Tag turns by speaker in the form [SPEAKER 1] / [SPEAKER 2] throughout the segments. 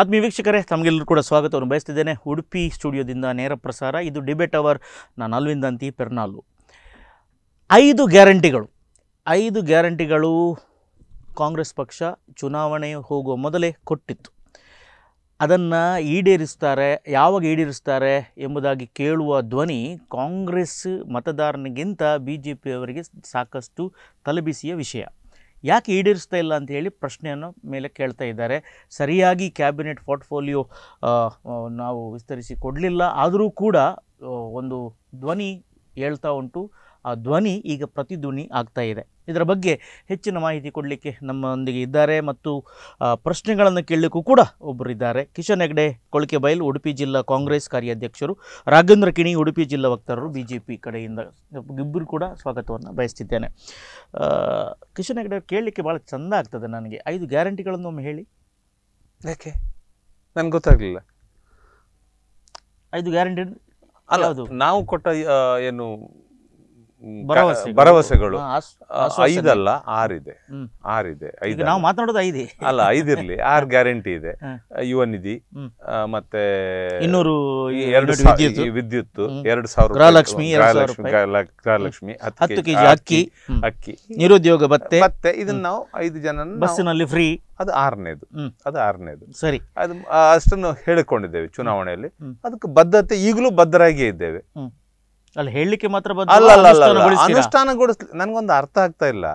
[SPEAKER 1] ಆತ್ಮೀ ವೀಕ್ಷಕರೇ ತಮಗೆಲ್ಲರೂ ಕೂಡ ಸ್ವಾಗತವನ್ನು ಬಯಸ್ತಿದ್ದೇನೆ ಉಡುಪಿ ಸ್ಟುಡಿಯೋದಿಂದ ನೇರ ಪ್ರಸಾರ ಇದು ಡಿಬೇಟ್ ಅವರ್ ನಾನು ಅಲ್ವಿಂದ ಅಂತಿ ಪೆರ್ನಾಲು ಐದು ಗ್ಯಾರಂಟಿಗಳು ಐದು ಗ್ಯಾರಂಟಿಗಳು ಕಾಂಗ್ರೆಸ್ ಪಕ್ಷ ಚುನಾವಣೆ ಹೋಗುವ ಮೊದಲೇ ಕೊಟ್ಟಿತ್ತು ಅದನ್ನು ಈಡೇರಿಸ್ತಾರೆ ಯಾವಾಗ ಈಡೇರಿಸ್ತಾರೆ ಎಂಬುದಾಗಿ ಕೇಳುವ ಧ್ವನಿ ಕಾಂಗ್ರೆಸ್ ಮತದಾರನಿಗಿಂತ ಬಿ ಜೆ ಪಿಯವರಿಗೆ ಸಾಕಷ್ಟು ತಲೆಬಿಸಿಯ ವಿಷಯ ಯಾಕೆ ಈಡೇರಿಸ್ತಾ ಇಲ್ಲ ಅಂತ ಹೇಳಿ ಪ್ರಶ್ನೆಯನ್ನು ಮೇಲೆ ಕೇಳ್ತಾ ಇದ್ದಾರೆ ಸರಿಯಾಗಿ ಕ್ಯಾಬಿನೆಟ್ ಪೋರ್ಟ್ಫೋಲಿಯೋ ನಾವು ವಿಸ್ತರಿಸಿ ಕೊಡಲಿಲ್ಲ ಆದರೂ ಕೂಡ ಒಂದು ಧ್ವನಿ ಹೇಳ್ತಾ ಉಂಟು ಆ ಧ್ವನಿ ಈಗ ಪ್ರತಿಧ್ವನಿ ಆಗ್ತಾ ಇದೆ ಇದರ ಬಗ್ಗೆ ಹೆಚ್ಚಿನ ಮಾಹಿತಿ ಕೊಡಲಿಕ್ಕೆ ನಮ್ಮೊಂದಿಗೆ ಇದ್ದಾರೆ ಮತ್ತು ಪ್ರಶ್ನೆಗಳನ್ನು ಕೇಳಲಿಕ್ಕೂ ಕೂಡ ಒಬ್ಬರು ಇದ್ದಾರೆ ಕಿಶನ್ ಹೆಗ್ಡೆ ಕೊಳಕೆ ಬೈಲ್ ಉಡುಪಿ ಜಿಲ್ಲಾ ಕಾಂಗ್ರೆಸ್ ಕಾರ್ಯಾಧ್ಯಕ್ಷರು ರಾಘೇಂದ್ರ ಕಿಣಿ ಉಡುಪಿ ಜಿಲ್ಲಾ ವಕ್ತಾರರು ಬಿ ಜೆ ಪಿ ಕಡೆಯಿಂದ ಇಬ್ಬರು ಕೂಡ ಸ್ವಾಗತವನ್ನು ಬಯಸ್ತಿದ್ದೇನೆ ಕಿಶನ್ ಹೆಗ್ಡೆ ಕೇಳಲಿಕ್ಕೆ ಭಾಳ ಚೆಂದ ಆಗ್ತದೆ ನನಗೆ ಐದು ಗ್ಯಾರಂಟಿಗಳನ್ನು ಒಮ್ಮೆ ಹೇಳಿ ಯಾಕೆ
[SPEAKER 2] ನನಗೆ ಗೊತ್ತಾಗಲಿಲ್ಲ ಐದು ಗ್ಯಾರಂಟಿ ಅಲ್ಲ ಅದು ನಾವು ಕೊಟ್ಟ ಏನು ಭರವಸೆಗಳು ಐದಲ್ಲ ಆರಿದೆ ಆರಿದೆ ಐದು ನಾವು ಮಾತನಾಡೋದು ಐದೇ ಅಲ್ಲ ಐದಿರ್ಲಿ ಆರ್ ಗ್ಯಾರಂಟಿ ಇದೆ ಯುವ ನಿಧಿ ಮತ್ತೆ ಇನ್ನೂರು ಎರಡು ವಿದ್ಯುತ್ ಎರಡು ಸಾವಿರ ಗೃಹಲಕ್ಷ್ಮಿ ಗೃಹಲಕ್ಷ್ಮಿ ಹತ್ತು ಕೆಜಿ ಅಕ್ಕಿ ಅಕ್ಕಿ ನಿರುದ್ಯೋಗ ಭತ್ತೆ ಮತ್ತೆ ಇದನ್ನ ನಾವು ಐದು ಜನ ಬಸ್ಸಿನಲ್ಲಿ ಫ್ರೀ ಅದು ಆರನೇದು ಅದು ಆರನೇದು ಸರಿ ಅದು ಅಷ್ಟನ್ನು ಹೇಳಿಕೊಂಡಿದ್ದೇವೆ ಚುನಾವಣೆಯಲ್ಲಿ ಅದಕ್ಕೆ ಬದ್ಧತೆ ಈಗಲೂ ಬದ್ಧರಾಗಿಯೇ ಇದ್ದೇವೆ ಅಲ್ಲಿ ಹೇಳಲಿಕ್ಕೆ ಮಾತ್ರ ನನ್ಗೊಂದು ಅರ್ಥ ಆಗ್ತಾ ಇಲ್ಲ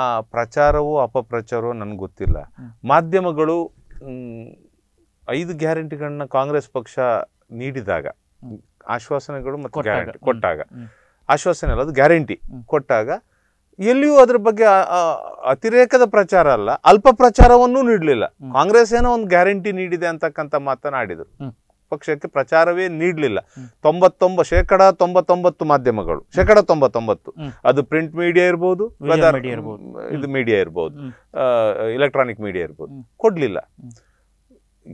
[SPEAKER 2] ಆ ಪ್ರಚಾರವೋ ಅಪಪ್ರಚಾರವೋ ನನ್ಗೆ ಗೊತ್ತಿಲ್ಲ ಮಾಧ್ಯಮಗಳು ಐದು ಗ್ಯಾರಂಟಿಗಳನ್ನ ಕಾಂಗ್ರೆಸ್ ಪಕ್ಷ ನೀಡಿದಾಗ ಆಶ್ವಾಸನೆಗಳು ಮತ್ತು ಕೊಟ್ಟಾಗ ಆಶ್ವಾಸನೆ ಅಲ್ಲ ಅದು ಗ್ಯಾರಂಟಿ ಕೊಟ್ಟಾಗ ಎಲ್ಲಿಯೂ ಅದ್ರ ಬಗ್ಗೆ ಅತಿರೇಕದ ಪ್ರಚಾರ ಅಲ್ಲ ಅಲ್ಪ ಪ್ರಚಾರವನ್ನೂ ನೀಡಲಿಲ್ಲ ಕಾಂಗ್ರೆಸ್ ಏನೋ ಒಂದು ಗ್ಯಾರಂಟಿ ನೀಡಿದೆ ಅಂತಕ್ಕಂಥ ಮಾತನಾಡಿದ್ರು ಪಕ್ಷಕ್ಕೆ ಪ್ರಚಾರವೇ ನೀಡಲಿಲ್ಲ ತೊಂಬತ್ತೊಂಬ ಶೇಕಡ ತೊಂಬತ್ತೊಂಬತ್ತು ಮಾಧ್ಯಮಗಳು ಶೇಕಡ ತೊಂಬತ್ತೊಂಬತ್ತು ಅದು ಪ್ರಿಂಟ್ ಮೀಡಿಯಾ ಇರ್ಬೋದು ಇದು ಮೀಡಿಯಾ ಇರ್ಬೋದು ಎಲೆಕ್ಟ್ರಾನಿಕ್ ಮೀಡಿಯಾ ಇರ್ಬೋದು ಕೊಡ್ಲಿಲ್ಲ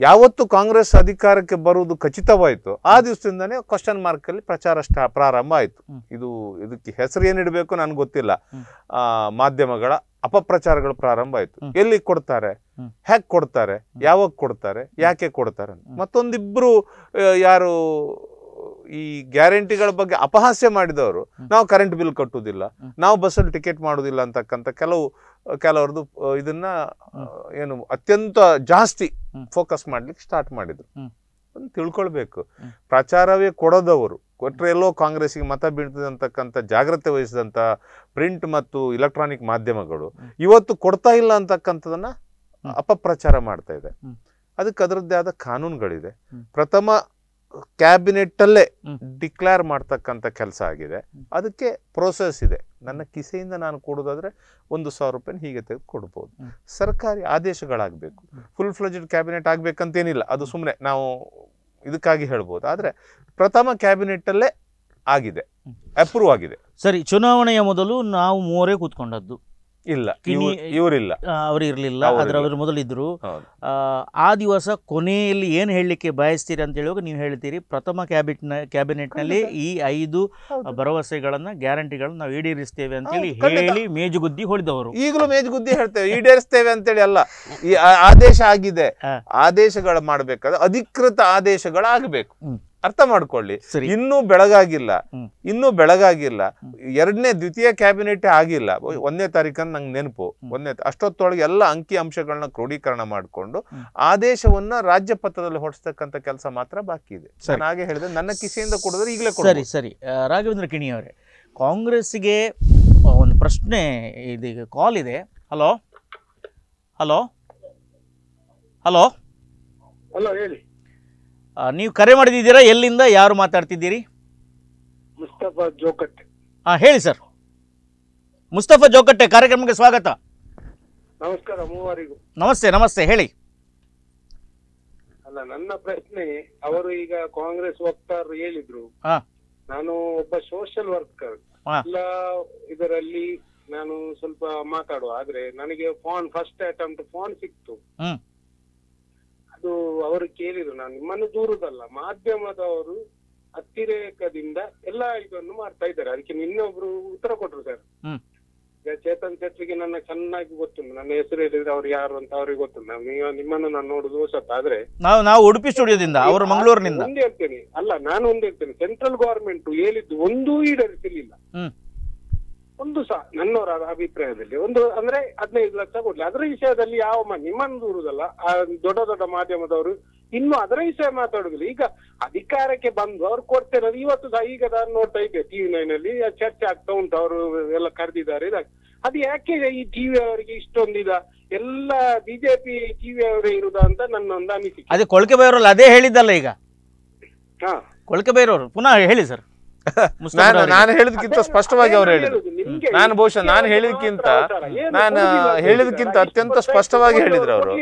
[SPEAKER 2] ಯಾವತ್ತು ಕಾಂಗ್ರೆಸ್ ಅಧಿಕಾರಕ್ಕೆ ಬರುವುದು ಖಚಿತವಾಯಿತು ಆ ದಿವಸದಿಂದನೇ ಕ್ವಶನ್ ಮಾರ್ಕ್ ಅಲ್ಲಿ ಪ್ರಚಾರ ಸ್ಟಾ ಪ್ರಾರಂಭ ಆಯಿತು ಇದು ಇದಕ್ಕೆ ಹೆಸರು ಏನಿಡಬೇಕು ನನಗೆ ಗೊತ್ತಿಲ್ಲ ಮಾಧ್ಯಮಗಳ ಅಪಪ್ರಚಾರಗಳು ಪ್ರಾರಂಭ ಆಯ್ತು ಎಲ್ಲಿ ಕೊಡ್ತಾರೆ ಹ್ಯಾಕ್ ಕೊಡ್ತಾರೆ ಯಾವಾಗ ಕೊಡ್ತಾರೆ ಯಾಕೆ ಕೊಡ್ತಾರೆ ಮತ್ತೊಂದಿಬ್ರು ಯಾರು ಈ ಗ್ಯಾರಂಟಿಗಳ ಬಗ್ಗೆ ಅಪಹಾಸ್ಯ ಮಾಡಿದವರು ನಾವು ಕರೆಂಟ್ ಬಿಲ್ ಕಟ್ಟುವುದಿಲ್ಲ ನಾವು ಬಸ್ಸಲ್ಲಿ ಟಿಕೆಟ್ ಮಾಡುವುದಿಲ್ಲ ಅಂತಕ್ಕಂಥ ಕೆಲವು ಕೆಲವರದು ಇದನ್ನ ಏನು ಅತ್ಯಂತ ಜಾಸ್ತಿ ಫೋಕಸ್ ಮಾಡ್ಲಿಕ್ಕೆ ಸ್ಟಾರ್ಟ್ ಮಾಡಿದ್ರು ಅಂತ ತಿಳ್ಕೊಳ್ಬೇಕು ಪ್ರಚಾರವೇ ಕೊಡೋದವರು ಕೊಟ್ಟರೆ ಎಲ್ಲೋ ಕಾಂಗ್ರೆಸ್ಗೆ ಮತ ಬೀಳ್ತದೆ ಅಂತಕ್ಕಂಥ ಜಾಗ್ರತೆ ವಹಿಸಿದಂಥ ಪ್ರಿಂಟ್ ಮತ್ತು ಇಲೆಕ್ಟ್ರಾನಿಕ್ ಮಾಧ್ಯಮಗಳು ಇವತ್ತು ಕೊಡ್ತಾ ಇಲ್ಲ ಅಂತಕ್ಕಂಥದನ್ನು ಅಪಪ್ರಚಾರ ಮಾಡ್ತಾ ಇದೆ ಅದಕ್ಕೆ ಅದರದ್ದೇ ಆದ ಕಾನೂನುಗಳಿದೆ ಪ್ರಥಮ ಕ್ಯಾಬಿನೆಟ್ಟಲ್ಲೇ ಡಿಕ್ಲೇರ್ ಮಾಡ್ತಕ್ಕಂಥ ಕೆಲಸ ಆಗಿದೆ ಅದಕ್ಕೆ ಪ್ರೋಸೆಸ್ ಇದೆ ನನ್ನ ಕಿಸೆಯಿಂದ ನಾನು ಕೊಡೋದಾದರೆ ಒಂದು ಸಾವಿರ ರೂಪಾಯಿ ಹೀಗೆ ತೆಗೆದು ಕೊಡ್ಬೋದು ಸರ್ಕಾರಿ ಆದೇಶಗಳಾಗಬೇಕು ಫುಲ್ ಫ್ಲಜ್ಡ್ ಕ್ಯಾಬಿನೆಟ್ ಆಗಬೇಕಂತೇನಿಲ್ಲ ಅದು ಸುಮ್ಮನೆ ನಾವು ಇದಕ್ಕಾಗಿ ಹೇಳ್ಬೋದು ಆದರೆ ಪ್ರಥಮ ಕ್ಯಾಬಿನೆಟ್ಟಲ್ಲೇ ಆಗಿದೆ ಅಪ್ರೂವ್ ಆಗಿದೆ ಸರಿ ಚುನಾವಣೆಯ ಮೊದಲು ನಾವು ಮೂವರೇ ಕೂತ್ಕೊಂಡದ್ದು ಇಲ್ಲ ಇವರಿಲ್ಲ
[SPEAKER 1] ಅವರು ಇರಲಿಲ್ಲ ಅದ್ರ ಅವರು ಮೊದಲಿದ್ರು ಆ ದಿವಸ ಕೊನೆಯಲ್ಲಿ ಏನು ಹೇಳಲಿಕ್ಕೆ ಬಯಸ್ತೀರಿ ಅಂತ ಹೇಳುವಾಗ ನೀವು ಹೇಳ್ತೀರಿ ಪ್ರಥಮ ಕ್ಯಾಬಿನೆಟ್ ನಲ್ಲಿ ಈ ಐದು ಭರವಸೆಗಳನ್ನ ಗ್ಯಾರಂಟಿಗಳನ್ನ ನಾವು ಈಡೇರಿಸ್ತೇವೆ ಅಂತೇಳಿ ಹೇಳಿ ಮೇಜುಗುದ್ದಿ ಹೊಡೆದವರು ಈಗಲೂ
[SPEAKER 2] ಮೇಜುಗುದ್ದಿ ಹೇಳ್ತೇವೆ ಈಡೇರಿಸ್ತೇವೆ ಅಂತೇಳಿ ಅಲ್ಲ ಈ ಆದೇಶ ಆಗಿದೆ ಆದೇಶಗಳು ಮಾಡ್ಬೇಕಾದ್ರೆ ಅಧಿಕೃತ ಆದೇಶಗಳಾಗಬೇಕು ಅರ್ಥ ಮಾಡ್ಕೊಳ್ಳಿ ಇನ್ನೂ ಬೆಳಗಾಗಿಲ್ಲ ಇನ್ನೂ ಬೆಳಗಾಗಿಲ್ಲ ಎರಡನೇ ದ್ವಿತೀಯ ಕ್ಯಾಬಿನೆಟ್ ಆಗಿಲ್ಲ ಒಂದನೇ ತಾರೀಕನ್ನು ನಂಗೆ ನೆನಪು ಒಂದನೇ ಅಷ್ಟೊತ್ತೊಳಗೆ ಎಲ್ಲ ಅಂಕಿ ಅಂಶಗಳನ್ನ ಕ್ರೋಢೀಕರಣ ಮಾಡಿಕೊಂಡು ಆದೇಶವನ್ನ ರಾಜ್ಯ ಪತ್ರದಲ್ಲಿ ಹೊಡಿಸ್ತಕ್ಕಂತ ಕೆಲಸ ಮಾತ್ರ ಬಾಕಿ ಇದೆ ಹಾಗೆ ಹೇಳಿದ್ರೆ ನನ್ನ ಕಿಸೆಯಿಂದ ಕೊಡಿದ್ರೆ ಈಗಲೇ ಸರಿ
[SPEAKER 1] ಸರಿ ರಾಘವೇಂದ್ರ ಕಿಣಿ ಅವರೇ ಕಾಂಗ್ರೆಸ್ಗೆ ಒಂದು ಪ್ರಶ್ನೆ ಇದೀಗ ಕಾಲ್ ಇದೆ ಹಲೋ ಹಲೋ ಹಲೋ ಹಲೋ ಹೇಳಿ ನೀವು ಕರೆ ಮಾಡಿದ್ದೀರಾ ಎಲ್ಲಿಂದ ಯಾರು ಮಾತಾಡ್ತಿದ್ದೀರಿ
[SPEAKER 3] ಮುಸ್ತಫಾ ಜೋಕಟ್ಟೆ
[SPEAKER 1] ಹಾಂ ಹೇಳಿ ಸರ್ ಮುಸ್ತಫಾ ಜೋಕಟ್ಟೆ ಕಾರ್ಯಕ್ರಮಕ್ಕೆ ಸ್ವಾಗತ
[SPEAKER 3] ನಮಸ್ಕಾರ ಮೂವರಿಗೂ
[SPEAKER 1] ನಮಸ್ತೆ ನಮಸ್ತೆ ಹೇಳಿ
[SPEAKER 3] ಅಲ್ಲ ನನ್ನ ಪ್ರಶ್ನೆ ಅವರು ಈಗ ಕಾಂಗ್ರೆಸ್ ವಕ್ತಾರರು ಹೇಳಿದ್ರು ನಾನು ಒಬ್ಬ ಸೋಷಿಯಲ್ ವರ್ಕರ್ ಎಲ್ಲ ಇದರಲ್ಲಿ ನಾನು ಸ್ವಲ್ಪ ಮಾತಾಡುವ ಆದ್ರೆ ನನಗೆ ಫೋನ್ ಫಸ್ಟ್ ಅಟೆಂಪ್ಟ್ ಫೋನ್ ಸಿಕ್ತು ಅವರು ಕೇಳಿದ್ರು ನಾನು ನಿಮ್ಮನ್ನು ದೂರುದಲ್ಲ ಮಾಧ್ಯಮದವರು ಅತಿರೇಕದಿಂದ ಎಲ್ಲ ಇದನ್ನು ಮಾಡ್ತಾ ಇದ್ದಾರೆ ಅದಕ್ಕೆ ನಿನ್ನೊಬ್ರು ಉತ್ತರ ಕೊಟ್ರು ಸರ್ ಈಗ ಚೇತನ್ ಶೆಟ್ಟಿಗೆ ನನ್ನ ಚೆನ್ನಾಗಿ ಗೊತ್ತುಂಟು ನನ್ನ ಹೆಸರು ಹೇಳಿದ್ರೆ ಅವ್ರು ಯಾರು ಅಂತ ಅವ್ರಿಗೆ ಗೊತ್ತುಂಟು ನೀವು ನಿಮ್ಮನ್ನು ನಾನು ನೋಡುದು ಸತ್ತ ಆದ್ರೆ
[SPEAKER 1] ನಾವು ನಾವು ಉಡುಪಿ ಸ್ಟುಡಿಯೋದಿಂದ ಅವರು ಮಂಗಳೂರಿನಿಂದ ಒಂದೇ
[SPEAKER 3] ಹೇಳ್ತೇನೆ ಅಲ್ಲ ನಾನು ಒಂದೇ ಹೇಳ್ತೇನೆ ಸೆಂಟ್ರಲ್ ಗವರ್ಮೆಂಟ್ ಹೇಳಿದ್ದು ಒಂದೂ ಈಡೇರಿಸಲಿಲ್ಲ ಒಂದು ಸಹ ನನ್ನವರ ಅಭಿಪ್ರಾಯದಲ್ಲಿ ಒಂದು ಅಂದ್ರೆ ಹದಿನೈದು ಲಕ್ಷ ಕೊಡ್ಲಿ ಅದರ ವಿಷಯದಲ್ಲಿ ಯಾವ ನಿಮ್ಮನ್ನು ದೂರುದಲ್ಲ ದೊಡ್ಡ ದೊಡ್ಡ ಮಾಧ್ಯಮದವರು ಇನ್ನು ಅದರ ವಿಷಯ ಮಾತಾಡುದಿಲ್ಲ ಈಗ ಅಧಿಕಾರಕ್ಕೆ ಬಂದು ಅವ್ರು ಕೊಡ್ತೇನೆ ಇವತ್ತು ಸಹ ಈಗ ನಾನು ನೋಡ್ತಾ ಇದ್ದೆ ಟಿವಿ ನೈನ್ ಅಲ್ಲಿ ಚರ್ಚೆ ಆಗ್ತಾ ಉಂಟು ಅವರು ಎಲ್ಲ ಕರೆದಿದ್ದಾರೆ ಅದು ಯಾಕೆ ಈ ಟಿವಿ ಅವರಿಗೆ ಇಷ್ಟೊಂದಿದ ಎಲ್ಲ ಬಿಜೆಪಿ ಟಿವಿ ಅವರೇ ಇರುದ ಅಂತ ನನ್ನ ಒಂದು ಅನಿಸಿಕೆ
[SPEAKER 1] ಅದೇ ಕೊಳಕೆ ಬೈರಲ್ಲ ಅದೇ ಹೇಳಿದ್ದಲ್ಲ ಈಗ ಕೊಳಕೆ ಬೈರವರು ಪುನಃ ಹೇಳಿ ಸರ್
[SPEAKER 2] ನಾನು ಹೇಳಿದಕ್ಕಿಂತ ಸ್ಪಷ್ಟವಾಗಿ ಅವರು ಹೇಳಿದ್ರು ನಾನು ಬಹುಶಃ ನಾನು ಹೇಳಿದಕ್ಕಿಂತ ನಾನು ಹೇಳಿದಕ್ಕಿಂತ ಅತ್ಯಂತ ಸ್ಪಷ್ಟವಾಗಿ ಹೇಳಿದ್ರು ಅವರು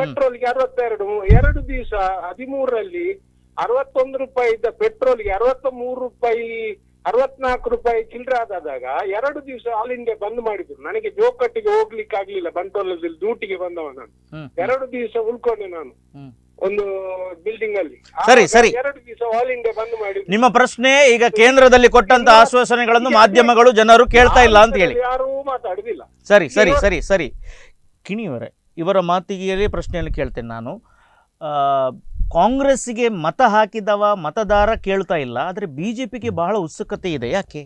[SPEAKER 3] ಪೆಟ್ರೋಲ್ಗೆ ಅರವತ್ತೆರಡು ಎರಡು ದಿವಸ ಹದಿಮೂರರಲ್ಲಿ ಅರವತ್ತೊಂದು ರೂಪಾಯಿ ಇದ್ದ ಪೆಟ್ರೋಲ್ಗೆ ಅರವತ್ತ ಮೂರು ರೂಪಾಯಿ ಅರವತ್ನಾಲ್ಕು ರೂಪಾಯಿ ಚಿಲ್ಲರೆ ಆದಾಗ ಎರಡು ದಿವಸ ಆಲ್ ಇಂಡಿಯಾ ಬಂದ್ ಮಾಡಿದ್ರು ನನಗೆ ಜೋಕಟ್ಟಿಗೆ ಹೋಗ್ಲಿಕ್ಕೆ ಆಗ್ಲಿಲ್ಲ ಬಂಟೋಲದಲ್ಲಿ ಡ್ಯೂಟಿಗೆ ಬಂದವ ನಾನು ಎರಡು ದಿವಸ ಉಳ್ಕೊಂಡೆ ನಾನು ಒಂದು ಬಿಲ್ಡಿಂಗ್ ಅಲ್ಲಿ ಸರಿ ಸರಿ ಎರಡು ದಿವಸ ಆಲ್ ಇಂಡಿಯಾ ಬಂದ್ ಮಾಡಿ
[SPEAKER 1] ನಿಮ್ಮ ಪ್ರಶ್ನೆ ಈಗ ಕೇಂದ್ರದಲ್ಲಿ ಕೊಟ್ಟಂತ ಆಶ್ವಾಸನೆಗಳನ್ನು ಮಾಧ್ಯಮಗಳು ಜನರು ಕೇಳ್ತಾ ಇಲ್ಲ ಅಂತ ಹೇಳಿ
[SPEAKER 3] ಯಾರು ಮಾತಾಡುದಿಲ್ಲ
[SPEAKER 1] ಸರಿ ಸರಿ ಸರಿ ಸರಿ ಕಿಣಿಯವರೇ ಇವರ ಮಾತಿಗೆಯಲ್ಲಿ ಪ್ರಶ್ನೆಯನ್ನು ಕೇಳ್ತೇನೆ ನಾನು ಕಾಂಗ್ರೆಸ್ಗೆ ಮತ ಹಾಕಿದವ ಮತದಾರ ಕೇಳ್ತಾ ಇಲ್ಲ ಆದರೆ ಬಿ ಜೆ ಪಿಗೆ ಬಹಳ ಉತ್ಸುಕತೆ ಇದೆ ಯಾಕೆ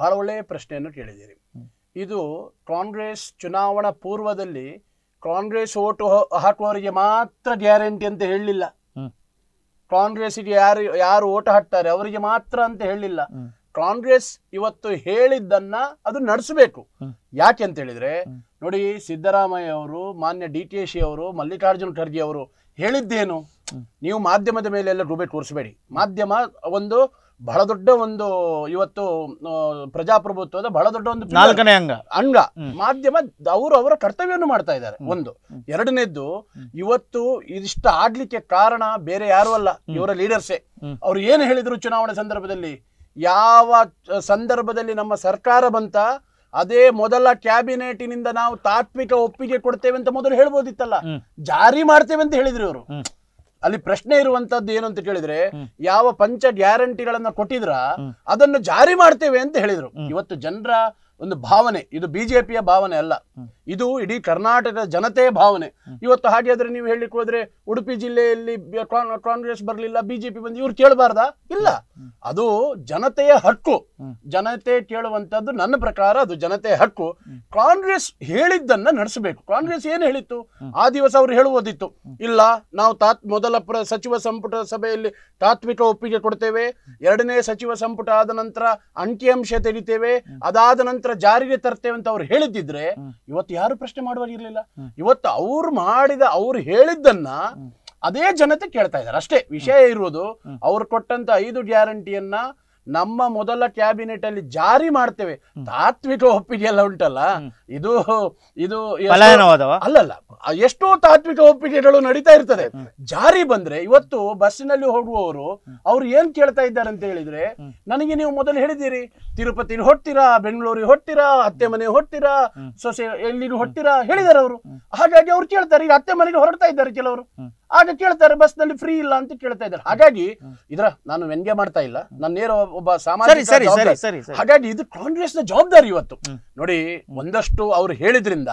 [SPEAKER 4] ಬಹಳ ಒಳ್ಳೆಯ ಪ್ರಶ್ನೆಯನ್ನು ಕೇಳಿದ್ದೀರಿ ಇದು ಕಾಂಗ್ರೆಸ್ ಚುನಾವಣಾ ಪೂರ್ವದಲ್ಲಿ ಕಾಂಗ್ರೆಸ್ ಓಟು ಹಾಕುವವರಿಗೆ ಮಾತ್ರ ಗ್ಯಾರಂಟಿ ಅಂತ ಹೇಳಲಿಲ್ಲ ಕಾಂಗ್ರೆಸ್ಗೆ ಯಾರು ಯಾರು ಓಟ್ ಹಾಕ್ತಾರೆ ಅವರಿಗೆ ಮಾತ್ರ ಅಂತ ಹೇಳಲಿಲ್ಲ ಕಾಂಗ್ರೆಸ್ ಇವತ್ತು ಹೇಳಿದ್ದನ್ನ ಅದು ನಡೆಸಬೇಕು ಯಾಕೆ ಅಂತ ಹೇಳಿದ್ರೆ ನೋಡಿ ಸಿದ್ದರಾಮಯ್ಯ ಅವರು ಮಾನ್ಯ ಡಿ ಟಿ ಶಿ ಅವರು ಮಲ್ಲಿಕಾರ್ಜುನ ಖರ್ಗೆ ಅವರು ಹೇಳಿದ್ದೇನು ನೀವು ಮಾಧ್ಯಮದ ಮೇಲೆ ಎಲ್ಲ ಡಿಬೇಟ್ ತೋರಿಸಬೇಡಿ ಮಾಧ್ಯಮ ಒಂದು ಬಹಳ ದೊಡ್ಡ ಒಂದು ಇವತ್ತು ಪ್ರಜಾಪ್ರಭುತ್ವದ ಬಹಳ ದೊಡ್ಡ ಒಂದು ನಾಲ್ಕನೇ ಅಂಗ ಅಂಗ ಮಾಧ್ಯಮ ಅವರು ಅವರ ಕರ್ತವ್ಯವನ್ನು ಮಾಡ್ತಾ ಇದ್ದಾರೆ ಒಂದು ಎರಡನೇದ್ದು ಇವತ್ತು ಇದಿಷ್ಟ ಆಡ್ಲಿಕ್ಕೆ ಕಾರಣ ಬೇರೆ ಯಾರು ಅಲ್ಲ ಇವರ ಲೀಡರ್ಸೇ ಅವ್ರು ಏನು ಹೇಳಿದ್ರು ಚುನಾವಣೆ ಸಂದರ್ಭದಲ್ಲಿ ಯಾವ ಸಂದರ್ಭದಲ್ಲಿ ನಮ್ಮ ಸರ್ಕಾರ ಬಂತ ಅದೇ ಮೊದಲ ಕ್ಯಾಬಿನೆಟಿನಿಂದ ನಾವು ತಾತ್ವಿಕ ಒಪ್ಪಿಗೆ ಕೊಡ್ತೇವೆ ಅಂತ ಮೊದಲು ಹೇಳ್ಬೋದಿತ್ತಲ್ಲ ಜಾರಿ ಮಾಡ್ತೇವೆ ಅಂತ ಹೇಳಿದ್ರು ಇವರು ಅಲ್ಲಿ ಪ್ರಶ್ನೆ ಇರುವಂತದ್ದು ಏನು ಅಂತ ಕೇಳಿದ್ರೆ ಯಾವ ಪಂಚ ಗ್ಯಾರಂಟಿಗಳನ್ನ ಕೊಟ್ಟಿದ್ರ ಅದನ್ನು ಜಾರಿ ಮಾಡ್ತೇವೆ ಅಂತ ಹೇಳಿದ್ರು ಇವತ್ತು ಜನರ ಒಂದು ಭಾವನೆ ಇದು ಬಿಜೆಪಿಯ ಭಾವನೆ ಅಲ್ಲ ಇದು ಇಡೀ ಕರ್ನಾಟಕದ ಜನತೆಯ ಭಾವನೆ ಇವತ್ತು ಹಾಗೆ ಆದ್ರೆ ನೀವು ಹೇಳಿಕ್ ಹೋದ್ರೆ ಉಡುಪಿ ಜಿಲ್ಲೆಯಲ್ಲಿ ಕಾಂಗ್ರೆಸ್ ಬರಲಿಲ್ಲ ಬಿಜೆಪಿ ಬಂದು ಇವ್ರು ಕೇಳಬಾರ್ದ ಇಲ್ಲ ಅದು ಜನತೆಯ ಹಕ್ಕು ಜನತೆ ಕೇಳುವಂತದ್ದು ನನ್ನ ಪ್ರಕಾರ ಅದು ಜನತೆಯ ಹಕ್ಕು ಕಾಂಗ್ರೆಸ್ ಹೇಳಿದ್ದನ್ನ ನಡೆಸಬೇಕು ಕಾಂಗ್ರೆಸ್ ಏನು ಹೇಳಿತ್ತು ಆ ದಿವಸ ಅವ್ರು ಹೇಳುವುದಿತ್ತು ಇಲ್ಲ ನಾವು ತಾತ್ ಮೊದಲ ಸಚಿವ ಸಂಪುಟ ಸಭೆಯಲ್ಲಿ ತಾತ್ವಿಕ ಒಪ್ಪಿಗೆ ಕೊಡ್ತೇವೆ ಎರಡನೇ ಸಚಿವ ಸಂಪುಟ ಆದ ನಂತರ ಅಂಕಿಅಂಶ ತೆಗಿತೇವೆ ಅದಾದ ನಂತರ ಜಾರಿಗೆ ತರ್ತೇವೆ ಅಂತ ಅವ್ರು ಹೇಳಿದ್ದಿದ್ರೆ ಇವತ್ತು ಯಾರು ಪ್ರಶ್ನೆ ಮಾಡುವಾಗಿರ್ಲಿಲ್ಲ ಇವತ್ತು ಅವ್ರು ಮಾಡಿದ ಅವ್ರು ಹೇಳಿದ್ದನ್ನ ಅದೇ ಜನತೆ ಕೇಳ್ತಾ ಇದ್ದಾರೆ ಅಷ್ಟೇ ವಿಷಯ ಇರುವುದು ಅವ್ರು ಕೊಟ್ಟಂತ ಐದು ಗ್ಯಾರಂಟಿಯನ್ನ ನಮ್ಮ ಮೊದಲ ಕ್ಯಾಬಿನೆಟ್ ಅಲ್ಲಿ ಜಾರಿ ಮಾಡ್ತೇವೆ ತಾತ್ವಿಕ ಒಪ್ಪಿಗೆ ಎಲ್ಲ ಉಂಟಲ್ಲ ಇದು ಇದು ಅಲ್ಲಲ್ಲ ಎಷ್ಟೋ ತಾತ್ವಿಕ ಒಪ್ಪಿಗೆಗಳು ನಡೀತಾ ಇರ್ತದೆ ಜಾರಿ ಬಂದ್ರೆ ಇವತ್ತು ಬಸ್ಸಿನಲ್ಲಿ ಹೋಗುವವರು ಅವ್ರು ಏನ್ ಕೇಳ್ತಾ ಇದ್ದಾರೆ ಅಂತ ಹೇಳಿದ್ರೆ ನನಗೆ ನೀವು ಮೊದಲು ಹೇಳಿದಿರಿ ತಿರುಪತಿ ಹೊಡ್ತೀರಾ ಬೆಂಗಳೂರಿಗೆ ಹೊಟ್ಟೀರಾ ಅತ್ತೆ ಮನೆ ಹೊಡ್ತೀರಾ ಸೊಸೆ ಎಲ್ಲಿಗೂ ಹೊಟ್ಟಿರಾ ಹೇಳಿದಾರೆ ಅವರು ಹಾಗಾಗಿ ಅವ್ರು ಕೇಳ್ತಾರೆ ಈಗ ಅತ್ತೆ ಮನೆಗೆ ಹೊರಡ್ತಾ ಇದ್ದಾರೆ ಕೆಲವರು ಆಗ ಕೇಳ್ತಾರೆ ಬಸ್ ನಲ್ಲಿ ಫ್ರೀ ಇಲ್ಲ ಅಂತ ಕೇಳ್ತಾ ಇದ್ದಾರೆ ಹಾಗಾಗಿ ಇದ್ರ ನಾನು ವ್ಯಂಗ್ಯ ಮಾಡ್ತಾ ಇಲ್ಲ ನನ್ನ ನೇರ ಒಬ್ಬ ಸಾಮಾನ್ಯ ಹಾಗಾಗಿ ಇದು ಕಾಂಗ್ರೆಸ್ ನ ಜವಾಬ್ದಾರಿ ಇವತ್ತು ನೋಡಿ ಒಂದಷ್ಟು ಅವ್ರು ಹೇಳಿದ್ರಿಂದ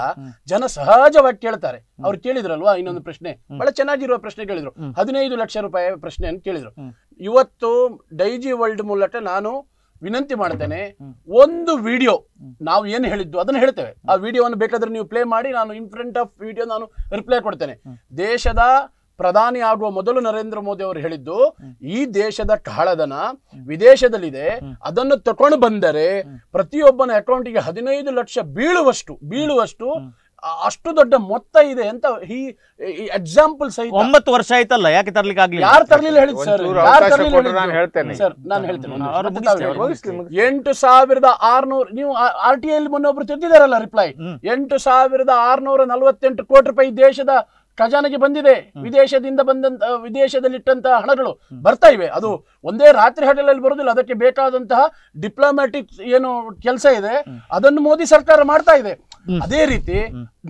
[SPEAKER 4] ಜನ ಸಹಜವಾಗಿ ಕೇಳ್ತಾರೆ ಅವ್ರು ಕೇಳಿದ್ರಲ್ವಾ ಇನ್ನೊಂದು ಪ್ರಶ್ನೆ ಬಹಳ ಚೆನ್ನಾಗಿರುವ ಪ್ರಶ್ನೆ ಕೇಳಿದ್ರು ಹದಿನೈದು ಲಕ್ಷ ರೂಪಾಯಿ ಪ್ರಶ್ನೆ ಅಂತ ಕೇಳಿದ್ರು ಇವತ್ತು ಡೈಜಿ ವರ್ಲ್ಡ್ ಮೂಲಕ ನಾನು ವಿನಂತಿ ಮಾಡ್ತೇನೆ ಒಂದು ವಿಡಿಯೋ ನಾವು ಏನು ಹೇಳಿದ್ದು ಅದನ್ನ ಹೇಳ್ತೇವೆ ಆ ವಿಡಿಯೋವನ್ನು ಬೇಕಾದ್ರೆ ನೀವು ಪ್ಲೇ ಮಾಡಿ ನಾನು ಇನ್ ಫ್ರಂಟ್ ಆಫ್ ವಿಡಿಯೋ ನಾನು ರಿಪ್ಲೈ ಕೊಡ್ತೇನೆ ದೇಶದ ಪ್ರಧಾನಿ ಆಗುವ ಮೊದಲು ನರೇಂದ್ರ ಮೋದಿ ಅವರು ಹೇಳಿದ್ದು ಈ ದೇಶದ ಕಾಳಧನ ವಿದೇಶದಲ್ಲಿದೆ ಅದನ್ನು ತಕೊಂಡು ಬಂದರೆ ಪ್ರತಿಯೊಬ್ಬನ ಅಕೌಂಟಿಗೆ ಹದಿನೈದು ಲಕ್ಷ ಬೀಳುವಷ್ಟು ಬೀಳುವಷ್ಟು ಅಷ್ಟು ದೊಡ್ಡ ಮೊತ್ತ ಇದೆ ಅಂತ ಈ ಎಕ್ಸಾಂಪಲ್ ಸಹಿತ ಒಂಬತ್ತು
[SPEAKER 1] ವರ್ಷ ಆಯ್ತಲ್ಲ ಯಾಕೆ ತರ್ಲಿಕ್ಕೆ ಯಾರು ತರ್ಲಿಲ್ಲ ಹೇಳಿ ಸರ್ ಯಾರು ನಾನು ಹೇಳ್ತೇನೆ ಸರ್
[SPEAKER 4] ಹೇಳ್ತೇನೆ ಎಂಟು ಸಾವಿರದ ಆರ್ನೂರ ನೀವು ಆರ್ ಟಿ ಐ ಮೊನ್ನೆ ಒಬ್ರು ತಿದ್ದಿದಾರಲ್ಲ ರಿಪ್ಲೈ ಎಂಟು ಸಾವಿರದ ಆರ್ನೂರ ನಲ್ವತ್ತೆಂಟು ಕೋಟಿ ರೂಪಾಯಿ ದೇಶದ ಖಜಾನೆಗೆ ಬಂದಿದೆ ವಿದೇಶದಿಂದ ಬಂದಂತ ವಿದೇಶದಲ್ಲಿಟ್ಟಂತಹ ಹಣಗಳು ಬರ್ತಾ ಇವೆ ಅದು ಒಂದೇ ರಾತ್ರಿ ಹಡಲಲ್ಲಿ ಬರುವುದಿಲ್ಲ ಅದಕ್ಕೆ ಬೇಕಾದಂತಹ ಡಿಪ್ಲೊಮ್ಯಾಟಿಕ್ ಏನು ಕೆಲಸ ಇದೆ ಅದನ್ನು ಮೋದಿ ಸರ್ಕಾರ ಮಾಡ್ತಾ ಇದೆ ಅದೇ ರೀತಿ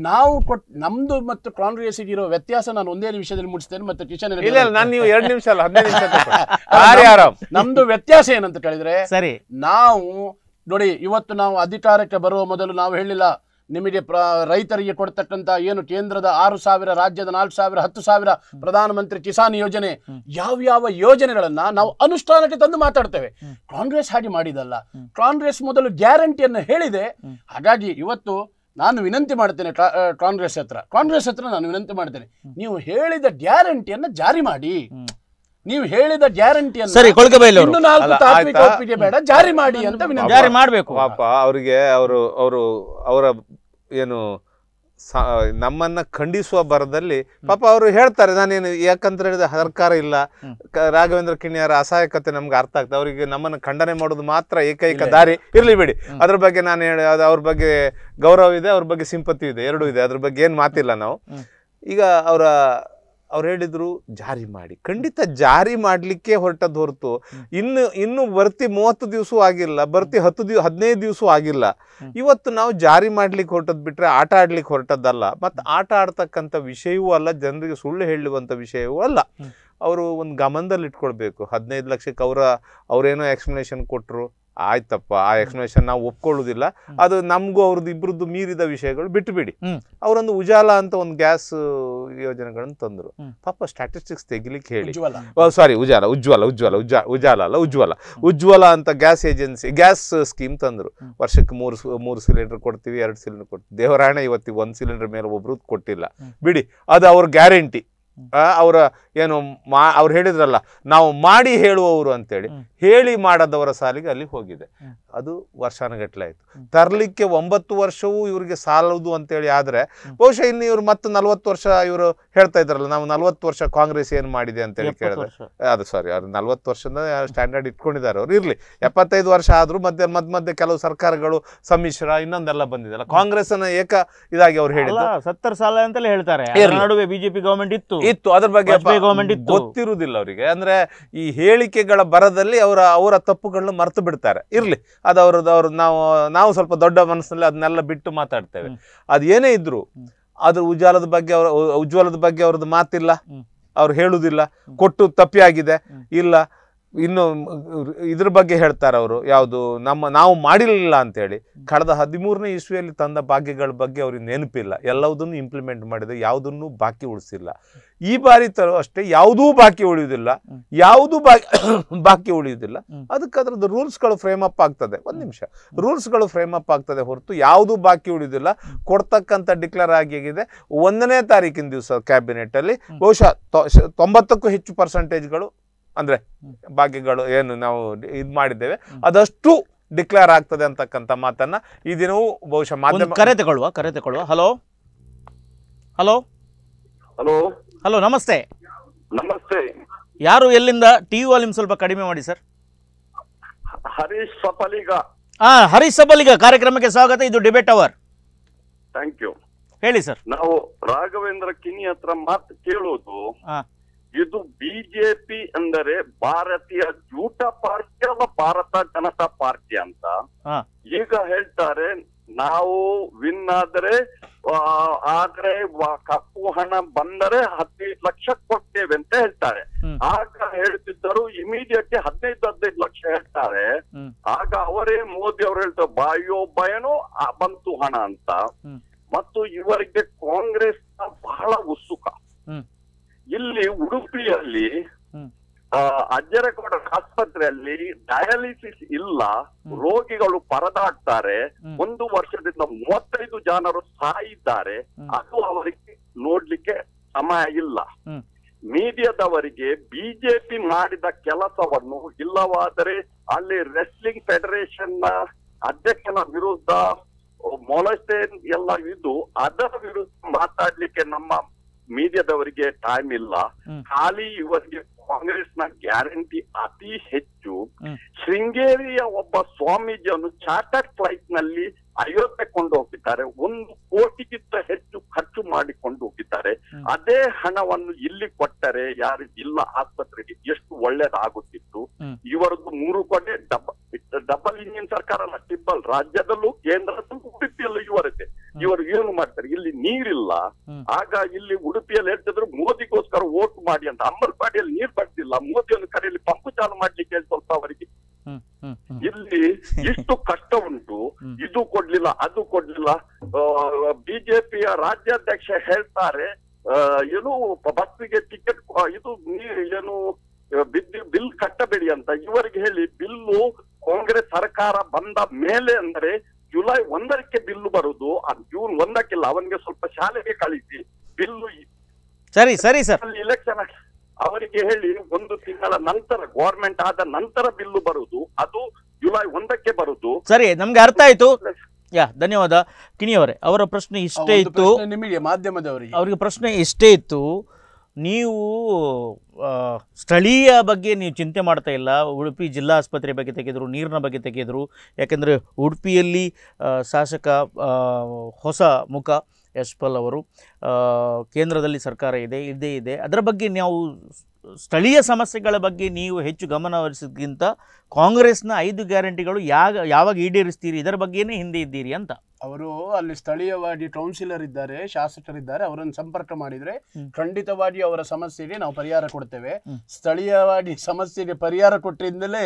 [SPEAKER 4] ನಾವು ಕೊಟ್ ನಮ್ದು ಮತ್ತು ಕಾಂಗ್ರೆಸ್ ಇರೋ ವ್ಯತ್ಯಾಸ ನಾನು ಒಂದೇ ನಿಮಿಷದಲ್ಲಿ ಮುಟ್ಟಿಸ್ತೇನೆ ಮತ್ತೆ ಕಿಶನ್ ನೀವು ನಿಮಿಷ ಅಲ್ಲ ನಮ್ದು ವ್ಯತ್ಯಾಸ ಏನಂತ ಕೇಳಿದ್ರೆ ಸರಿ ನಾವು ನೋಡಿ ಇವತ್ತು ನಾವು ಅಧಿಕಾರಕ್ಕೆ ಬರುವ ಮೊದಲು ನಾವು ಹೇಳಿಲ್ಲ ನಿಮಗೆ ಪ್ರ ರೈತರಿಗೆ ಕೊಡ್ತಕ್ಕಂಥ ಏನು ಕೇಂದ್ರದ ಆರು ಸಾವಿರ ರಾಜ್ಯದ ನಾಲ್ಕು ಸಾವಿರ ಹತ್ತು ಸಾವಿರ ಪ್ರಧಾನಮಂತ್ರಿ ಕಿಸಾನ್ ಯೋಜನೆ ಯಾವ್ಯಾವ ಯೋಜನೆಗಳನ್ನ ನಾವು ಅನುಷ್ಠಾನಕ್ಕೆ ತಂದು ಮಾತಾಡ್ತೇವೆ ಕಾಂಗ್ರೆಸ್ ಹಾಗೆ ಮಾಡಿದಲ್ಲ ಕಾಂಗ್ರೆಸ್ ಮೊದಲು ಗ್ಯಾರಂಟಿಯನ್ನು ಹೇಳಿದೆ ಹಾಗಾಗಿ ಇವತ್ತು ನಾನು ವಿನಂತಿ ಮಾಡ್ತೇನೆ ಕಾಂಗ್ರೆಸ್ ಹತ್ರ ಕಾಂಗ್ರೆಸ್ ಹತ್ರ ನಾನು ವಿನಂತಿ ಮಾಡ್ತೇನೆ ನೀವು ಹೇಳಿದ ಗ್ಯಾರಂಟಿಯನ್ನು ಜಾರಿ ಮಾಡಿ ನೀವು ಹೇಳಿದ ಗ್ಯಾರಂಟಿಯನ್ನು ಸರಿ ಒಪ್ಪಿಗೆ ಬೇಡ ಜಾರಿ ಮಾಡಿ ಅಂತ ಜಾರಿ
[SPEAKER 2] ಮಾಡಬೇಕು ಪಾಪ ಅವರಿಗೆ ಅವರು ಅವರು ಅವರ ಏನು ಸಾ ನಮ್ಮನ್ನು ಖಂಡಿಸುವ ಬರದಲ್ಲಿ ಪಾಪ ಅವರು ಹೇಳ್ತಾರೆ ನಾನೇನು ಯಾಕಂತ ಹೇಳಿದ ಸರ್ಕಾರ ಇಲ್ಲ ರಾಘವೇಂದ್ರ ಕಿಣಿಯರ ಅಸಹಾಯಕತೆ ನಮ್ಗೆ ಅರ್ಥ ಆಗ್ತದೆ ಅವರಿಗೆ ನಮ್ಮನ್ನು ಖಂಡನೆ ಮಾಡೋದು ಮಾತ್ರ ಏಕೈಕ ದಾರಿ ಇರಲಿ ಬಿಡಿ ಅದ್ರ ಬಗ್ಗೆ ನಾನು ಹೇಳಿ ಅದು ಅವ್ರ ಬಗ್ಗೆ ಗೌರವ ಇದೆ ಅವ್ರ ಬಗ್ಗೆ ಸಿಂಪತಿ ಇದೆ ಎರಡೂ ಇದೆ ಅದ್ರ ಬಗ್ಗೆ ಏನು ಮಾತಿಲ್ಲ ನಾವು ಈಗ ಅವರ ಅವ್ರು ಹೇಳಿದರು ಜಾರಿ ಮಾಡಿ ಖಂಡಿತ ಜಾರಿ ಮಾಡಲಿಕ್ಕೆ ಹೊರಟದ್ದು ಹೊರತು ಇನ್ನು ಇನ್ನು ಬರ್ತಿ ಮೂವತ್ತು ದಿವಸ ಆಗಿಲ್ಲ ಬರ್ತಿ ಹತ್ತು ದಿವ್ ಹದಿನೈದು ದಿವಸ ಆಗಿಲ್ಲ ಇವತ್ತು ನಾವು ಜಾರಿ ಮಾಡ್ಲಿಕ್ಕೆ ಹೊರಟದ್ ಬಿಟ್ಟರೆ ಆಟ ಆಡ್ಲಿಕ್ಕೆ ಹೊರಟದ್ದಲ್ಲ ಮತ್ತು ಆಟ ಆಡ್ತಕ್ಕಂಥ ವಿಷಯವೂ ಅಲ್ಲ ಜನರಿಗೆ ಸುಳ್ಳು ಹೇಳುವಂಥ ವಿಷಯವೂ ಅಲ್ಲ ಅವರು ಒಂದು ಗಮನದಲ್ಲಿ ಇಟ್ಕೊಳ್ಬೇಕು ಹದಿನೈದು ಲಕ್ಷಕ್ಕೆ ಅವರ ಅವರೇನೋ ಎಕ್ಸ್ಪ್ಲನೇಷನ್ ಕೊಟ್ಟರು ಆಯ್ತಪ್ಪ ಆ ಎಕ್ಸ್ಪ್ಲನೇಷನ್ ನಾವು ಒಪ್ಕೊಳ್ಳೋದಿಲ್ಲ ಅದು ನಮಗೂ ಅವ್ರದ್ದು ಇಬ್ಬರದ್ದು ಮೀರಿದ ವಿಷಯಗಳು ಬಿಟ್ಟುಬಿಡಿ ಅವರೊಂದು ಉಜಾಲ ಅಂತ ಒಂದು ಗ್ಯಾಸ್ ಯೋಜನೆಗಳನ್ನು ತಂದರು ಪಾಪ ಸ್ಟ್ಯಾಟಿಸ್ಟಿಕ್ಸ್ ತೆಗಿಲಿಕ್ಕೆ ಹೇಳಿ ಸಾರಿ ಉಜಾಲ ಉಜ್ವಲ ಉಜ್ವಲ ಉಜ್ಜಾ ಉಜಾಲ ಅಲ್ಲ ಉಜ್ವಲ ಉಜ್ವಲ ಅಂತ ಗ್ಯಾಸ್ ಏಜೆನ್ಸಿ ಗ್ಯಾಸ್ ಸ್ಕೀಮ್ ತಂದರು ವರ್ಷಕ್ಕೆ ಮೂರು ಮೂರು ಸಿಲಿಂಡರ್ ಕೊಡ್ತೀವಿ ಎರಡು ಸಿಲಿಂಡರ್ ಕೊಡ್ತೀವಿ ದೇವರಾಯಣ ಇವತ್ತಿ ಒಂದು ಸಿಲಿಂಡರ್ ಮೇಲೆ ಒಬ್ರು ಕೊಟ್ಟಿಲ್ಲ ಬಿಡಿ ಅದು ಅವ್ರ ಗ್ಯಾರಂಟಿ ಅವರ ಏನು ಮಾ ಅವ್ರು ಹೇಳಿದ್ರಲ್ಲ ನಾವು ಮಾಡಿ ಹೇಳುವವರು ಅಂತೇಳಿ ಹೇಳಿ ಮಾಡದವರ ಸಾಲಿಗೆ ಅಲ್ಲಿ ಹೋಗಿದೆ ಅದು ವರ್ಷಾನುಗಟ್ಲೆ ಆಯ್ತು ತರಲಿಕ್ಕೆ ಒಂಬತ್ತು ವರ್ಷವೂ ಇವರಿಗೆ ಸಾಲದು ಅಂತೇಳಿ ಆದ್ರೆ ಬಹುಶಃ ಇನ್ನು ಇವರು ಮತ್ತೆ ನಲ್ವತ್ತು ವರ್ಷ ಇವರು ಹೇಳ್ತಾ ಇದ್ರಲ್ಲ ನಾವು ನಲ್ವತ್ತು ವರ್ಷ ಕಾಂಗ್ರೆಸ್ ಏನು ಮಾಡಿದೆ ಅಂತೇಳಿ ಕೇಳಿದ್ರೆ ಅದು ಸಾರಿ ಅವ್ರು ನಲ್ವತ್ತು ವರ್ಷದ ಸ್ಟ್ಯಾಂಡರ್ಡ್ ಇಟ್ಕೊಂಡಿದ್ದಾರೆ ಅವ್ರು ಇರ್ಲಿ ಎಪ್ಪತ್ತೈದು ವರ್ಷ ಆದ್ರೂ ಮಧ್ಯ ಮಧ್ಯ ಮಧ್ಯೆ ಕೆಲವು ಸರ್ಕಾರಗಳು ಸಮ್ಮಿಶ್ರ ಇನ್ನೊಂದೆಲ್ಲ ಕಾಂಗ್ರೆಸ್ ಕಾಂಗ್ರೆಸ್ನ ಏಕ ಇದಾಗಿ ಅವ್ರು ಹೇಳಿದ್ರು ಸತ್ತರ್ ಸಾಲ ಅಂತಲೇ ಹೇಳ್ತಾರೆ ನಡುವೆ ಬಿಜೆಪಿ ಗವರ್ಮೆಂಟ್ ಇತ್ತು ಇತ್ತು ಅದ್ರ ಬಗ್ಗೆ ಗೊತ್ತಿರುವುದಿಲ್ಲ ಅವರಿಗೆ ಅಂದ್ರೆ ಈ ಹೇಳಿಕೆಗಳ ಬರದಲ್ಲಿ ಅವರ ಅವರ ತಪ್ಪುಗಳನ್ನ ಮರೆತು ಬಿಡ್ತಾರೆ ಇರ್ಲಿ ಅದು ಅವ್ರದ್ದು ನಾವು ನಾವು ಸ್ವಲ್ಪ ದೊಡ್ಡ ಮನಸ್ಸಿನಲ್ಲಿ ಅದನ್ನೆಲ್ಲ ಬಿಟ್ಟು ಮಾತಾಡ್ತೇವೆ ಏನೇ ಇದ್ರು ಅದ್ರ ಉಜ್ವಲದ ಬಗ್ಗೆ ಅವರ ಉಜ್ವಲದ ಬಗ್ಗೆ ಅವ್ರದ್ದು ಮಾತಿಲ್ಲ ಅವ್ರು ಹೇಳುದಿಲ್ಲ ಕೊಟ್ಟು ಆಗಿದೆ ಇಲ್ಲ ಇನ್ನು ಇದ್ರ ಬಗ್ಗೆ ಹೇಳ್ತಾರೆ ಅವರು ಯಾವುದು ನಮ್ಮ ನಾವು ಮಾಡಿರಲಿಲ್ಲ ಅಂತೇಳಿ ಕಳೆದ ಹದಿಮೂರನೇ ಇಸ್ವಿಯಲ್ಲಿ ತಂದ ಭಾಗ್ಯಗಳ ಬಗ್ಗೆ ಅವ್ರಿಗೆ ನೆನಪಿಲ್ಲ ಎಲ್ಲವುದನ್ನು ಇಂಪ್ಲಿಮೆಂಟ್ ಮಾಡಿದೆ ಯಾವುದನ್ನು ಬಾಕಿ ಉಳಿಸಿಲ್ಲ ಈ ಬಾರಿ ತರೋ ಅಷ್ಟೇ ಯಾವುದೂ ಬಾಕಿ ಉಳಿಯುವುದಿಲ್ಲ ಯಾವುದೂ ಬಾಕಿ ಬಾಕಿ ಉಳಿಯುವುದಿಲ್ಲ ಅದಕ್ಕೆ ಅದರದ್ದು ರೂಲ್ಸ್ಗಳು ಫ್ರೇಮ್ ಅಪ್ ಆಗ್ತದೆ ಒಂದು ನಿಮಿಷ ರೂಲ್ಸ್ಗಳು ಫ್ರೇಮ್ ಅಪ್ ಆಗ್ತದೆ ಹೊರತು ಯಾವುದೂ ಬಾಕಿ ಉಳಿಯುವುದಿಲ್ಲ ಕೊಡ್ತಕ್ಕಂಥ ಡಿಕ್ಲೇರ್ ಆಗಿದೆ ಒಂದನೇ ತಾರೀಕಿನ ದಿವಸ ಕ್ಯಾಬಿನೆಟ್ ಅಲ್ಲಿ ಬಹುಶಃ ತೊಂಬತ್ತಕ್ಕೂ ಹೆಚ್ಚು ಪರ್ಸೆಂಟೇಜ್ಗಳು ಅಂದ್ರೆ ಭಾಗ್ಯಗಳು ಏನು ನಾವು ಇದು ಮಾಡಿದ್ದೇವೆ ಅದಷ್ಟು ಡಿಕ್ಲೇರ್ ಆಗ್ತದೆ ಅಂತಕ್ಕಂಥ ಮಾತನ್ನ ಈ ದಿನವೂ ಬಹುಶಃ ಮಾಧ್ಯಮ ಕರೆ ತಗೊಳ್ಳುವ ಕರೆ ತಗೊಳ್ಳುವ ಹಲೋ ಹಲೋ ಹಲೋ ಹಲೋ ನಮಸ್ತೆ
[SPEAKER 5] ನಮಸ್ತೆ
[SPEAKER 1] ಯಾರು ಎಲ್ಲಿಂದ ಟಿವಿ ವಾಲ್ಯೂಮ್ ಸ್ವಲ್ಪ ಕಡಿಮೆ ಮಾಡಿ ಸರ್
[SPEAKER 5] ಹರೀಶ್ ಸಪಲಿಗ
[SPEAKER 1] ಆ ಹರೀಶ್ ಸಪಲಿಗ ಕಾರ್ಯಕ್ರಮಕ್ಕೆ ಸ್ವಾಗತ ಇದು ಡಿಬೇಟ್ ಅವರ್ ಥ್ಯಾಂಕ್ ಯು ಹೇಳಿ ಸರ್
[SPEAKER 5] ನಾವು ರಾಘವೇಂದ್ರ ಕಿನಿ ಹತ್ರ ಮಾತು ಕೇಳೋದು ಇದು ಬಿಜೆಪಿ ಅಂದರೆ ಭಾರತೀಯ ಜೂಟ ಪಾರ್ಟಿ ಅಲ್ಲ ಭಾರತ ಜನತಾ ಪಾರ್ಟಿ ಅಂತ ಈಗ ಹೇಳ್ತಾರೆ ನಾವು ವಿನ್ ಆದ್ರೆ ಆದ್ರೆ ಕಪ್ಪು ಹಣ ಬಂದರೆ ಹದಿನೈದು ಲಕ್ಷ ಕೊಡ್ತೇವೆ ಅಂತ ಹೇಳ್ತಾರೆ ಆಗ ಹೇಳ್ತಿದ್ದರು ಇಮಿಡಿಯೇಟ್ಲಿ ಹದಿನೈದು ಹದಿನೈದು ಲಕ್ಷ ಹೇಳ್ತಾರೆ ಆಗ ಅವರೇ ಮೋದಿ ಅವ್ರು ಹೇಳ್ತಾರೆ ಬಾಯೋ ಬಯನೋ ಬಂತು ಹಣ ಅಂತ ಮತ್ತು ಇವರಿಗೆ ಕಾಂಗ್ರೆಸ್ ಇಲ್ಲಿ ಉಡುಪಿಯಲ್ಲಿ ಅಜ್ಜರಕೋಟ ಆಸ್ಪತ್ರೆಯಲ್ಲಿ ಡಯಾಲಿಸಿಸ್ ಇಲ್ಲ ರೋಗಿಗಳು ಪರದಾಡ್ತಾರೆ ಒಂದು ವರ್ಷದಿಂದ ಮೂವತ್ತೈದು ಜನರು ಸಾಯಿದ್ದಾರೆ ಅದು ಅವರಿಗೆ ನೋಡ್ಲಿಕ್ಕೆ ಸಮಯ ಇಲ್ಲ ಮೀಡಿಯಾದವರಿಗೆ ಬಿಜೆಪಿ ಮಾಡಿದ ಕೆಲಸವನ್ನು ಇಲ್ಲವಾದರೆ ಅಲ್ಲಿ ರೆಸ್ಲಿಂಗ್ ಫೆಡರೇಷನ್ ನ ಅಧ್ಯಕ್ಷನ ವಿರುದ್ಧ ಮೊಲಸ್ಟೇನ್ ಎಲ್ಲ ಇದ್ದು ಅದರ ವಿರುದ್ಧ ಮಾತಾಡ್ಲಿಕ್ಕೆ ನಮ್ಮ ಮೀಡಿಯಾದವರಿಗೆ ಟೈಮ್ ಇಲ್ಲ ಖಾಲಿ ಇವರಿಗೆ ನ ಗ್ಯಾರಂಟಿ ಅತಿ ಹೆಚ್ಚು ಶೃಂಗೇರಿಯ ಒಬ್ಬ ಸ್ವಾಮೀಜಿಯನ್ನು ಚಾರ್ಟರ್ ಫ್ಲೈಟ್ ನಲ್ಲಿ ಅಯೋಧ್ಯೆ ಕೊಂಡು ಹೋಗಿದ್ದಾರೆ ಒಂದು ಕೋಟಿಗಿಂತ ಹೆಚ್ಚು ಖರ್ಚು ಮಾಡಿಕೊಂಡು ಹೋಗಿದ್ದಾರೆ ಅದೇ ಹಣವನ್ನು ಇಲ್ಲಿ ಕೊಟ್ಟರೆ ಯಾರು ಇಲ್ಲ ಆಸ್ಪತ್ರೆಗೆ ಎಷ್ಟು ಒಳ್ಳೇದಾಗುತ್ತಿತ್ತು ಇವರದ್ದು ಮೂರು ಕೋಟಿ ಡಬಲ್ ಡಬಲ್ ಇಂಜಿನ್ ಸರ್ಕಾರ ಅಲ್ಲ ಟಿಬ್ಬಲ್ ರಾಜ್ಯದಲ್ಲೂ ಕೇಂದ್ರದಲ್ಲೂ ಉಡುಪಿಯಲ್ಲೂ ಇವರದ್ದು ಇವರು ಏನು ಮಾಡ್ತಾರೆ ಇಲ್ಲಿ ನೀರಿಲ್ಲ ಆಗ ಇಲ್ಲಿ ಉಡುಪಿಯಲ್ಲಿ ಹೇಳ್ತಿದ್ರು ಮೋದಿಗೋಸ್ಕರ ವೋಟ್ ಮಾಡಿ ಅಂತ ಅಮರ್ಪಾಡಿಯಲ್ಲಿ ನೀರ್ ಬರ್ತಿಲ್ಲ ಮೋದಿಯನ್ನು ಕರೆಯಲ್ಲಿ ಪಂಪು ಚಾಲು ಮಾಡ್ಲಿಕ್ಕೆ ಸ್ವಲ್ಪ ಅವರಿಗೆ ಇಲ್ಲಿ ಇಷ್ಟು ಕಷ್ಟ ಉಂಟು ಇದು ಕೊಡ್ಲಿಲ್ಲ ಅದು ಕೊಡ್ಲಿಲ್ಲ ಬಿಜೆಪಿಯ ರಾಜ್ಯಾಧ್ಯಕ್ಷ ಹೇಳ್ತಾರೆ ಏನು ಬಸ್ಸಿಗೆ ಟಿಕೆಟ್ ಇದು ಏನು ಬಿಲ್ ಕಟ್ಟಬೇಡಿ ಅಂತ ಇವರಿಗೆ ಹೇಳಿ ಬಿಲ್ಲು ಕಾಂಗ್ರೆಸ್ ಸರ್ಕಾರ ಬಂದ ಮೇಲೆ ಅಂದ್ರೆ ಜುಲೈ ಒಂದಕ್ಕೆ ಬಿಲ್ಲು ಬರುದು ಅದು ಜೂನ್ ಒಂದಕ್ಕಿಲ್ಲ ಅವನಿಗೆ ಸ್ವಲ್ಪ ಶಾಲೆಗೆ ಕಳಿಸಿ ಬಿಲ್ಲು
[SPEAKER 1] ಸರಿ ಸರಿ ಸರ್
[SPEAKER 5] ಇಲೆಕ್ಷನ್ ಅವರಿಗೆ ಹೇಳಿ ಒಂದು ತಿಂಗಳ ನಂತರ ಗೋರ್ಮೆಂಟ್ ಆದ ನಂತರ ಬಿಲ್ಲು ಬರುದು ಅದು ಜುಲೈ ಒಂದಕ್ಕೆ ಬರುದು
[SPEAKER 1] ಸರಿ ನಮ್ಗೆ ಅರ್ಥ ಆಯ್ತು ಯಾ ಧನ್ಯವಾದ ಕಿಣಿಯವರೇ ಅವರ ಪ್ರಶ್ನೆ ಇಷ್ಟೇ ಇತ್ತು ನಿಮಗೆ ಮಾಧ್ಯಮದವರಿಗೆ ಅವರಿಗೆ ಪ್ರಶ್ನೆ ಇಷ್ಟೇ ಇತ್ತು ನೀವು ಸ್ಥಳೀಯ ಬಗ್ಗೆ ನೀವು ಚಿಂತೆ ಮಾಡ್ತಾ ಇಲ್ಲ ಉಡುಪಿ ಜಿಲ್ಲಾ ಆಸ್ಪತ್ರೆ ಬಗ್ಗೆ ತೆಗೆದರು ನೀರಿನ ಬಗ್ಗೆ ತೆಗೆದರು ಯಾಕೆಂದರೆ ಉಡುಪಿಯಲ್ಲಿ ಶಾಸಕ ಹೊಸ ಮುಖ ಯಶ್ಪಾಲ್ ಅವರು ಕೇಂದ್ರದಲ್ಲಿ ಸರ್ಕಾರ ಇದೆ ಇದೇ ಇದೆ ಅದರ ಬಗ್ಗೆ ನಾವು ಸ್ಥಳೀಯ ಸಮಸ್ಯೆಗಳ ಬಗ್ಗೆ ನೀವು ಹೆಚ್ಚು ಗಮನ ಹರಿಸೋದ್ಕಿಂತ ಕಾಂಗ್ರೆಸ್ನ ಐದು ಗ್ಯಾರಂಟಿಗಳು ಯಾವ ಯಾವಾಗ ಈಡೇರಿಸ್ತೀರಿ ಇದರ ಬಗ್ಗೆನೇ ಹಿಂದೆ ಇದ್ದೀರಿ ಅಂತ
[SPEAKER 4] ಅವರು ಅಲ್ಲಿ ಸ್ಥಳೀಯವಾಗಿ ಕೌನ್ಸಿಲರ್ ಇದ್ದಾರೆ ಶಾಸಕರಿದ್ದಾರೆ ಅವರನ್ನು ಸಂಪರ್ಕ ಮಾಡಿದ್ರೆ ಖಂಡಿತವಾಗಿ ಅವರ ಸಮಸ್ಯೆಗೆ ನಾವು ಪರಿಹಾರ ಕೊಡ್ತೇವೆ ಸ್ಥಳೀಯವಾಗಿ ಸಮಸ್ಯೆಗೆ ಪರಿಹಾರ ಕೊಟ್ಟಿದ್ದಲೇ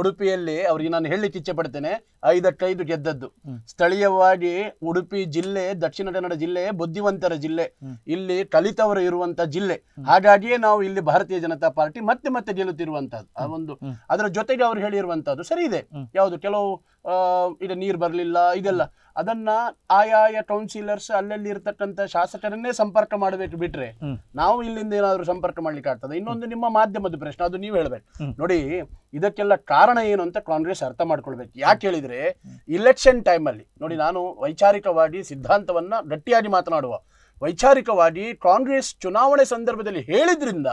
[SPEAKER 4] ಉಡುಪಿಯಲ್ಲಿ ಅವರಿಗೆ ನಾನು ಹೇಳಲಿಕ್ಕೆ ಇಚ್ಛೆ ಪಡ್ತೇನೆ ಐದಕ್ಕೈದು ಗೆದ್ದದ್ದು ಸ್ಥಳೀಯವಾಗಿ ಉಡುಪಿ ಜಿಲ್ಲೆ ದಕ್ಷಿಣ ಕನ್ನಡ ಜಿಲ್ಲೆ ಬುದ್ಧಿವಂತರ ಜಿಲ್ಲೆ ಇಲ್ಲಿ ಕಲಿತವರು ಇರುವಂತ ಜಿಲ್ಲೆ ಹಾಗಾಗಿಯೇ ನಾವು ಇಲ್ಲಿ ಭಾರತೀಯ ಜನತಾ ಪಾರ್ಟಿ ಮತ್ತೆ ಮತ್ತೆ ಗೆಲ್ಲುತ್ತಿರುವಂತಹದ್ದು ಆ ಒಂದು ಅದರ ಜೊತೆಗೆ ಅವರು ಹೇಳಿರುವಂತಹದ್ದು ಸರಿ ಇದೆ ಯಾವುದು ಕೆಲವು ಇದು ನೀರು ಬರಲಿಲ್ಲ ಇದೆಲ್ಲ ಅದನ್ನ ಆಯಾಯ ಕೌನ್ಸಿಲರ್ಸ್ ಅಲ್ಲಲ್ಲಿ ಇರತಕ್ಕಂಥ ಶಾಸಕರನ್ನೇ ಸಂಪರ್ಕ ಮಾಡಬೇಕು ಬಿಟ್ರೆ ನಾವು ಇಲ್ಲಿಂದ ಏನಾದರೂ ಸಂಪರ್ಕ ಮಾಡ್ಲಿಕ್ಕೆ ಆಗ್ತದೆ ಇನ್ನೊಂದು ನಿಮ್ಮ ಮಾಧ್ಯಮದ ಪ್ರಶ್ನೆ ಅದು ನೀವು ಹೇಳಬೇಕು ನೋಡಿ ಇದಕ್ಕೆಲ್ಲ ಕಾರಣ ಏನು ಅಂತ ಕಾಂಗ್ರೆಸ್ ಅರ್ಥ ಮಾಡ್ಕೊಳ್ಬೇಕು ಯಾಕೆ ಹೇಳಿದ್ರೆ ಇಲೆಕ್ಷನ್ ಟೈಮಲ್ಲಿ ನೋಡಿ ನಾನು ವೈಚಾರಿಕವಾಗಿ ಸಿದ್ಧಾಂತವನ್ನ ಗಟ್ಟಿಯಾಗಿ ಮಾತನಾಡುವ ವೈಚಾರಿಕವಾಗಿ ಕಾಂಗ್ರೆಸ್ ಚುನಾವಣೆ ಸಂದರ್ಭದಲ್ಲಿ ಹೇಳಿದ್ರಿಂದ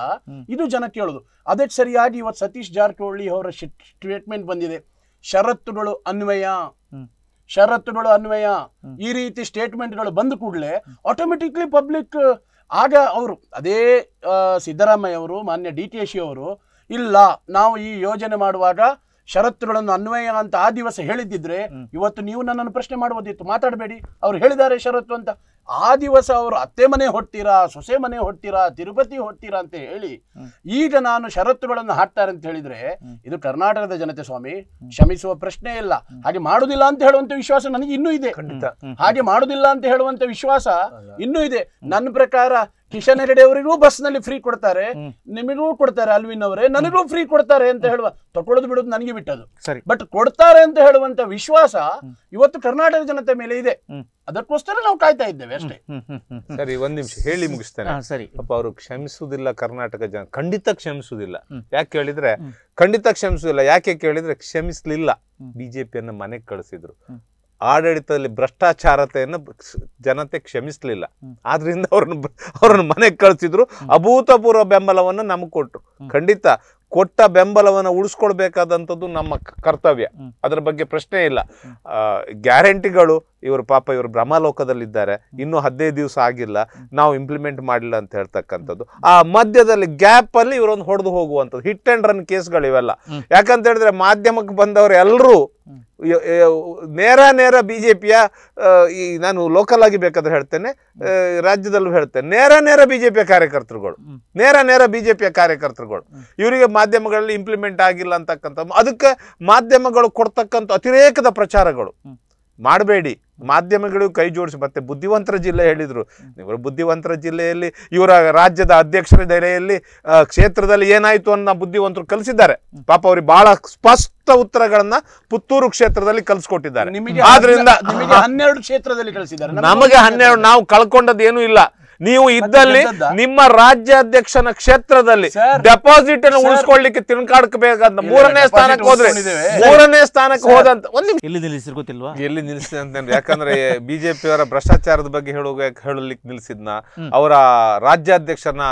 [SPEAKER 4] ಇದು ಜನ ಕೇಳುದು ಅದಕ್ಕೆ ಸರಿಯಾಗಿ ಇವತ್ತು ಸತೀಶ್ ಜಾರಕಿಹೊಳಿ ಅವರ ಸ್ಟೇಟ್ಮೆಂಟ್ ಬಂದಿದೆ ಷರತ್ತುಗಳು ಅನ್ವಯ ಷರತ್ತುಗಳು ಅನ್ವಯ ಈ ರೀತಿ ಸ್ಟೇಟ್ಮೆಂಟ್ಗಳು ಬಂದ ಕೂಡಲೇ ಆಟೋಮೆಟಿಕ್ಲಿ ಪಬ್ಲಿಕ್ ಆಗ ಅವರು ಅದೇ ಸಿದ್ದರಾಮಯ್ಯ ಅವರು ಮಾನ್ಯ ಡಿ ಟಿ ಶಿ ಅವರು ಇಲ್ಲ ನಾವು ಈ ಯೋಜನೆ ಮಾಡುವಾಗ ಷರತ್ತುಗಳನ್ನು ಅನ್ವಯ ಅಂತ ಆ ದಿವಸ ಹೇಳಿದ್ದಿದ್ರೆ ಇವತ್ತು ನೀವು ನನ್ನನ್ನು ಪ್ರಶ್ನೆ ಮಾಡುವುದಿತ್ತು ಮಾತಾಡಬೇಡಿ ಅವ್ರು ಹೇಳಿದ್ದಾರೆ ಷರತ್ತು ಅಂತ ಆ ದಿವಸ ಅವರು ಅತ್ತೆ ಮನೆ ಹೊಟ್ಟಿರಾ ಸೊಸೆ ಮನೆ ಹೊಟ್ಟಿರಾ ತಿರುಪತಿ ಹೊಟ್ಟಿರಾ ಅಂತ ಹೇಳಿ ಈಗ ನಾನು ಷರತ್ತುಗಳನ್ನು ಹಾಕ್ತಾರೆ ಅಂತ ಹೇಳಿದ್ರೆ ಇದು ಕರ್ನಾಟಕದ ಜನತೆ ಸ್ವಾಮಿ ಕ್ಷಮಿಸುವ ಪ್ರಶ್ನೆ ಇಲ್ಲ ಹಾಗೆ ಮಾಡುದಿಲ್ಲ ಅಂತ ಹೇಳುವಂತ ವಿಶ್ವಾಸ ನನಗೆ ಇನ್ನೂ ಇದೆ ಖಂಡಿತ ಹಾಗೆ ಮಾಡುದಿಲ್ಲ ಅಂತ ಹೇಳುವಂತ ವಿಶ್ವಾಸ ಇನ್ನೂ ಇದೆ ನನ್ನ ಪ್ರಕಾರ ಕಿಶನ್ ಹೆಗಡೆ ಅವರಿಗೂ ಬಸ್ ನಲ್ಲಿ ಫ್ರೀ ಕೊಡ್ತಾರೆ ನಿಮಗೂ ಕೊಡ್ತಾರೆ ಅಲ್ವಿನ್ ಅವರೇ ನನಗೂ ಫ್ರೀ ಕೊಡ್ತಾರೆ ಅಂತ ಹೇಳುವ ತಕೊಳ್ಳೋದು ಬಿಡೋದು ನನಗೆ ಬಿಟ್ಟದು ಸರಿ ಬಟ್ ಕೊಡ್ತಾರೆ ಅಂತ ಹೇಳುವಂತ ವಿಶ್ವಾಸ ಇವತ್ತು ಕರ್ನಾಟಕ ಜನತೆ ಮೇಲೆ ಇದೆ ಅದಕ್ಕೋಸ್ಕರ ನಾವು ಕಾಯ್ತಾ ಇದ್ದೇವೆ ಅಷ್ಟೇ
[SPEAKER 2] ಸರಿ ಒಂದ್ ನಿಮಿಷ ಹೇಳಿ ಮುಗಿಸ್ತೇನೆ ಸರಿ ಅಪ್ಪ ಅವರು ಕ್ಷಮಿಸುವುದಿಲ್ಲ ಕರ್ನಾಟಕ ಜನ ಖಂಡಿತ ಕ್ಷಮಿಸುವುದಿಲ್ಲ ಯಾಕೆ ಕೇಳಿದ್ರೆ ಖಂಡಿತ ಕ್ಷಮಿಸುವುದಿಲ್ಲ ಯಾಕೆ ಕೇಳಿದ್ರೆ ಕ್ಷಮಿಸ್ಲಿಲ್ಲ ಬಿಜೆಪಿಯನ್ನು ಮನೆಗೆ ಕಳಿಸಿದ್ರು ಆಡಳಿತದಲ್ಲಿ ಭ್ರಷ್ಟಾಚಾರತೆಯನ್ನು ಜನತೆ ಕ್ಷಮಿಸ್ಲಿಲ್ಲ ಆದ್ರಿಂದ ಅವ್ರನ್ನ ಅವ್ರನ್ನ ಮನೆಗೆ ಕಳಿಸಿದ್ರು ಅಭೂತಪೂರ್ವ ಬೆಂಬಲವನ್ನು ನಮಗೆ ಕೊಟ್ಟರು ಖಂಡಿತ ಕೊಟ್ಟ ಬೆಂಬಲವನ್ನು ಉಳಿಸ್ಕೊಳ್ಬೇಕಾದಂಥದ್ದು ನಮ್ಮ ಕರ್ತವ್ಯ ಅದರ ಬಗ್ಗೆ ಪ್ರಶ್ನೆ ಇಲ್ಲ ಗ್ಯಾರಂಟಿಗಳು ಇವರು ಪಾಪ ಇವರು ಬ್ರಹ್ಮಲೋಕದಲ್ಲಿದ್ದಾರೆ ಇನ್ನೂ ಹದಿನೈದು ದಿವಸ ಆಗಿಲ್ಲ ನಾವು ಇಂಪ್ಲಿಮೆಂಟ್ ಮಾಡಿಲ್ಲ ಅಂತ ಹೇಳ್ತಕ್ಕಂಥದ್ದು ಆ ಮಧ್ಯದಲ್ಲಿ ಗ್ಯಾಪ್ ಅಲ್ಲಿ ಇವರೊಂದು ಹೊಡೆದು ಹೋಗುವಂಥದ್ದು ಹಿಟ್ ಅಂಡ್ ರನ್ ಕೇಸ್ಗಳು ಇವೆಲ್ಲ ಯಾಕಂತ ಹೇಳಿದ್ರೆ ಮಾಧ್ಯಮಕ್ಕೆ ಬಂದವರು ಎಲ್ಲರೂ ನೇರ ನೇರ ಪಿಯ ಈ ನಾನು ಲೋಕಲ್ ಆಗಿ ಬೇಕಾದ್ರೆ ಹೇಳ್ತೇನೆ ರಾಜ್ಯದಲ್ಲೂ ಹೇಳ್ತೇನೆ ನೇರ ನೇರ ಪಿಯ ಕಾರ್ಯಕರ್ತರುಗಳು ನೇರ ನೇರ ಪಿಯ ಕಾರ್ಯಕರ್ತರುಗಳು ಇವರಿಗೆ ಮಾಧ್ಯಮಗಳಲ್ಲಿ ಇಂಪ್ಲಿಮೆಂಟ್ ಆಗಿಲ್ಲ ಅಂತಕ್ಕಂಥ ಅದಕ್ಕೆ ಮಾಧ್ಯಮಗಳು ಕೊಡ್ತಕ್ಕಂಥ ಅತಿರೇಕದ ಪ್ರಚಾರಗಳು ಮಾಡಬೇಡಿ ಮಾಧ್ಯಮಗಳು ಕೈ ಜೋಡಿಸಿ ಮತ್ತೆ ಬುದ್ಧಿವಂತರ ಜಿಲ್ಲೆ ಹೇಳಿದರು ಇವರು ಬುದ್ಧಿವಂತರ ಜಿಲ್ಲೆಯಲ್ಲಿ ಇವರ ರಾಜ್ಯದ ಅಧ್ಯಕ್ಷರ ನೆಲೆಯಲ್ಲಿ ಕ್ಷೇತ್ರದಲ್ಲಿ ಏನಾಯಿತು ಅನ್ನೋ ಬುದ್ಧಿವಂತರು ಕಲಿಸಿದ್ದಾರೆ ಪಾಪ ಅವ್ರಿಗೆ ಬಹಳ ಸ್ಪಷ್ಟ ಉತ್ತರಗಳನ್ನ ಪುತ್ತೂರು ಕ್ಷೇತ್ರದಲ್ಲಿ ಕಲಿಸ್ಕೊಟ್ಟಿದ್ದಾರೆ ಆದ್ರಿಂದ
[SPEAKER 4] ಹನ್ನೆರಡು ಕ್ಷೇತ್ರದಲ್ಲಿ ಕಳಿಸಿದ್ದಾರೆ ನಮಗೆ ಹನ್ನೆರಡು ನಾವು
[SPEAKER 2] ಕಳ್ಕೊಂಡದ್ದು ಏನೂ ಇಲ್ಲ ನೀವು ಇದ್ದಲ್ಲಿ ನಿಮ್ಮ ರಾಜ್ಯಾಧ್ಯಕ್ಷನ ಕ್ಷೇತ್ರದಲ್ಲಿ ಡೆಪಾಸಿಟ್ ಅನ್ನು ಉಳಿಸ್ಕೊಳ್ಳಿಕ್ಕೆ ತಿನ್ಕಾಡ್ಕಬೇಕಾದ ಮೂರನೇ ಸ್ಥಾನಕ್ಕೆ ಹೋದ್ರೆ ಮೂರನೇ ಸ್ಥಾನಕ್ಕೆ ಹೋದಂತ ಒಂದು ಎಲ್ಲಿ ನಿಲ್ಲಿಸಿರ್ ಗೊತ್ತಿಲ್ವಾ ಎಲ್ಲಿ ನಿಲ್ಲಿಸಿದೆ ಅಂತ ಯಾಕಂದ್ರೆ ಬಿಜೆಪಿಯವರ ಭ್ರಷ್ಟಾಚಾರದ ಬಗ್ಗೆ ಹೇಳುವ ಹೇಳಲಿಕ್ಕೆ ನಿಲ್ಸಿದ್ನ ಅವರ ರಾಜ್ಯಾಧ್ಯಕ್ಷನ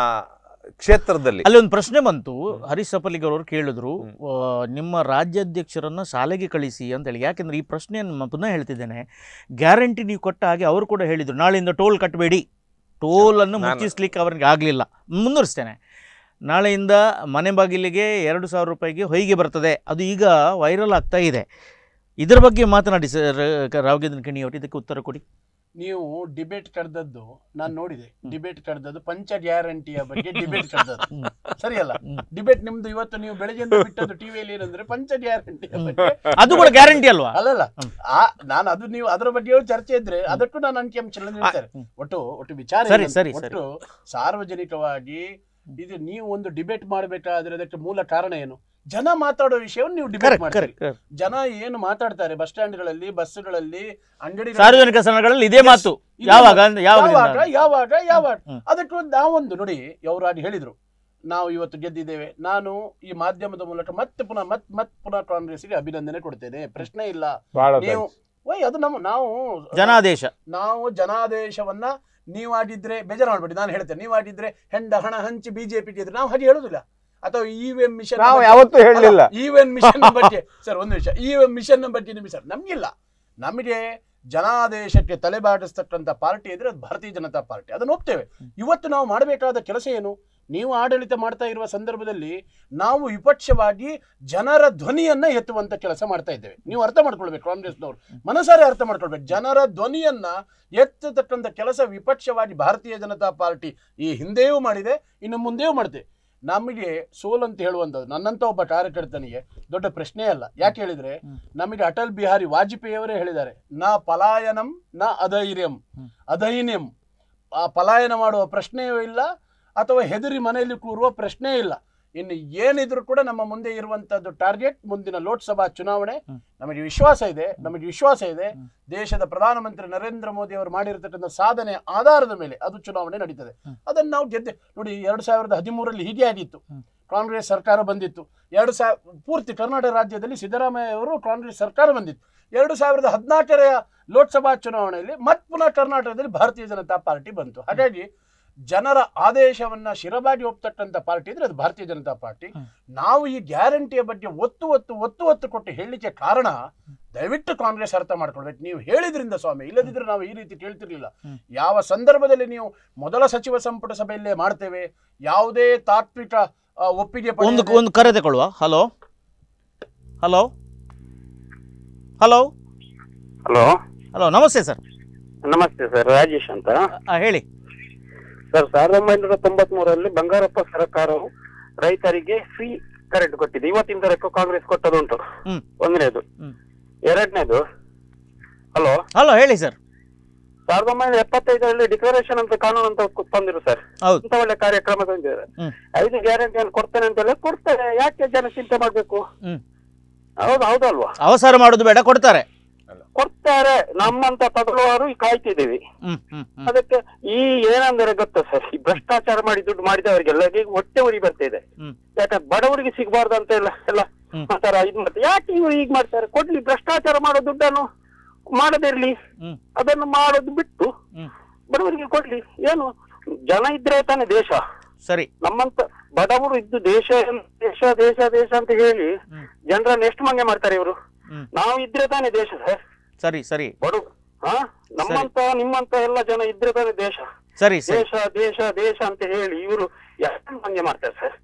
[SPEAKER 2] ಕ್ಷೇತ್ರದಲ್ಲಿ ಅಲ್ಲಿ
[SPEAKER 1] ಒಂದು ಪ್ರಶ್ನೆ ಬಂತು ಹರೀಶ್ ಅವರು ಕೇಳಿದ್ರು ನಿಮ್ಮ ರಾಜ್ಯಾಧ್ಯಕ್ಷರನ್ನ ಶಾಲೆಗೆ ಕಳಿಸಿ ಅಂತ ಹೇಳಿ ಯಾಕೆಂದ್ರೆ ಈ ಪ್ರಶ್ನೆಯನ್ನು ಪುನಃ ಹೇಳ್ತಿದ್ದೇನೆ ಗ್ಯಾರಂಟಿ ನೀವು ಕೊಟ್ಟ ಹಾಗೆ ಅವರು ಕೂಡ ಹೇಳಿದ್ರು ನಾಳೆಯಿಂದ ಟೋಲ್ ಕಟ್ಟಬೇಡಿ ಟೋಲನ್ನು ಮುಚ್ಚಿಸ್ಲಿಕ್ಕೆ ಅವ್ರಿಗೆ ಆಗಲಿಲ್ಲ ಮುಂದುವರಿಸ್ತೇನೆ ನಾಳೆಯಿಂದ ಮನೆ ಬಾಗಿಲಿಗೆ ಎರಡು ಸಾವಿರ ರೂಪಾಯಿಗೆ ಹೊಯ್ಗೆ ಬರ್ತದೆ ಅದು ಈಗ ವೈರಲ್ ಆಗ್ತಾ ಇದೆ ಇದರ ಬಗ್ಗೆ ಮಾತನಾಡಿ ಸರ್ ರಾವ್ ಕಿಣಿಯವರು ಇದಕ್ಕೆ ಉತ್ತರ ಕೊಡಿ
[SPEAKER 4] ನೀವು ಡಿಬೇಟ್ ಕರೆದದ್ದು ನಾನು ನೋಡಿದೆ ಡಿಬೇಟ್ ಕರೆದದ್ದು ಪಂಚ ಗ್ಯಾರಂಟಿಯ ಬಗ್ಗೆ ಡಿಬೇಟ್ ಕರೆದದ್ದು ಸರಿಯಲ್ಲ ಡಿಬೇಟ್ ನಿಮ್ದು ಇವತ್ತು ನೀವು ಬೆಳಗ್ಗೆ ಬಿಟ್ಟದ್ದು ಟಿವಿಯಲ್ಲಿ ಏನಂದ್ರೆ ಪಂಚ ಗ್ಯಾರಂಟಿ ಅದು ಕೂಡ ಗ್ಯಾರಂಟಿ ಅಲ್ವಾ ಅಲ್ಲಲ್ಲ ಆ ನಾನು ಅದು ನೀವು ಅದರ ಬಗ್ಗೆ ಚರ್ಚೆ ಇದ್ರೆ ಅದಕ್ಕೂ ನಾನು ಅಂಶ ಒಟ್ಟು ಒಟ್ಟು ವಿಚಾರ ಒಟ್ಟು ಸಾರ್ವಜನಿಕವಾಗಿ ಇದು ನೀವು ಒಂದು ಡಿಬೇಟ್ ಮಾಡಬೇಕಾದ್ರೆ ಅದಕ್ಕೆ ಮೂಲ ಕಾರಣ ಏನು ಜನ ಮಾತಾಡೋ ವಿಷಯವನ್ನು ನೀವು ಡಿಬೇಟ್ ಮಾಡ್ತೀರಿ ಜನ ಏನು ಮಾತಾಡ್ತಾರೆ ಬಸ್ ಸ್ಟ್ಯಾಂಡ್ಗಳಲ್ಲಿ ಬಸ್ಗಳಲ್ಲಿ ಅಂಗಡಿ ಸಾರ್ವಜನಿಕ
[SPEAKER 1] ಸ್ಥಳಗಳಲ್ಲಿ ಇದೇ ಮಾತು ಯಾವಾಗ ಯಾವಾಗ
[SPEAKER 4] ಯಾವಾಗ ಯಾವಾಗ ಅದಕ್ಕೆ ನಾವೊಂದು ನೋಡಿ ಯೌರಾಜ್ ಹೇಳಿದ್ರು ನಾವು ಇವತ್ತು ಗೆದ್ದಿದ್ದೇವೆ ನಾನು ಈ ಮಾಧ್ಯಮದ ಮೂಲಕ ಮತ್ತೆ ಪುನಃ ಮತ್ ಮತ್ ಪುನಃ ಕಾಂಗ್ರೆಸ್ಗೆ ಅಭಿನಂದನೆ ಕೊಡ್ತೇನೆ ಪ್ರಶ್ನೆ ಇಲ್ಲ ನೀವು ಅದು ನಮ್ಮ ನಾವು ಜನಾದೇಶ ನಾವು ಜನಾದೇಶವನ್ನ ನೀವು ಆಗಿದ್ರೆ ಬೇಜಾರು ಮಾಡ್ಬೇಡಿ ನಾನು ಹೇಳ್ತೇನೆ ನೀವು ಆಡಿದ್ರೆ ಹೆಂಡ ಹಣ ಹಂಚಿ ಬಿಜೆಪಿ ಇದ್ರೆ ನಾವು ಹಾಗೆ ಹೇಳುದಿಲ್ಲ ಅಥವಾ ಇವಿಎಂ e ಮಿಷನ್ ನಾವು ಯಾವತ್ತೂ ಹೇಳಲಿಲ್ಲ ಇವಿಎಂ e ಮಿಷನ್ ಬಗ್ಗೆ ಸರ್ ಒಂದು ವಿಷಯ ಇವಿಎಂ ಮಿಷನ್ ಬಗ್ಗೆ ನಿಮಗೆ ಸರ್ ನಮ್ಗಿಲ್ಲ ನಮಗೆ ಜನಾದೇಶಕ್ಕೆ ತಲೆಬಾಡಿಸ್ತಕ್ಕಂಥ ಪಾರ್ಟಿ ಇದ್ರೆ ಅದು ಭಾರತೀಯ ಜನತಾ ಪಾರ್ಟಿ ಅದನ್ನ ಒಪ್ತೇವೆ ಇವತ್ತು ನಾವು ಮಾಡಬೇಕಾದ ಕೆಲಸ ಏನು ನೀವು ಆಡಳಿತ ಮಾಡ್ತಾ ಇರುವ ಸಂದರ್ಭದಲ್ಲಿ ನಾವು ವಿಪಕ್ಷವಾಗಿ ಜನರ ಧ್ವನಿಯನ್ನ ಎತ್ತುವಂತ ಕೆಲಸ ಮಾಡ್ತಾ ಇದ್ದೇವೆ ನೀವು ಅರ್ಥ ಮಾಡ್ಕೊಳ್ಬೇಕು ಕಾಂಗ್ರೆಸ್ನವರು ಮನಸಾರೆ ಅರ್ಥ ಮಾಡ್ಕೊಳ್ಬೇಕು ಜನರ ಧ್ವನಿಯನ್ನ ಎತ್ತತಕ್ಕಂಥ ಕೆಲಸ ವಿಪಕ್ಷವಾಗಿ ಭಾರತೀಯ ಜನತಾ ಪಾರ್ಟಿ ಈ ಹಿಂದೆಯೂ ಮಾಡಿದೆ ಇನ್ನು ಮುಂದೆಯೂ ಮಾಡಿದೆ ನಮಗೆ ಸೋಲ್ ಅಂತ ಹೇಳುವಂಥದ್ದು ನನ್ನಂತ ಒಬ್ಬ ಕಾರ್ಯಕರ್ತನಿಗೆ ದೊಡ್ಡ ಪ್ರಶ್ನೆ ಅಲ್ಲ ಯಾಕೆ ಹೇಳಿದ್ರೆ ನಮಗೆ ಅಟಲ್ ಬಿಹಾರಿ ವಾಜಪೇಯಿ ಅವರೇ ಹೇಳಿದ್ದಾರೆ ನಾ ಪಲಾಯನಂ ನಾ ಅಧೈರ್ಯಂ ಅಧೈನ್ಯಂ ಪಲಾಯನ ಮಾಡುವ ಪ್ರಶ್ನೆಯೂ ಇಲ್ಲ ಅಥವಾ ಹೆದರಿ ಮನೆಯಲ್ಲಿ ಕೂರುವ ಪ್ರಶ್ನೆ ಇಲ್ಲ ಇನ್ನು ಏನಿದ್ರು ಕೂಡ ನಮ್ಮ ಮುಂದೆ ಇರುವಂತದ್ದು ಟಾರ್ಗೆಟ್ ಮುಂದಿನ ಲೋಕಸಭಾ ಚುನಾವಣೆ ನಮಗೆ ವಿಶ್ವಾಸ ಇದೆ ನಮಗೆ ವಿಶ್ವಾಸ ಇದೆ ದೇಶದ ಪ್ರಧಾನಮಂತ್ರಿ ನರೇಂದ್ರ ಮೋದಿ ಅವರು ಮಾಡಿರತಕ್ಕಂಥ ಸಾಧನೆ ಆಧಾರದ ಮೇಲೆ ಅದು ಚುನಾವಣೆ ನಡೀತದೆ ಅದನ್ನು ನಾವು ಗೆದ್ದೆ ನೋಡಿ ಎರಡು ಸಾವಿರದ ಹದಿಮೂರಲ್ಲಿ ಹೀಗೆ ಆಗಿತ್ತು ಕಾಂಗ್ರೆಸ್ ಸರ್ಕಾರ ಬಂದಿತ್ತು ಎರಡು ಸಾವಿರ ಪೂರ್ತಿ ಕರ್ನಾಟಕ ರಾಜ್ಯದಲ್ಲಿ ಸಿದ್ದರಾಮಯ್ಯ ಅವರು ಕಾಂಗ್ರೆಸ್ ಸರ್ಕಾರ ಬಂದಿತ್ತು ಎರಡು ಸಾವಿರದ ಹದಿನಾಲ್ಕರ ಲೋಕಸಭಾ ಚುನಾವಣೆಯಲ್ಲಿ ಮತ್ ಪುನಃ ಕರ್ನಾಟಕದಲ್ಲಿ ಭಾರತೀಯ ಜನತಾ ಪಾರ್ಟಿ ಬಂತು ಹಾಗಾಗಿ ಜನರ ಆದೇಶವನ್ನ ಶಿರಬಾಡಿ ಒಪ್ಪತಕ್ಕಂತ ಪಾರ್ಟಿ ಅಂದ್ರೆ ಅದು ಭಾರತೀಯ ಜನತಾ ಪಾರ್ಟಿ ನಾವು ಈ ಗ್ಯಾರಂಟಿಯ ಬಗ್ಗೆ ಒತ್ತು ಒತ್ತು ಒತ್ತು ಒತ್ತು ಕೊಟ್ಟು ಹೇಳಲಿಕ್ಕೆ ಕಾರಣ ದಯವಿಟ್ಟು ಕಾಂಗ್ರೆಸ್ ಅರ್ಥ ಮಾಡ್ಕೊಳ್ಬೇಕು ನೀವು ಹೇಳಿದ್ರಿಂದ ಸ್ವಾಮಿ ಇಲ್ಲದಿದ್ರೆ ನಾವು ಈ ರೀತಿ ಕೇಳ್ತಿರ್ಲಿಲ್ಲ ಯಾವ ಸಂದರ್ಭದಲ್ಲಿ ನೀವು ಮೊದಲ ಸಚಿವ ಸಂಪುಟ ಸಭೆಯಲ್ಲೇ ಮಾಡ್ತೇವೆ ಯಾವುದೇ ತಾತ್ವಿಕ ಒಪ್ಪಿಗೆ ಒಂದು ಒಂದು
[SPEAKER 1] ಕರೆ ತಗೊಳ್ಳುವ hello hello hello hello hello ನಮಸ್ತೆ ಸರ್ ನಮಸ್ತೆ ಸರ್ ರಾಜೇಶ್ ಅಂತ
[SPEAKER 6] ಹೇಳಿ ಸರ್ ಸಾವಿರದ ಒಂಬೈನೂರ ತೊಂಬತ್ ಬಂಗಾರಪ್ಪ ಸರ್ಕಾರವು ರೈತರಿಗೆ ಫ್ರೀ ಕರೆಂಟ್ ಕೊಟ್ಟಿದೆ ಇವತ್ತಿನ ಕಾಂಗ್ರೆಸ್ ಕೊಟ್ಟದುಂಟು ಒಂದನೇದು ಎರಡನೇದು ಹಲೋ ಹಲೋ ಹೇಳಿ ಸರ್ ಸಾವಿರದ ಒಂಬೈನೂರ ಎಪ್ಪತ್ತೈದರಲ್ಲಿ ಡಿಕ್ಲರೇಷನ್ ಅಂತ ಕಾನೂನು ಅಂತ ತಂದಿರು ಸರ್ ಇಂತ ಒಳ್ಳೆ ಕಾರ್ಯಕ್ರಮ ತಂದಿದ್ದಾರೆ ಐದು ಗ್ಯಾರಂಟಿಯನ್ನು ಕೊಡ್ತೇನೆ ಅಂತ ಹೇಳಿ ಕೊಡ್ತಾರೆ ಯಾಕೆ ಜನ ಚಿಂತೆ ಮಾಡ್ಬೇಕು ಹೌದು ಹೌದಲ್ವಾ
[SPEAKER 1] ಅವಸರ ಮಾಡೋದು ಬೇಡ ಕೊಡ್ತಾರೆ
[SPEAKER 6] ಕೊಡ್ತಾರೆ ನಮ್ಮಂತ ತಗೊಳ್ಳುವರು ಈ ಕಾಯ್ತಿದ್ದೀವಿ ಅದಕ್ಕೆ ಈ ಏನಂದ್ರೆ ಗೊತ್ತ ಸರ್ ಈ ಭ್ರಷ್ಟಾಚಾರ ಮಾಡಿ ದುಡ್ಡು ಈಗ ಹೊಟ್ಟೆ ಉರಿ ಬರ್ತಿದೆ ಯಾಕೆ ಬಡವರಿಗೆ ಸಿಗಬಾರ್ದು ಅಂತ ಎಲ್ಲ ಎಲ್ಲ ಮಾಡ್ತಾರ ಇದ್ ಮಾಡ್ತಾರೆ ಯಾಕೆ ಇವ್ರು ಈಗ ಮಾಡ್ತಾರೆ ಕೊಡ್ಲಿ ಭ್ರಷ್ಟಾಚಾರ ಮಾಡೋ ದುಡ್ಡನ್ನು ಮಾಡದಿರ್ಲಿ ಅದನ್ನು ಮಾಡೋದು ಬಿಟ್ಟು ಬಡವರಿಗೆ ಕೊಡ್ಲಿ ಏನು ಜನ ಇದ್ರೆ ತಾನೆ ದೇಶ ಸರಿ ನಮ್ಮಂತ ಬಡವರು ಇದ್ದು ದೇಶ ದೇಶ ದೇಶ ದೇಶ ಅಂತ ಹೇಳಿ ಜನರನ್ನ ಎಷ್ಟು ಮಂಗೆ ಮಾಡ್ತಾರೆ ಇವರು ನಾವು ಇದ್ರೆ ತಾನೇ ದೇಶ ಸರ್
[SPEAKER 1] ಸರಿ ಸರಿ ಬಡು
[SPEAKER 6] ಹಾ ನಮ್ಮಂತ ನಿಮ್ಮಂತ ಎಲ್ಲ ಜನ ಇದ್ರೆ ತಾನೇ ದೇಶ ಸರಿ ದೇಶ ದೇಶ ದೇಶ ಅಂತ ಹೇಳಿ ಇವರು ಮಂದಿ ಮಾಡ್ತಾರೆ ಸರ್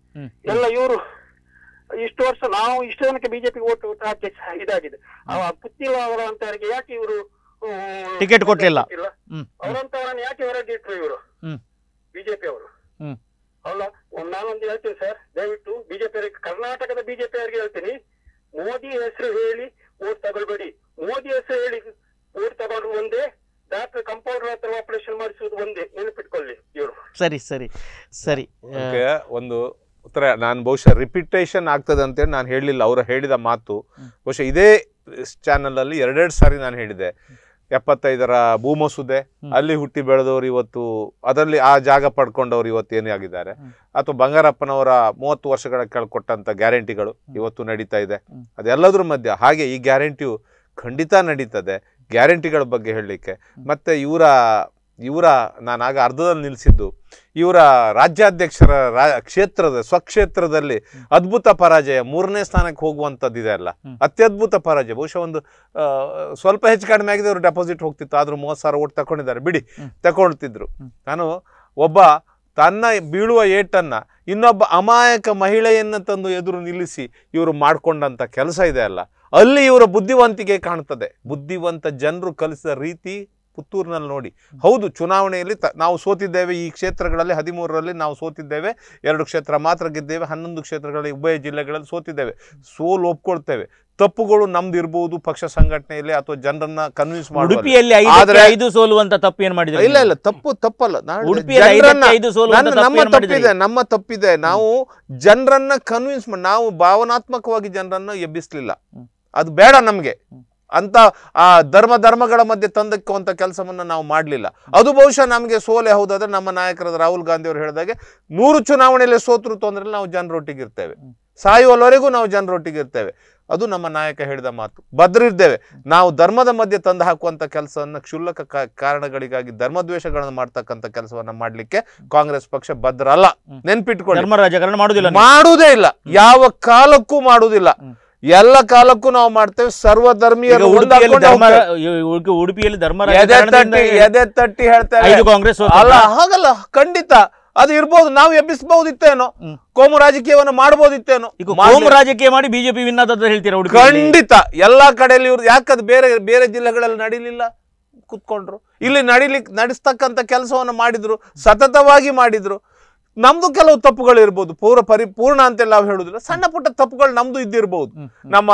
[SPEAKER 6] ಎಲ್ಲ ಇವರು ಇಷ್ಟು ವರ್ಷ ನಾವು ಇಷ್ಟು ಜನಕ್ಕೆ ಬಿಜೆಪಿ ಓಟ್ ಹಾಕಿ ಇದಾಗಿದೆ ಪುತ್ತಿಲ ಅವರ ಅಂತ ಯಾಕೆ ಇವರು ಟಿಕೆಟ್ ಕೊಟ್ಟಿಲ್ಲ ಅವರಂತವರನ್ನ ಯಾಕೆ ಹೊರಗೆ ಇಟ್ರು ಇವರು ಬಿಜೆಪಿ ಅವರು ಅಲ್ಲ ನಾನೊಂದು ಹೇಳ್ತೀನಿ ಸರ್ ದಯವಿಟ್ಟು ಬಿಜೆಪಿ ಕರ್ನಾಟಕದ ಬಿಜೆಪಿ ಅವರಿಗೆ ಹೇಳ್ತೀನಿ ಮೋದಿ ಹೆಸರು ಹೇಳಿ ಓಟ್ ತಗೊಳ್ಬೇಡಿ ಮೋದಿ ಹೆಸರು ಹೇಳಿ ಓಟ್ ತಗೊಂಡು ಒಂದೇ ಡಾಕ್ಟರ್ ಕಂಪೌಂಡರ್ ಹತ್ರ ಆಪರೇಷನ್ ಮಾಡಿಸೋದು ಒಂದೇ ನೆನಪಿಟ್ಕೊಳ್ಳಿ ಇವರು
[SPEAKER 2] ಸರಿ ಸರಿ ಸರಿ ಒಂದು ಉತ್ತರ ನಾನು ಬಹುಶಃ ರಿಪಿಟೇಷನ್ ಆಗ್ತದೆ ಅಂತೇಳಿ ನಾನು ಹೇಳಲಿಲ್ಲ ಅವರು ಹೇಳಿದ ಮಾತು ಬಹುಶಃ ಇದೇ ಚಾನಲಲ್ಲಿ ಎರಡೆರಡು ಸಾರಿ ನಾನು ಹೇಳಿದೆ ಎಪ್ಪತ್ತೈದರ ಭೂಮಸೂದೆ ಅಲ್ಲಿ ಹುಟ್ಟಿ ಬೆಳೆದವರು ಇವತ್ತು ಅದರಲ್ಲಿ ಆ ಜಾಗ ಪಡ್ಕೊಂಡವರು ಇವತ್ತು ಏನೇ ಆಗಿದ್ದಾರೆ ಅಥವಾ ಬಂಗಾರಪ್ಪನವರ ಮೂವತ್ತು ವರ್ಷಗಳ ಕೇಳ್ಕೊಟ್ಟಂತ ಗ್ಯಾರಂಟಿಗಳು ಇವತ್ತು ನಡೀತಾ ಇದೆ ಅದೆಲ್ಲದ್ರ ಮಧ್ಯ ಹಾಗೆ ಈ ಗ್ಯಾರಂಟಿಯು ಖಂಡಿತ ನಡೀತದೆ ಗ್ಯಾರಂಟಿಗಳ ಬಗ್ಗೆ ಹೇಳಲಿಕ್ಕೆ ಮತ್ತೆ ಇವರ ಇವರ ಆಗ ಅರ್ಧದಲ್ಲಿ ನಿಲ್ಲಿಸಿದ್ದು ಇವರ ರಾಜ್ಯಾಧ್ಯಕ್ಷರ ರಾ ಕ್ಷೇತ್ರದ ಸ್ವಕ್ಷೇತ್ರದಲ್ಲಿ ಅದ್ಭುತ ಪರಾಜಯ ಮೂರನೇ ಸ್ಥಾನಕ್ಕೆ ಹೋಗುವಂಥದ್ದು ಇದೆ ಅಲ್ಲ ಅತ್ಯದ್ಭುತ ಪರಾಜಯ ಬಹುಶಃ ಒಂದು ಸ್ವಲ್ಪ ಹೆಚ್ಚು ಕಡಿಮೆ ಆಗಿದೆ ಅವರು ಡೆಪಾಸಿಟ್ ಹೋಗ್ತಿತ್ತು ಆದರೂ ಮೂವತ್ತು ಸಾವಿರ ಓಟ್ ತಗೊಂಡಿದ್ದಾರೆ ಬಿಡಿ ತಗೊಳ್ತಿದ್ರು ನಾನು ಒಬ್ಬ ತನ್ನ ಬೀಳುವ ಏಟನ್ನು ಇನ್ನೊಬ್ಬ ಅಮಾಯಕ ಮಹಿಳೆಯನ್ನು ತಂದು ಎದುರು ನಿಲ್ಲಿಸಿ ಇವರು ಮಾಡಿಕೊಂಡಂಥ ಕೆಲಸ ಇದೆ ಅಲ್ಲ ಅಲ್ಲಿ ಇವರ ಬುದ್ಧಿವಂತಿಕೆ ಕಾಣ್ತದೆ ಬುದ್ಧಿವಂತ ಜನರು ಕಲಿಸಿದ ರೀತಿ ಪುತ್ತೂರಿನಲ್ಲಿ ನೋಡಿ ಹೌದು ಚುನಾವಣೆಯಲ್ಲಿ ನಾವು ಸೋತಿದ್ದೇವೆ ಈ ಕ್ಷೇತ್ರಗಳಲ್ಲಿ ಹದಿಮೂರರಲ್ಲಿ ನಾವು ಸೋತಿದ್ದೇವೆ ಎರಡು ಕ್ಷೇತ್ರ ಮಾತ್ರ ಗೆದ್ದೇವೆ ಹನ್ನೊಂದು ಕ್ಷೇತ್ರಗಳಲ್ಲಿ ಉಭಯ ಜಿಲ್ಲೆಗಳಲ್ಲಿ ಸೋತಿದ್ದೇವೆ ಸೋಲು ಒಪ್ಕೊಳ್ತೇವೆ ತಪ್ಪುಗಳು ನಮ್ದು ಇರ್ಬೋದು ಪಕ್ಷ ಸಂಘಟನೆಯಲ್ಲಿ ಅಥವಾ ಜನರನ್ನ ಕನ್ವಿನ್ಸ್ ಮಾಡಿ ಐದು
[SPEAKER 1] ಸೋಲುವಂತ ತಪ್ಪು ಏನ್
[SPEAKER 2] ಮಾಡಿದ್ರೆ ಇಲ್ಲ ಇಲ್ಲ ತಪ್ಪು ತಪ್ಪಲ್ಲ ನಮ್ಮ ತಪ್ಪಿದೆ ನಮ್ಮ ತಪ್ಪಿದೆ ನಾವು ಜನರನ್ನ ಕನ್ವಿನ್ಸ್ ಮಾಡಿ ನಾವು ಭಾವನಾತ್ಮಕವಾಗಿ ಜನರನ್ನ ಎಬ್ಬಿಸ್ಲಿಲ್ಲ ಅದು ಬೇಡ ನಮ್ಗೆ ಅಂತ ಆ ಧರ್ಮ ಧರ್ಮಗಳ ಮಧ್ಯೆ ತಂದಕ್ಕುವಂಥ ಕೆಲಸವನ್ನು ನಾವು ಮಾಡಲಿಲ್ಲ ಅದು ಬಹುಶಃ ನಮಗೆ ಸೋಲೆ ಹೌದಾದ್ರೆ ನಮ್ಮ ನಾಯಕರಾದ ರಾಹುಲ್ ಗಾಂಧಿ ಅವರು ಹೇಳಿದಾಗೆ ನೂರು ಚುನಾವಣೆಯಲ್ಲಿ ಸೋತರು ತೊಂದರೆ ನಾವು ಜನರೊಟ್ಟಿಗಿರ್ತೇವೆ ಸಾಯುವವರೆಗೂ ನಾವು ಜನರೊಟ್ಟಿಗಿರ್ತೇವೆ ಅದು ನಮ್ಮ ನಾಯಕ ಹೇಳಿದ ಮಾತು ಬದ್ರಿರ್ತೇವೆ ನಾವು ಧರ್ಮದ ಮಧ್ಯೆ ತಂದು ಹಾಕುವಂತ ಕೆಲಸವನ್ನು ಕ್ಷುಲ್ಲಕ ಕಾರಣಗಳಿಗಾಗಿ ಧರ್ಮದ್ವೇಷಗಳನ್ನು ಮಾಡ್ತಕ್ಕಂತ ಕೆಲಸವನ್ನ ಮಾಡಲಿಕ್ಕೆ ಕಾಂಗ್ರೆಸ್ ಪಕ್ಷ ಬದ್ರಲ್ಲ ನೆನ್ಪಿಟ್ಕೊಂಡು ಮಾಡುವುದಿಲ್ಲ ಮಾಡುವುದೇ ಇಲ್ಲ ಯಾವ ಕಾಲಕ್ಕೂ ಮಾಡುವುದಿಲ್ಲ ಎಲ್ಲ ಕಾಲಕ್ಕೂ ನಾವು ಮಾಡ್ತೇವೆ ಸರ್ವಧರ್ಮೀಯರು
[SPEAKER 1] ಉಡುಪಿಯಲ್ಲಿ ಧರ್ಮ ಎದೆ ತಟ್ಟಿ ಹೇಳ್ತಾರೆ ಕಾಂಗ್ರೆಸ್ ಅಲ್ಲ
[SPEAKER 2] ಹಾಗಲ್ಲ ಖಂಡಿತ ಅದು ಇರ್ಬೋದು ನಾವು ಎಬ್ಬಿಸಬಹುದಿತ್ತೇನೋ ಕೋಮು ರಾಜಕೀಯವನ್ನು ಮಾಡಬಹುದಿತ್ತೇನೋ ಕೋಮು ರಾಜಕೀಯ ಮಾಡಿ ಬಿಜೆಪಿ ವಿನ್ ಹೇಳ್ತೀರ ಖಂಡಿತ ಎಲ್ಲಾ ಕಡೆಯಲ್ಲಿ ಇವ್ರು ಯಾಕದ್ ಬೇರೆ ಬೇರೆ ಜಿಲ್ಲೆಗಳಲ್ಲಿ ನಡೀಲಿಲ್ಲ ಕುತ್ಕೊಂಡ್ರು ಇಲ್ಲಿ ನಡಿಲಿಕ್ ನಡೆಸ್ತಕ್ಕಂಥ ಕೆಲಸವನ್ನು ಮಾಡಿದ್ರು ಸತತವಾಗಿ ಮಾಡಿದ್ರು ನಮ್ದು ಕೆಲವು ತಪ್ಪುಗಳು ಇರ್ಬೋದು ಪೂರ್ವ ಪರಿಪೂರ್ಣ ಅಂತ ನಾವು ಹೇಳುದಿಲ್ಲ ಸಣ್ಣ ಪುಟ್ಟ ತಪ್ಪುಗಳು ನಮ್ದು ಇದ್ದಿರ್ಬೋದು ನಮ್ಮ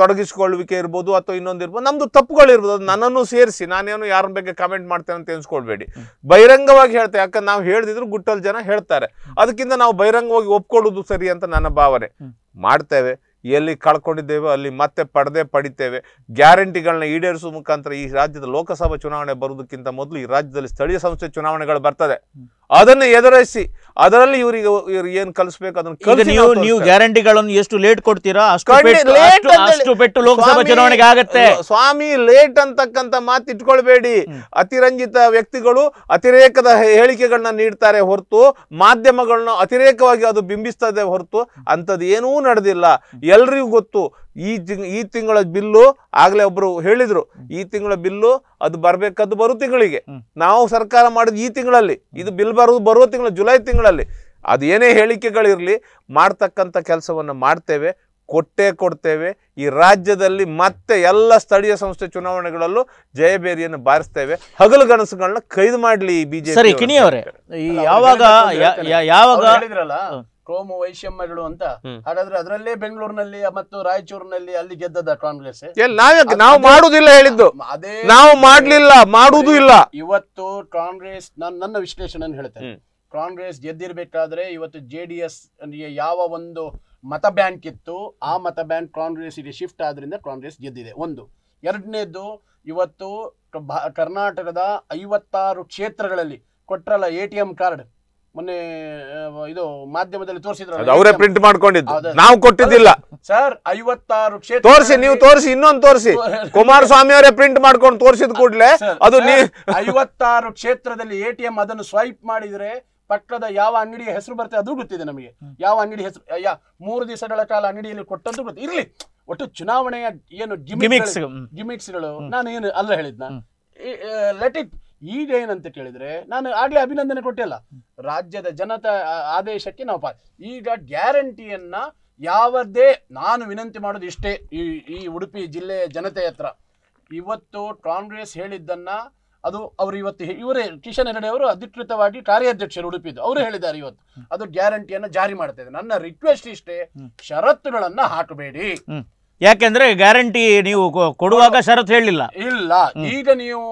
[SPEAKER 2] ತೊಡಗಿಸಿಕೊಳ್ಳುವಿಕೆ ಇರ್ಬೋದು ಅಥವಾ ಇನ್ನೊಂದು ಇರ್ಬೋದು ನಮ್ದು ತಪ್ಪುಗಳು ಇರ್ಬೋದು ನನ್ನನ್ನು ಸೇರಿಸಿ ನಾನೇನು ಯಾರ ಬಗ್ಗೆ ಕಮೆಂಟ್ ಮಾಡ್ತೇನೆ ಅಂತ ಎನ್ಸ್ಕೊಳ್ಬೇಡಿ ಬಹಿರಂಗವಾಗಿ ಹೇಳ್ತೇವೆ ಯಾಕಂದ್ರೆ ನಾವು ಹೇಳಿದ್ರು ಗುಟ್ಟಲ್ ಜನ ಹೇಳ್ತಾರೆ ಅದಕ್ಕಿಂತ ನಾವು ಬಹಿರಂಗವಾಗಿ ಒಪ್ಕೊಳ್ಳೋದು ಸರಿ ಅಂತ ನನ್ನ ಭಾವನೆ ಮಾಡ್ತೇವೆ ಎಲ್ಲಿ ಕಳ್ಕೊಂಡಿದ್ದೇವೆ ಅಲ್ಲಿ ಮತ್ತೆ ಪಡೆದೇ ಪಡಿತೇವೆ ಗ್ಯಾರಂಟಿಗಳನ್ನ ಈಡೇರಿಸುವ ಮುಖಾಂತರ ಈ ರಾಜ್ಯದ ಲೋಕಸಭಾ ಚುನಾವಣೆ ಬರುವುದಕ್ಕಿಂತ ಮೊದಲು ಈ ರಾಜ್ಯದಲ್ಲಿ ಸ್ಥಳೀಯ ಸಂಸ್ಥೆ ಚುನಾವಣೆಗಳು ಬರ್ತದೆ ಅದನ್ನು ಎದುರಿಸಿ ಅದರಲ್ಲಿ ಇವರಿಗೆ ಏನು ಏನ್ ಕಲಿಸ್ಬೇಕು ಅದನ್ನ ನೀವು ನೀವು
[SPEAKER 1] ಗ್ಯಾರಂಟಿಗಳನ್ನು ಎಷ್ಟು ಲೇಟ್ ಕೊಡ್ತೀರಾ ಅಷ್ಟು ಪೆಟ್ಟು ಲೋಕಸಭಾ ಚುನಾವಣೆಗೆ ಆಗತ್ತೆ
[SPEAKER 2] ಸ್ವಾಮಿ ಲೇಟ್ ಅಂತಕ್ಕಂತ ಮಾತು ಇಟ್ಕೊಳ್ಬೇಡಿ ಅತಿರಂಜಿತ ವ್ಯಕ್ತಿಗಳು ಅತಿರೇಕದ ಹೇಳಿಕೆಗಳನ್ನ ನೀಡ್ತಾರೆ ಹೊರತು ಮಾಧ್ಯಮಗಳನ್ನ ಅತಿರೇಕವಾಗಿ ಅದು ಬಿಂಬಿಸ್ತದೆ ಹೊರತು ಅಂತದ್ ಏನೂ ನಡೆದಿಲ್ಲ ಎಲ್ರಿಗೂ ಗೊತ್ತು ಈ ತಿಂಗ್ ಈ ತಿಂಗಳ ಬಿಲ್ಲು ಆಗ್ಲೇ ಒಬ್ರು ಹೇಳಿದ್ರು ಈ ತಿಂಗಳ ಬಿಲ್ಲು ಅದು ಬರ್ಬೇಕಾದ್ ಬರುವ ತಿಂಗಳಿಗೆ ನಾವು ಸರ್ಕಾರ ಮಾಡಿದ ಈ ತಿಂಗಳಲ್ಲಿ ಇದು ಬಿಲ್ ಬರೋದು ಬರುವ ತಿಂಗಳು ಜುಲೈ ತಿಂಗಳಲ್ಲಿ ಅದು ಏನೇ ಹೇಳಿಕೆಗಳಿರಲಿ ಮಾಡ್ತಕ್ಕಂಥ ಕೆಲಸವನ್ನು ಮಾಡ್ತೇವೆ ಕೊಟ್ಟೇ ಕೊಡ್ತೇವೆ ಈ ರಾಜ್ಯದಲ್ಲಿ ಮತ್ತೆ ಎಲ್ಲ ಸ್ಥಳೀಯ ಸಂಸ್ಥೆ ಚುನಾವಣೆಗಳಲ್ಲೂ ಜಯಬೇರಿಯನ್ನು ಬಾರಿಸ್ತೇವೆ ಹಗಲು ಗಣಸುಗಳನ್ನ ಕೈದು ಮಾಡಲಿ ಬಿಜೆಪಿ ಯಾವಾಗ
[SPEAKER 4] ಯಾವಾಗ ಕ್ರೋಮ ವೈಷಮ್ಯಗಳು ಅಂತ ಹಾಗಾದ್ರೆ ಅದರಲ್ಲೇ ಬೆಂಗಳೂರಿನಲ್ಲಿ ಮತ್ತು ರಾಯಚೂರಿನಲ್ಲಿ ಅಲ್ಲಿ ಗೆದ್ದದ ಕಾಂಗ್ರೆಸ್ ನಾವು ಮಾಡುದಿಲ್ಲ ಹೇಳಿದ್ದು ಅದೇ ನಾವು ಮಾಡ್ಲಿಲ್ಲ ಮಾಡುವುದು ಇಲ್ಲ ಇವತ್ತು ಕಾಂಗ್ರೆಸ್ ನನ್ನ ವಿಶ್ಲೇಷಣೆ ಹೇಳ್ತೇನೆ ಕಾಂಗ್ರೆಸ್ ಗೆದ್ದಿರ್ಬೇಕಾದ್ರೆ ಇವತ್ತು ಜೆ ಡಿ ಎಸ್ ಯಾವ ಒಂದು ಮತ ಬ್ಯಾಂಕ್ ಇತ್ತು ಆ ಮತ ಬ್ಯಾಂಕ್ ಕಾಂಗ್ರೆಸ್ಗೆ ಶಿಫ್ಟ್ ಆದ್ರಿಂದ ಕಾಂಗ್ರೆಸ್ ಗೆದ್ದಿದೆ ಒಂದು ಎರಡನೇದು ಇವತ್ತು ಕರ್ನಾಟಕದ ಐವತ್ತಾರು ಕ್ಷೇತ್ರಗಳಲ್ಲಿ ಕೊಟ್ರಲ್ಲ ಎ ಟಿ ಎಂ ಕಾರ್ಡ್ ಮೊನ್ನೆ ಇದು ಮಾಧ್ಯಮದಲ್ಲಿ ತೋರಿಸಿದ್ರು ಅವರೇ ಪ್ರಿಂಟ್ ಮಾಡ್ಕೊಂಡಿದ್ದು ನಾವು ಕೊಟ್ಟಿದ್ದಿಲ್ಲ ಸರ್ ಐವತ್ತಾರು ಕ್ಷೇತ್ರ ತೋರಿಸಿ ನೀವು ತೋರಿಸಿ ಇನ್ನೊಂದು ತೋರಿಸಿ ಕುಮಾರಸ್ವಾಮಿ ಅವರೇ ಪ್ರಿಂಟ್ ಮಾಡ್ಕೊಂಡು ತೋರಿಸಿದ ಕೂಡಲೇ ಅದು ನೀವು ಐವತ್ತಾರು ಕ್ಷೇತ್ರದಲ್ಲಿ ಎ ಟಿ ಎಂ ಅದನ್ನು ಸ್ವೈಪ್ ಮಾಡಿದ್ರೆ ಪಕ್ಕದ ಯಾವ ಅಂಗಡಿ ಹೆಸರು ಬರ್ತದೆ ಅದು ಗೊತ್ತಿದೆ ನಮಗೆ ಯಾವ ಅಂಗಡಿ ಹೆಸರು ಅಯ್ಯ ಮೂರು ದಿವಸಗಳ ಕಾಲ ಅಂಗಡಿಯಲ್ಲಿ ಕೊಟ್ಟದ್ದು ಗೊತ್ತಿ ಇರ್ಲಿ ಒಟ್ಟು ಚುನಾವಣೆಯ ಏನು ಗಿಮಿಕ್ಸ್ಗಳು ನಾನು ಏನು ಅಲ್ಲ ಹೇಳಿದ್ನ ಲೆಟ್ ಇಟ್ ಈಗ ಏನಂತ ಕೇಳಿದ್ರೆ ನಾನು ಆಗ್ಲೇ ಅಭಿನಂದನೆ ಕೊಟ್ಟಿಲ್ಲ ರಾಜ್ಯದ ಜನತಾ ಆದೇಶಕ್ಕೆ ನಾವು ಪಾ ಈಗ ಗ್ಯಾರಂಟಿಯನ್ನ ಯಾವದೇ ನಾನು ವಿನಂತಿ ಮಾಡೋದು ಇಷ್ಟೇ ಈ ಈ ಉಡುಪಿ ಜಿಲ್ಲೆಯ ಜನತೆ ಹತ್ರ ಇವತ್ತು ಕಾಂಗ್ರೆಸ್ ಹೇಳಿದ್ದನ್ನ ಅದು ಅವರು ಇವತ್ತು ಇವರೇ ಕಿಶನ್ ಹೆಗಡೆ ಅವರು ಅಧಿಕೃತವಾಗಿ ಕಾರ್ಯಾಧ್ಯಕ್ಷರು ಉಡುಪಿದ್ದು ಅವರು ಹೇಳಿದ್ದಾರೆ ಇವತ್ತು ಅದು ಗ್ಯಾರಂಟಿಯನ್ನ ಜಾರಿ ಮಾಡ್ತಾ ಇದೆ ನನ್ನ ರಿಕ್ವೆಸ್ಟ್ ಇಷ್ಟೇ ಷರತ್ತುಗಳನ್ನ ಹಾಕಬೇಡಿ
[SPEAKER 1] ಯಾಕೆಂದ್ರೆ ಗ್ಯಾರಂಟಿ ನೀವು ಕೊಡುವಾಗ ಷರತ್ತು ಹೇಳಿಲ್ಲ
[SPEAKER 4] ಇಲ್ಲ ಈಗ ನೀವು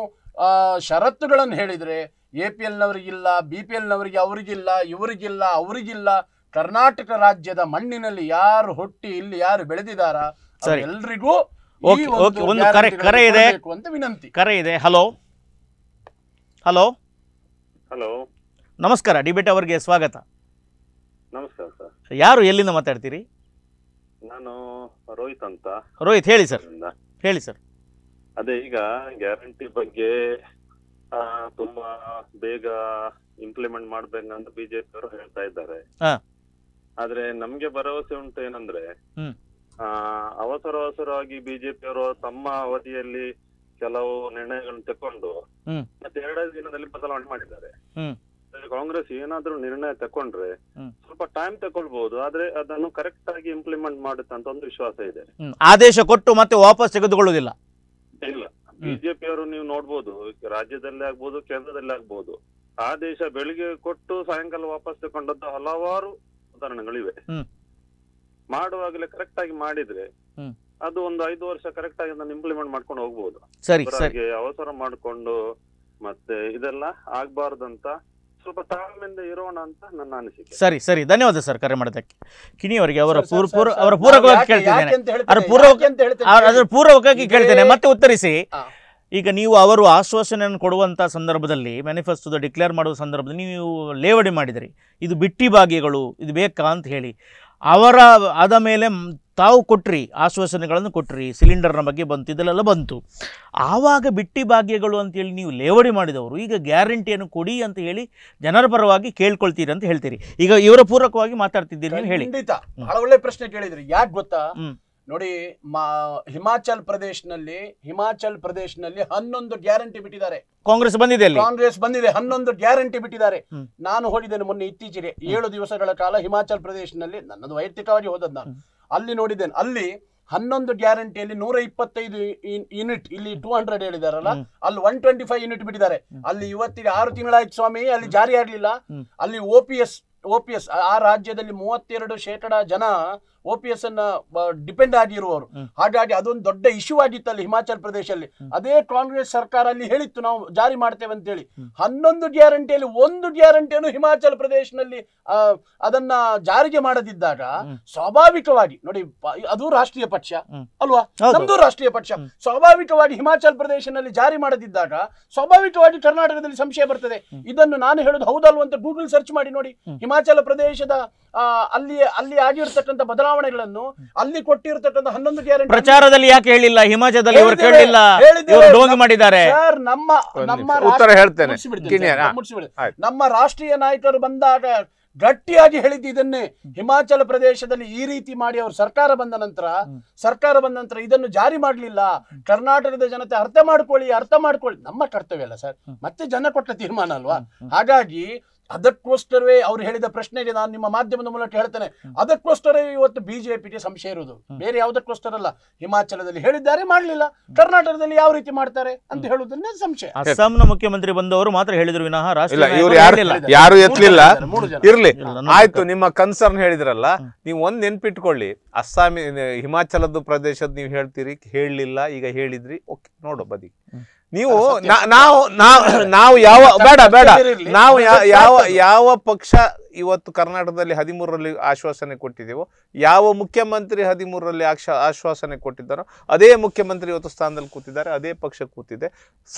[SPEAKER 4] ಷರತ್ತುಗಳನ್ನು ಹೇಳಿದರೆ ಎ ಪಿ ಎಲ್ನವರಿಗಿಲ್ಲ ಬಿ ಪಿ ಎಲ್ನವರಿಗೆ ಅವರಿಗಿಲ್ಲ ಇವರಿಗಿಲ್ಲ ಅವರಿಗಿಲ್ಲ ಕರ್ನಾಟಕ ರಾಜ್ಯದ ಮಣ್ಣಿನಲ್ಲಿ ಯಾರು ಹುಟ್ಟಿ ಇಲ್ಲಿ ಯಾರು ಬೆಳೆದಿದಾರ ಎಲ್ರಿಗೂ
[SPEAKER 1] ಒಂದು ಕರೆ ಕರೆ ಇದೆ ಅಂತ ವಿನಂತಿ ಕರೆ ಇದೆ ಹಲೋ ಹಲೋ ಹಲೋ ನಮಸ್ಕಾರ ಡಿಬೇಟ್ ಅವರಿಗೆ ಸ್ವಾಗತ ನಮಸ್ಕಾರ ಯಾರು ಎಲ್ಲಿಂದ ಮಾತಾಡ್ತೀರಿ
[SPEAKER 5] ನಾನು ರೋಹಿತ್ ಅಂತ
[SPEAKER 1] ರೋಹಿತ್ ಹೇಳಿ ಸರ್ ಹೇಳಿ ಸರ್
[SPEAKER 5] ಅದೇ ಈಗ ಗ್ಯಾರಂಟಿ ಬಗ್ಗೆ ತುಂಬಾ ಬೇಗ ಇಂಪ್ಲಿಮೆಂಟ್ ಅಂತ ಬಿಜೆಪಿ ಅವರು ಹೇಳ್ತಾ ಇದ್ದಾರೆ ಆದ್ರೆ ನಮ್ಗೆ ಭರವಸೆ ಉಂಟು ಏನಂದ್ರೆ ಅವಸರ ಅವಸರವಾಗಿ ಬಿಜೆಪಿ ಅವರು ತಮ್ಮ ಅವಧಿಯಲ್ಲಿ ಕೆಲವು ನಿರ್ಣಯಗಳನ್ನು ತಕೊಂಡು ಮತ್ತೆ ಎರಡೇ ದಿನದಲ್ಲಿ ಬದಲಾವಣೆ ಮಾಡಿದ್ದಾರೆ ಕಾಂಗ್ರೆಸ್ ಏನಾದ್ರೂ ನಿರ್ಣಯ ತಕೊಂಡ್ರೆ ಸ್ವಲ್ಪ ಟೈಮ್ ತಕೊಳ್ಬಹುದು ಆದ್ರೆ ಅದನ್ನು ಕರೆಕ್ಟ್ ಆಗಿ ಇಂಪ್ಲಿಮೆಂಟ್ ಅಂತ ಒಂದು ವಿಶ್ವಾಸ ಇದೆ
[SPEAKER 1] ಆದೇಶ ಕೊಟ್ಟು ಮತ್ತೆ ವಾಪಸ್ ತೆಗೆದುಕೊಳ್ಳುವುದಿಲ್ಲ
[SPEAKER 5] ಇಲ್ಲ ಬಿಜೆಪಿ ಅವರು ನೀವು ನೋಡ್ಬೋದು ರಾಜ್ಯದಲ್ಲೇ ಆಗ್ಬೋದು ಕೇಂದ್ರದಲ್ಲಿ ಆಗ್ಬೋದು ಆ ದೇಶ ಬೆಳಿಗ್ಗೆ ಕೊಟ್ಟು ಸಾಯಂಕಾಲ ವಾಪಸ್ ತಗೊಂಡದ್ದು ಹಲವಾರು ಉದಾಹರಣೆಗಳಿವೆ ಮಾಡುವಾಗಲೇ ಕರೆಕ್ಟ್ ಆಗಿ ಮಾಡಿದ್ರೆ ಅದು ಒಂದು ಐದು ವರ್ಷ ಕರೆಕ್ಟ್ ಆಗಿ ಅದನ್ನು ಇಂಪ್ಲಿಮೆಂಟ್ ಮಾಡ್ಕೊಂಡು ಹೋಗ್ಬೋದು ಅವಸರ ಮಾಡಿಕೊಂಡು ಮತ್ತೆ ಇದೆಲ್ಲ ಆಗ್ಬಾರ್ದಂತ ಇರೋಣ ಅಂತ
[SPEAKER 1] ಸರಿ ಸರಿ ಧನ್ಯವಾದ ಸರ್ ಕರೆ ಮಾಡೋದಕ್ಕೆ ಅವರಿಗೆ ಅವರ ಅವರ ಪೂರ್ವಕವಾಗಿ ಕೇಳ್ತಿದ್ದೇನೆ ಅವರ ಪೂರ್ವಕ ಪೂರ್ವಕವಾಗಿ ಕೇಳ್ತೇನೆ ಮತ್ತೆ ಉತ್ತರಿಸಿ ಈಗ ನೀವು ಅವರು ಆಶ್ವಾಸನೆಯನ್ನು ಕೊಡುವಂತಹ ಸಂದರ್ಭದಲ್ಲಿ ಮ್ಯಾನಿಫೆಸ್ಟೋದ ಡಿಕ್ಲೇರ್ ಮಾಡುವ ಸಂದರ್ಭದಲ್ಲಿ ನೀವು ಲೇವಡಿ ಮಾಡಿದಿರಿ ಇದು ಬಿಟ್ಟಿ ಭಾಗ್ಯಗಳು ಇದು ಬೇಕಾ ಅಂತ ಹೇಳಿ ಅವರ ಆದ ಮೇಲೆ ತಾವು ಕೊಟ್ರಿ ಆಶ್ವಾಸನೆಗಳನ್ನು ಕೊಟ್ರಿ ಸಿಲಿಂಡರ್ನ ಬಗ್ಗೆ ಬಂತು ಇದೆಲ್ಲ ಬಂತು ಆವಾಗ ಬಿಟ್ಟಿ ಭಾಗ್ಯಗಳು ಅಂತೇಳಿ ನೀವು ಲೇವಡಿ ಮಾಡಿದವರು ಈಗ ಗ್ಯಾರಂಟಿಯನ್ನು ಕೊಡಿ ಅಂತ ಹೇಳಿ ಜನರ ಪರವಾಗಿ ಕೇಳ್ಕೊಳ್ತೀರಿ ಅಂತ ಹೇಳ್ತೀರಿ ಈಗ ಇವರ ಪೂರಕವಾಗಿ ಮಾತಾಡ್ತಿದ್ದೀರಿ ಹೇಳಿ ಖಂಡಿತ
[SPEAKER 4] ಒಳ್ಳೆ ಪ್ರಶ್ನೆ ಕೇಳಿದ್ರಿ ಯಾಕೆ ಗೊತ್ತಾ ನೋಡಿ ಮಾ ಹಿಮಾಚಲ್ ಪ್ರದೇಶನಲ್ಲಿ ಹಿಮಾಚಲ್ ಪ್ರದೇಶನಲ್ಲಿ ಹನ್ನೊಂದು ಗ್ಯಾರಂಟಿ ಬಿಟ್ಟಿದ್ದಾರೆ
[SPEAKER 1] ಕಾಂಗ್ರೆಸ್ ಬಂದಿದೆ ಕಾಂಗ್ರೆಸ್
[SPEAKER 4] ಬಂದಿದೆ ಹನ್ನೊಂದು ಗ್ಯಾರಂಟಿ ಬಿಟ್ಟಿದ್ದಾರೆ ನಾನು ಹೋಗಿದ್ದೇನೆ ಮೊನ್ನೆ ಇತ್ತೀಚೆಗೆ ಏಳು ದಿವಸಗಳ ಕಾಲ ಹಿಮಾಚಲ್ ಪ್ರದೇಶನಲ್ಲಿ ನನ್ನದು ವೈಯಕ್ತಿಕವಾಗಿ ಹೋದದ್ ನಾನು ಅಲ್ಲಿ ನೋಡಿದ್ದೇನೆ ಅಲ್ಲಿ ಹನ್ನೊಂದು ಗ್ಯಾರಂಟಿಯಲ್ಲಿ ನೂರ ಇಪ್ಪತ್ತೈದು ಯೂನಿಟ್ ಇಲ್ಲಿ ಟೂ ಹಂಡ್ರೆಡ್ ಹೇಳಿದಾರಲ್ಲ ಅಲ್ಲಿ ಒನ್ ಟ್ವೆಂಟಿ ಫೈವ್ ಯೂನಿಟ್ ಬಿಟ್ಟಿದ್ದಾರೆ ಅಲ್ಲಿ ಇವತ್ತಿಗೆ ಆರು ತಿಂಗಳಾಯ್ತು ಸ್ವಾಮಿ ಅಲ್ಲಿ ಜಾರಿ ಆಗ್ಲಿಲ್ಲ ಅಲ್ಲಿ ಓಪಿಎಸ್ ಪಿ ಎಸ್ ಆ ರಾಜ್ಯದಲ್ಲಿ ಮೂವತ್ತೆರಡು ಶೇಕಡಾ ಜನ ಒ ಪಿ ಎಸ್ ಅನ್ನ ಡಿಪೆಂಡ್ ಆಗಿರುವವರು ಹಾಗಾಗಿ ಅದೊಂದು ದೊಡ್ಡ ಇಶ್ಯೂ ಆಗಿತ್ತು ಅಲ್ಲಿ ಹಿಮಾಚಲ ಪ್ರದೇಶದಲ್ಲಿ ಅದೇ ಕಾಂಗ್ರೆಸ್ ಸರ್ಕಾರ ಅಲ್ಲಿ ಹೇಳಿತ್ತು ನಾವು ಜಾರಿ ಮಾಡ್ತೇವೆ ಅಂತ ಹೇಳಿ ಹನ್ನೊಂದು ಗ್ಯಾರಂಟಿಯಲ್ಲಿ ಒಂದು ಗ್ಯಾರಂಟಿಯನ್ನು ಹಿಮಾಚಲ ಪ್ರದೇಶನಲ್ಲಿ ಅದನ್ನ ಜಾರಿಗೆ ಮಾಡದಿದ್ದಾಗ ಸ್ವಾಭಾವಿಕವಾಗಿ ನೋಡಿ ಅದು ರಾಷ್ಟ್ರೀಯ ಪಕ್ಷ ಅಲ್ವಾ ನಮ್ದು ರಾಷ್ಟ್ರೀಯ ಪಕ್ಷ ಸ್ವಾಭಾವಿಕವಾಗಿ ಹಿಮಾಚಲ ಪ್ರದೇಶನಲ್ಲಿ ಜಾರಿ ಮಾಡದಿದ್ದಾಗ ಸ್ವಾಭಾವಿಕವಾಗಿ ಕರ್ನಾಟಕದಲ್ಲಿ ಸಂಶಯ ಬರ್ತದೆ ಇದನ್ನು ನಾನು ಹೇಳೋದು ಹೌದಲ್ವಂತ ಅಂತ ಗೂಗಲ್ ಸರ್ಚ್ ಮಾಡಿ ನೋಡಿ ಹಿಮಾಚಲ ಪ್ರದೇಶದ ಅಲ್ಲಿ ಅಲ್ಲಿ ಆಗಿರ್ತಕ್ಕಂಥ ಬದಲಾವಣೆ ಚುನಾವಣೆಗಳನ್ನು ಅಲ್ಲಿ ಕೊಟ್ಟಿರತಕ್ಕಂಥ ಹನ್ನೊಂದು ಗ್ಯಾರಂಟಿ ಪ್ರಚಾರದಲ್ಲಿ ಯಾಕೆ
[SPEAKER 1] ಹೇಳಿಲ್ಲ ಹಿಮಾಚಲದಲ್ಲಿ ಇವರು ಕೇಳಿಲ್ಲ ಮಾಡಿದ್ದಾರೆ
[SPEAKER 4] ನಮ್ಮ ನಮ್ಮ ಉತ್ತರ ಹೇಳ್ತೇನೆ ನಮ್ಮ ರಾಷ್ಟ್ರೀಯ ನಾಯಕರು ಬಂದಾಗ ಗಟ್ಟಿಯಾಗಿ ಹೇಳಿದ್ದು ಇದನ್ನೇ ಹಿಮಾಚಲ ಪ್ರದೇಶದಲ್ಲಿ ಈ ರೀತಿ ಮಾಡಿ ಅವರು ಸರ್ಕಾರ ಬಂದ ನಂತರ ಸರ್ಕಾರ ಬಂದ ನಂತರ ಇದನ್ನು ಜಾರಿ ಮಾಡಲಿಲ್ಲ ಕರ್ನಾಟಕದ ಜನತೆ ಅರ್ಥ ಮಾಡ್ಕೊಳ್ಳಿ ಅರ್ಥ ಮಾಡ್ಕೊಳ್ಳಿ ನಮ್ಮ ಕರ್ತವ್ಯ ಅಲ್ಲ ಸರ್ ಮತ್ತೆ ಜನ ಕೊಟ್ಟ ತೀರ್ಮಾನ ಅಲ್ವಾ ಹಾಗಾಗಿ ಅದಕ್ಕೋಸ್ಕರವೇ ಅವ್ರು ಹೇಳಿದ ಪ್ರಶ್ನೆಗೆ ನಾನು ನಿಮ್ಮ ಮಾಧ್ಯಮದ ಮೂಲಕ ಹೇಳ್ತೇನೆ ಅದಕ್ಕೋಸ್ಕರವೇ ಇವತ್ತು ಬಿಜೆಪಿಗೆ ಸಂಶಯ ಇರುವುದು ಬೇರೆ ಯಾವುದಕ್ಕೋಸ್ಕರ ಅಲ್ಲ ಹಿಮಾಚಲದಲ್ಲಿ ಹೇಳಿದ್ದಾರೆ ಮಾಡಲಿಲ್ಲ ಕರ್ನಾಟಕದಲ್ಲಿ ಯಾವ ರೀತಿ ಮಾಡ್ತಾರೆ ಅಂತ ಹೇಳುವುದನ್ನೇ ಸಂಶಯ ಅಸ್ಸಾಂನ
[SPEAKER 1] ಮುಖ್ಯಮಂತ್ರಿ ಬಂದವರು ಮಾತ್ರ ಹೇಳಿದ್ರು
[SPEAKER 2] ವಿನಃ ಯಾರು ಎತ್ತಲಿಲ್ಲ ಇರ್ಲಿ ಆಯ್ತು ನಿಮ್ಮ ಕನ್ಸರ್ನ್ ಹೇಳಿದ್ರಲ್ಲ ನೀವು ಒಂದ್ ನೆನ್ಪಿಟ್ಕೊಳ್ಳಿ ಅಸ್ಸಾಂ ಹಿಮಾಚಲದ ಪ್ರದೇಶದ ನೀವು ಹೇಳ್ತೀರಿ ಹೇಳಲಿಲ್ಲ ಈಗ ಹೇಳಿದ್ರಿ ಓಕೆ ನೋಡು ಬದಿ ನೀವು ನಾವು ನಾವು ಯಾವ ಬೇಡ ಬೇಡ ನಾವು ಯಾವ ಯಾವ ಪಕ್ಷ ಇವತ್ತು ಕರ್ನಾಟಕದಲ್ಲಿ ಹದಿಮೂರರಲ್ಲಿ ಆಶ್ವಾಸನೆ ಕೊಟ್ಟಿದ್ದೀವೋ ಯಾವ ಮುಖ್ಯಮಂತ್ರಿ ಹದಿಮೂರರಲ್ಲಿ ಆಕ್ಷ ಆಶ್ವಾಸನೆ ಕೊಟ್ಟಿದ್ದಾರೋ ಅದೇ ಮುಖ್ಯಮಂತ್ರಿ ಇವತ್ತು ಸ್ಥಾನದಲ್ಲಿ ಕೂತಿದ್ದಾರೆ ಅದೇ ಪಕ್ಷ ಕೂತಿದೆ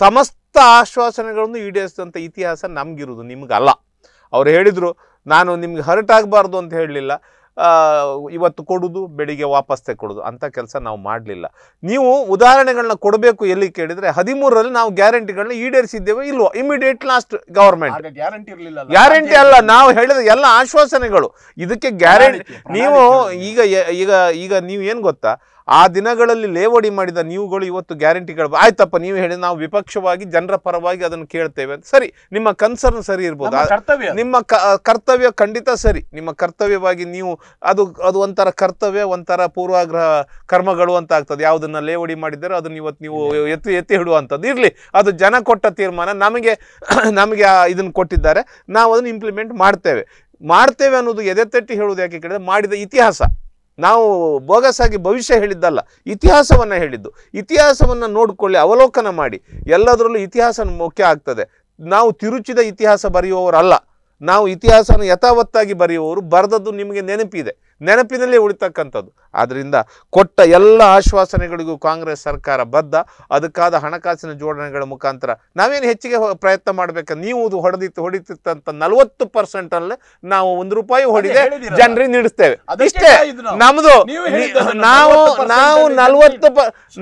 [SPEAKER 2] ಸಮಸ್ತ ಆಶ್ವಾಸನೆಗಳನ್ನು ಈಡೇರಿಸಿದಂಥ ಇತಿಹಾಸ ನಮಗಿರುವುದು ನಿಮಗಲ್ಲ ಅವ್ರು ಹೇಳಿದರು ನಾನು ನಿಮ್ಗೆ ಹರ್ಟ್ ಆಗಬಾರ್ದು ಅಂತ ಹೇಳಲಿಲ್ಲ ಇವತ್ತು ಕೊಡೋದು ಬೆಳಿಗ್ಗೆ ವಾಪಸ್ ತೆಕ್ಕೊಡೋದು ಅಂತ ಕೆಲಸ ನಾವು ಮಾಡಲಿಲ್ಲ ನೀವು ಉದಾಹರಣೆಗಳನ್ನ ಕೊಡಬೇಕು ಎಲ್ಲಿ ಕೇಳಿದ್ರೆ ಹದಿಮೂರರಲ್ಲಿ ನಾವು ಗ್ಯಾರಂಟಿಗಳನ್ನ ಈಡೇರಿಸಿದ್ದೇವೆ ಇಲ್ವೋ ಇಮಿಡಿಯೇಟ್ ಲಾಸ್ಟ್ ಗವರ್ಮೆಂಟ್
[SPEAKER 4] ಗ್ಯಾರಂಟಿ ಅಲ್ಲ ನಾವು
[SPEAKER 2] ಹೇಳಿದ ಎಲ್ಲ ಆಶ್ವಾಸನೆಗಳು ಇದಕ್ಕೆ ಗ್ಯಾರಂಟಿ ನೀವು ಈಗ ಈಗ ಈಗ ನೀವು ಏನು ಗೊತ್ತಾ ಆ ದಿನಗಳಲ್ಲಿ ಲೇವಡಿ ಮಾಡಿದ ನೀವುಗಳು ಇವತ್ತು ಗ್ಯಾರಂಟಿಗಳು ಆಯ್ತಪ್ಪ ನೀವು ಹೇಳಿ ನಾವು ವಿಪಕ್ಷವಾಗಿ ಜನರ ಪರವಾಗಿ ಅದನ್ನು ಕೇಳ್ತೇವೆ ಅಂತ ಸರಿ ನಿಮ್ಮ ಕನ್ಸರ್ನ್ ಸರಿ ಇರ್ಬೋದು ನಿಮ್ಮ ಕರ್ತವ್ಯ ಖಂಡಿತ ಸರಿ ನಿಮ್ಮ ಕರ್ತವ್ಯವಾಗಿ ನೀವು ಅದು ಅದು ಒಂಥರ ಕರ್ತವ್ಯ ಒಂಥರ ಪೂರ್ವಾಗ್ರಹ ಕರ್ಮಗಳು ಅಂತ ಆಗ್ತದೆ ಯಾವುದನ್ನ ಲೇವಡಿ ಮಾಡಿದ್ದರೆ ಅದನ್ನ ಇವತ್ತು ನೀವು ಎತ್ತಿ ಎತ್ತಿ ಹಿಡುವಂಥದ್ದು ಇರಲಿ ಅದು ಜನ ಕೊಟ್ಟ ತೀರ್ಮಾನ ನಮಗೆ ನಮಗೆ ಇದನ್ನು ಕೊಟ್ಟಿದ್ದಾರೆ ನಾವು ಅದನ್ನು ಇಂಪ್ಲಿಮೆಂಟ್ ಮಾಡ್ತೇವೆ ಮಾಡ್ತೇವೆ ಅನ್ನೋದು ಎದೆ ತಟ್ಟಿ ಹೇಳುವುದು ಯಾಕೆ ಕೇಳಿದ್ರೆ ಮಾಡಿದ ಇತಿಹಾಸ ನಾವು ಬೋಗಸಾಗಿ ಭವಿಷ್ಯ ಹೇಳಿದ್ದಲ್ಲ ಇತಿಹಾಸವನ್ನು ಹೇಳಿದ್ದು ಇತಿಹಾಸವನ್ನು ನೋಡಿಕೊಳ್ಳಿ ಅವಲೋಕನ ಮಾಡಿ ಎಲ್ಲದರಲ್ಲೂ ಇತಿಹಾಸ ಮುಖ್ಯ ಆಗ್ತದೆ ನಾವು ತಿರುಚಿದ ಇತಿಹಾಸ ಬರೆಯುವವರಲ್ಲ ನಾವು ಇತಿಹಾಸನ ಯಥಾವತ್ತಾಗಿ ಬರೆಯುವವರು ಬರೆದದ್ದು ನಿಮಗೆ ನೆನಪಿದೆ ನೆನಪಿನಲ್ಲಿ ಉಳಿತಕ್ಕಂಥದ್ದು ಆದ್ದರಿಂದ ಕೊಟ್ಟ ಎಲ್ಲ ಆಶ್ವಾಸನೆಗಳಿಗೂ ಕಾಂಗ್ರೆಸ್ ಸರ್ಕಾರ ಬದ್ಧ ಅದಕ್ಕಾದ ಹಣಕಾಸಿನ ಜೋಡಣೆಗಳ ಮುಖಾಂತರ ನಾವೇನು ಹೆಚ್ಚಿಗೆ ಪ್ರಯತ್ನ ಮಾಡಬೇಕು ನೀವು ಹೊಡೆದಿತ್ತು ಹೊಡಿತಿತ್ತಂತ ನಲವತ್ತು ಪರ್ಸೆಂಟ್ ಅಲ್ಲಿ ನಾವು ಒಂದು ರೂಪಾಯಿ ಹೊಡಿದೆ ಜನರಿಗೆ ನೀಡಿಸ್ತೇವೆ ಅದಿಷ್ಟೇ ನಮ್ದು ನಾವು ನಾವು ನಲವತ್ತು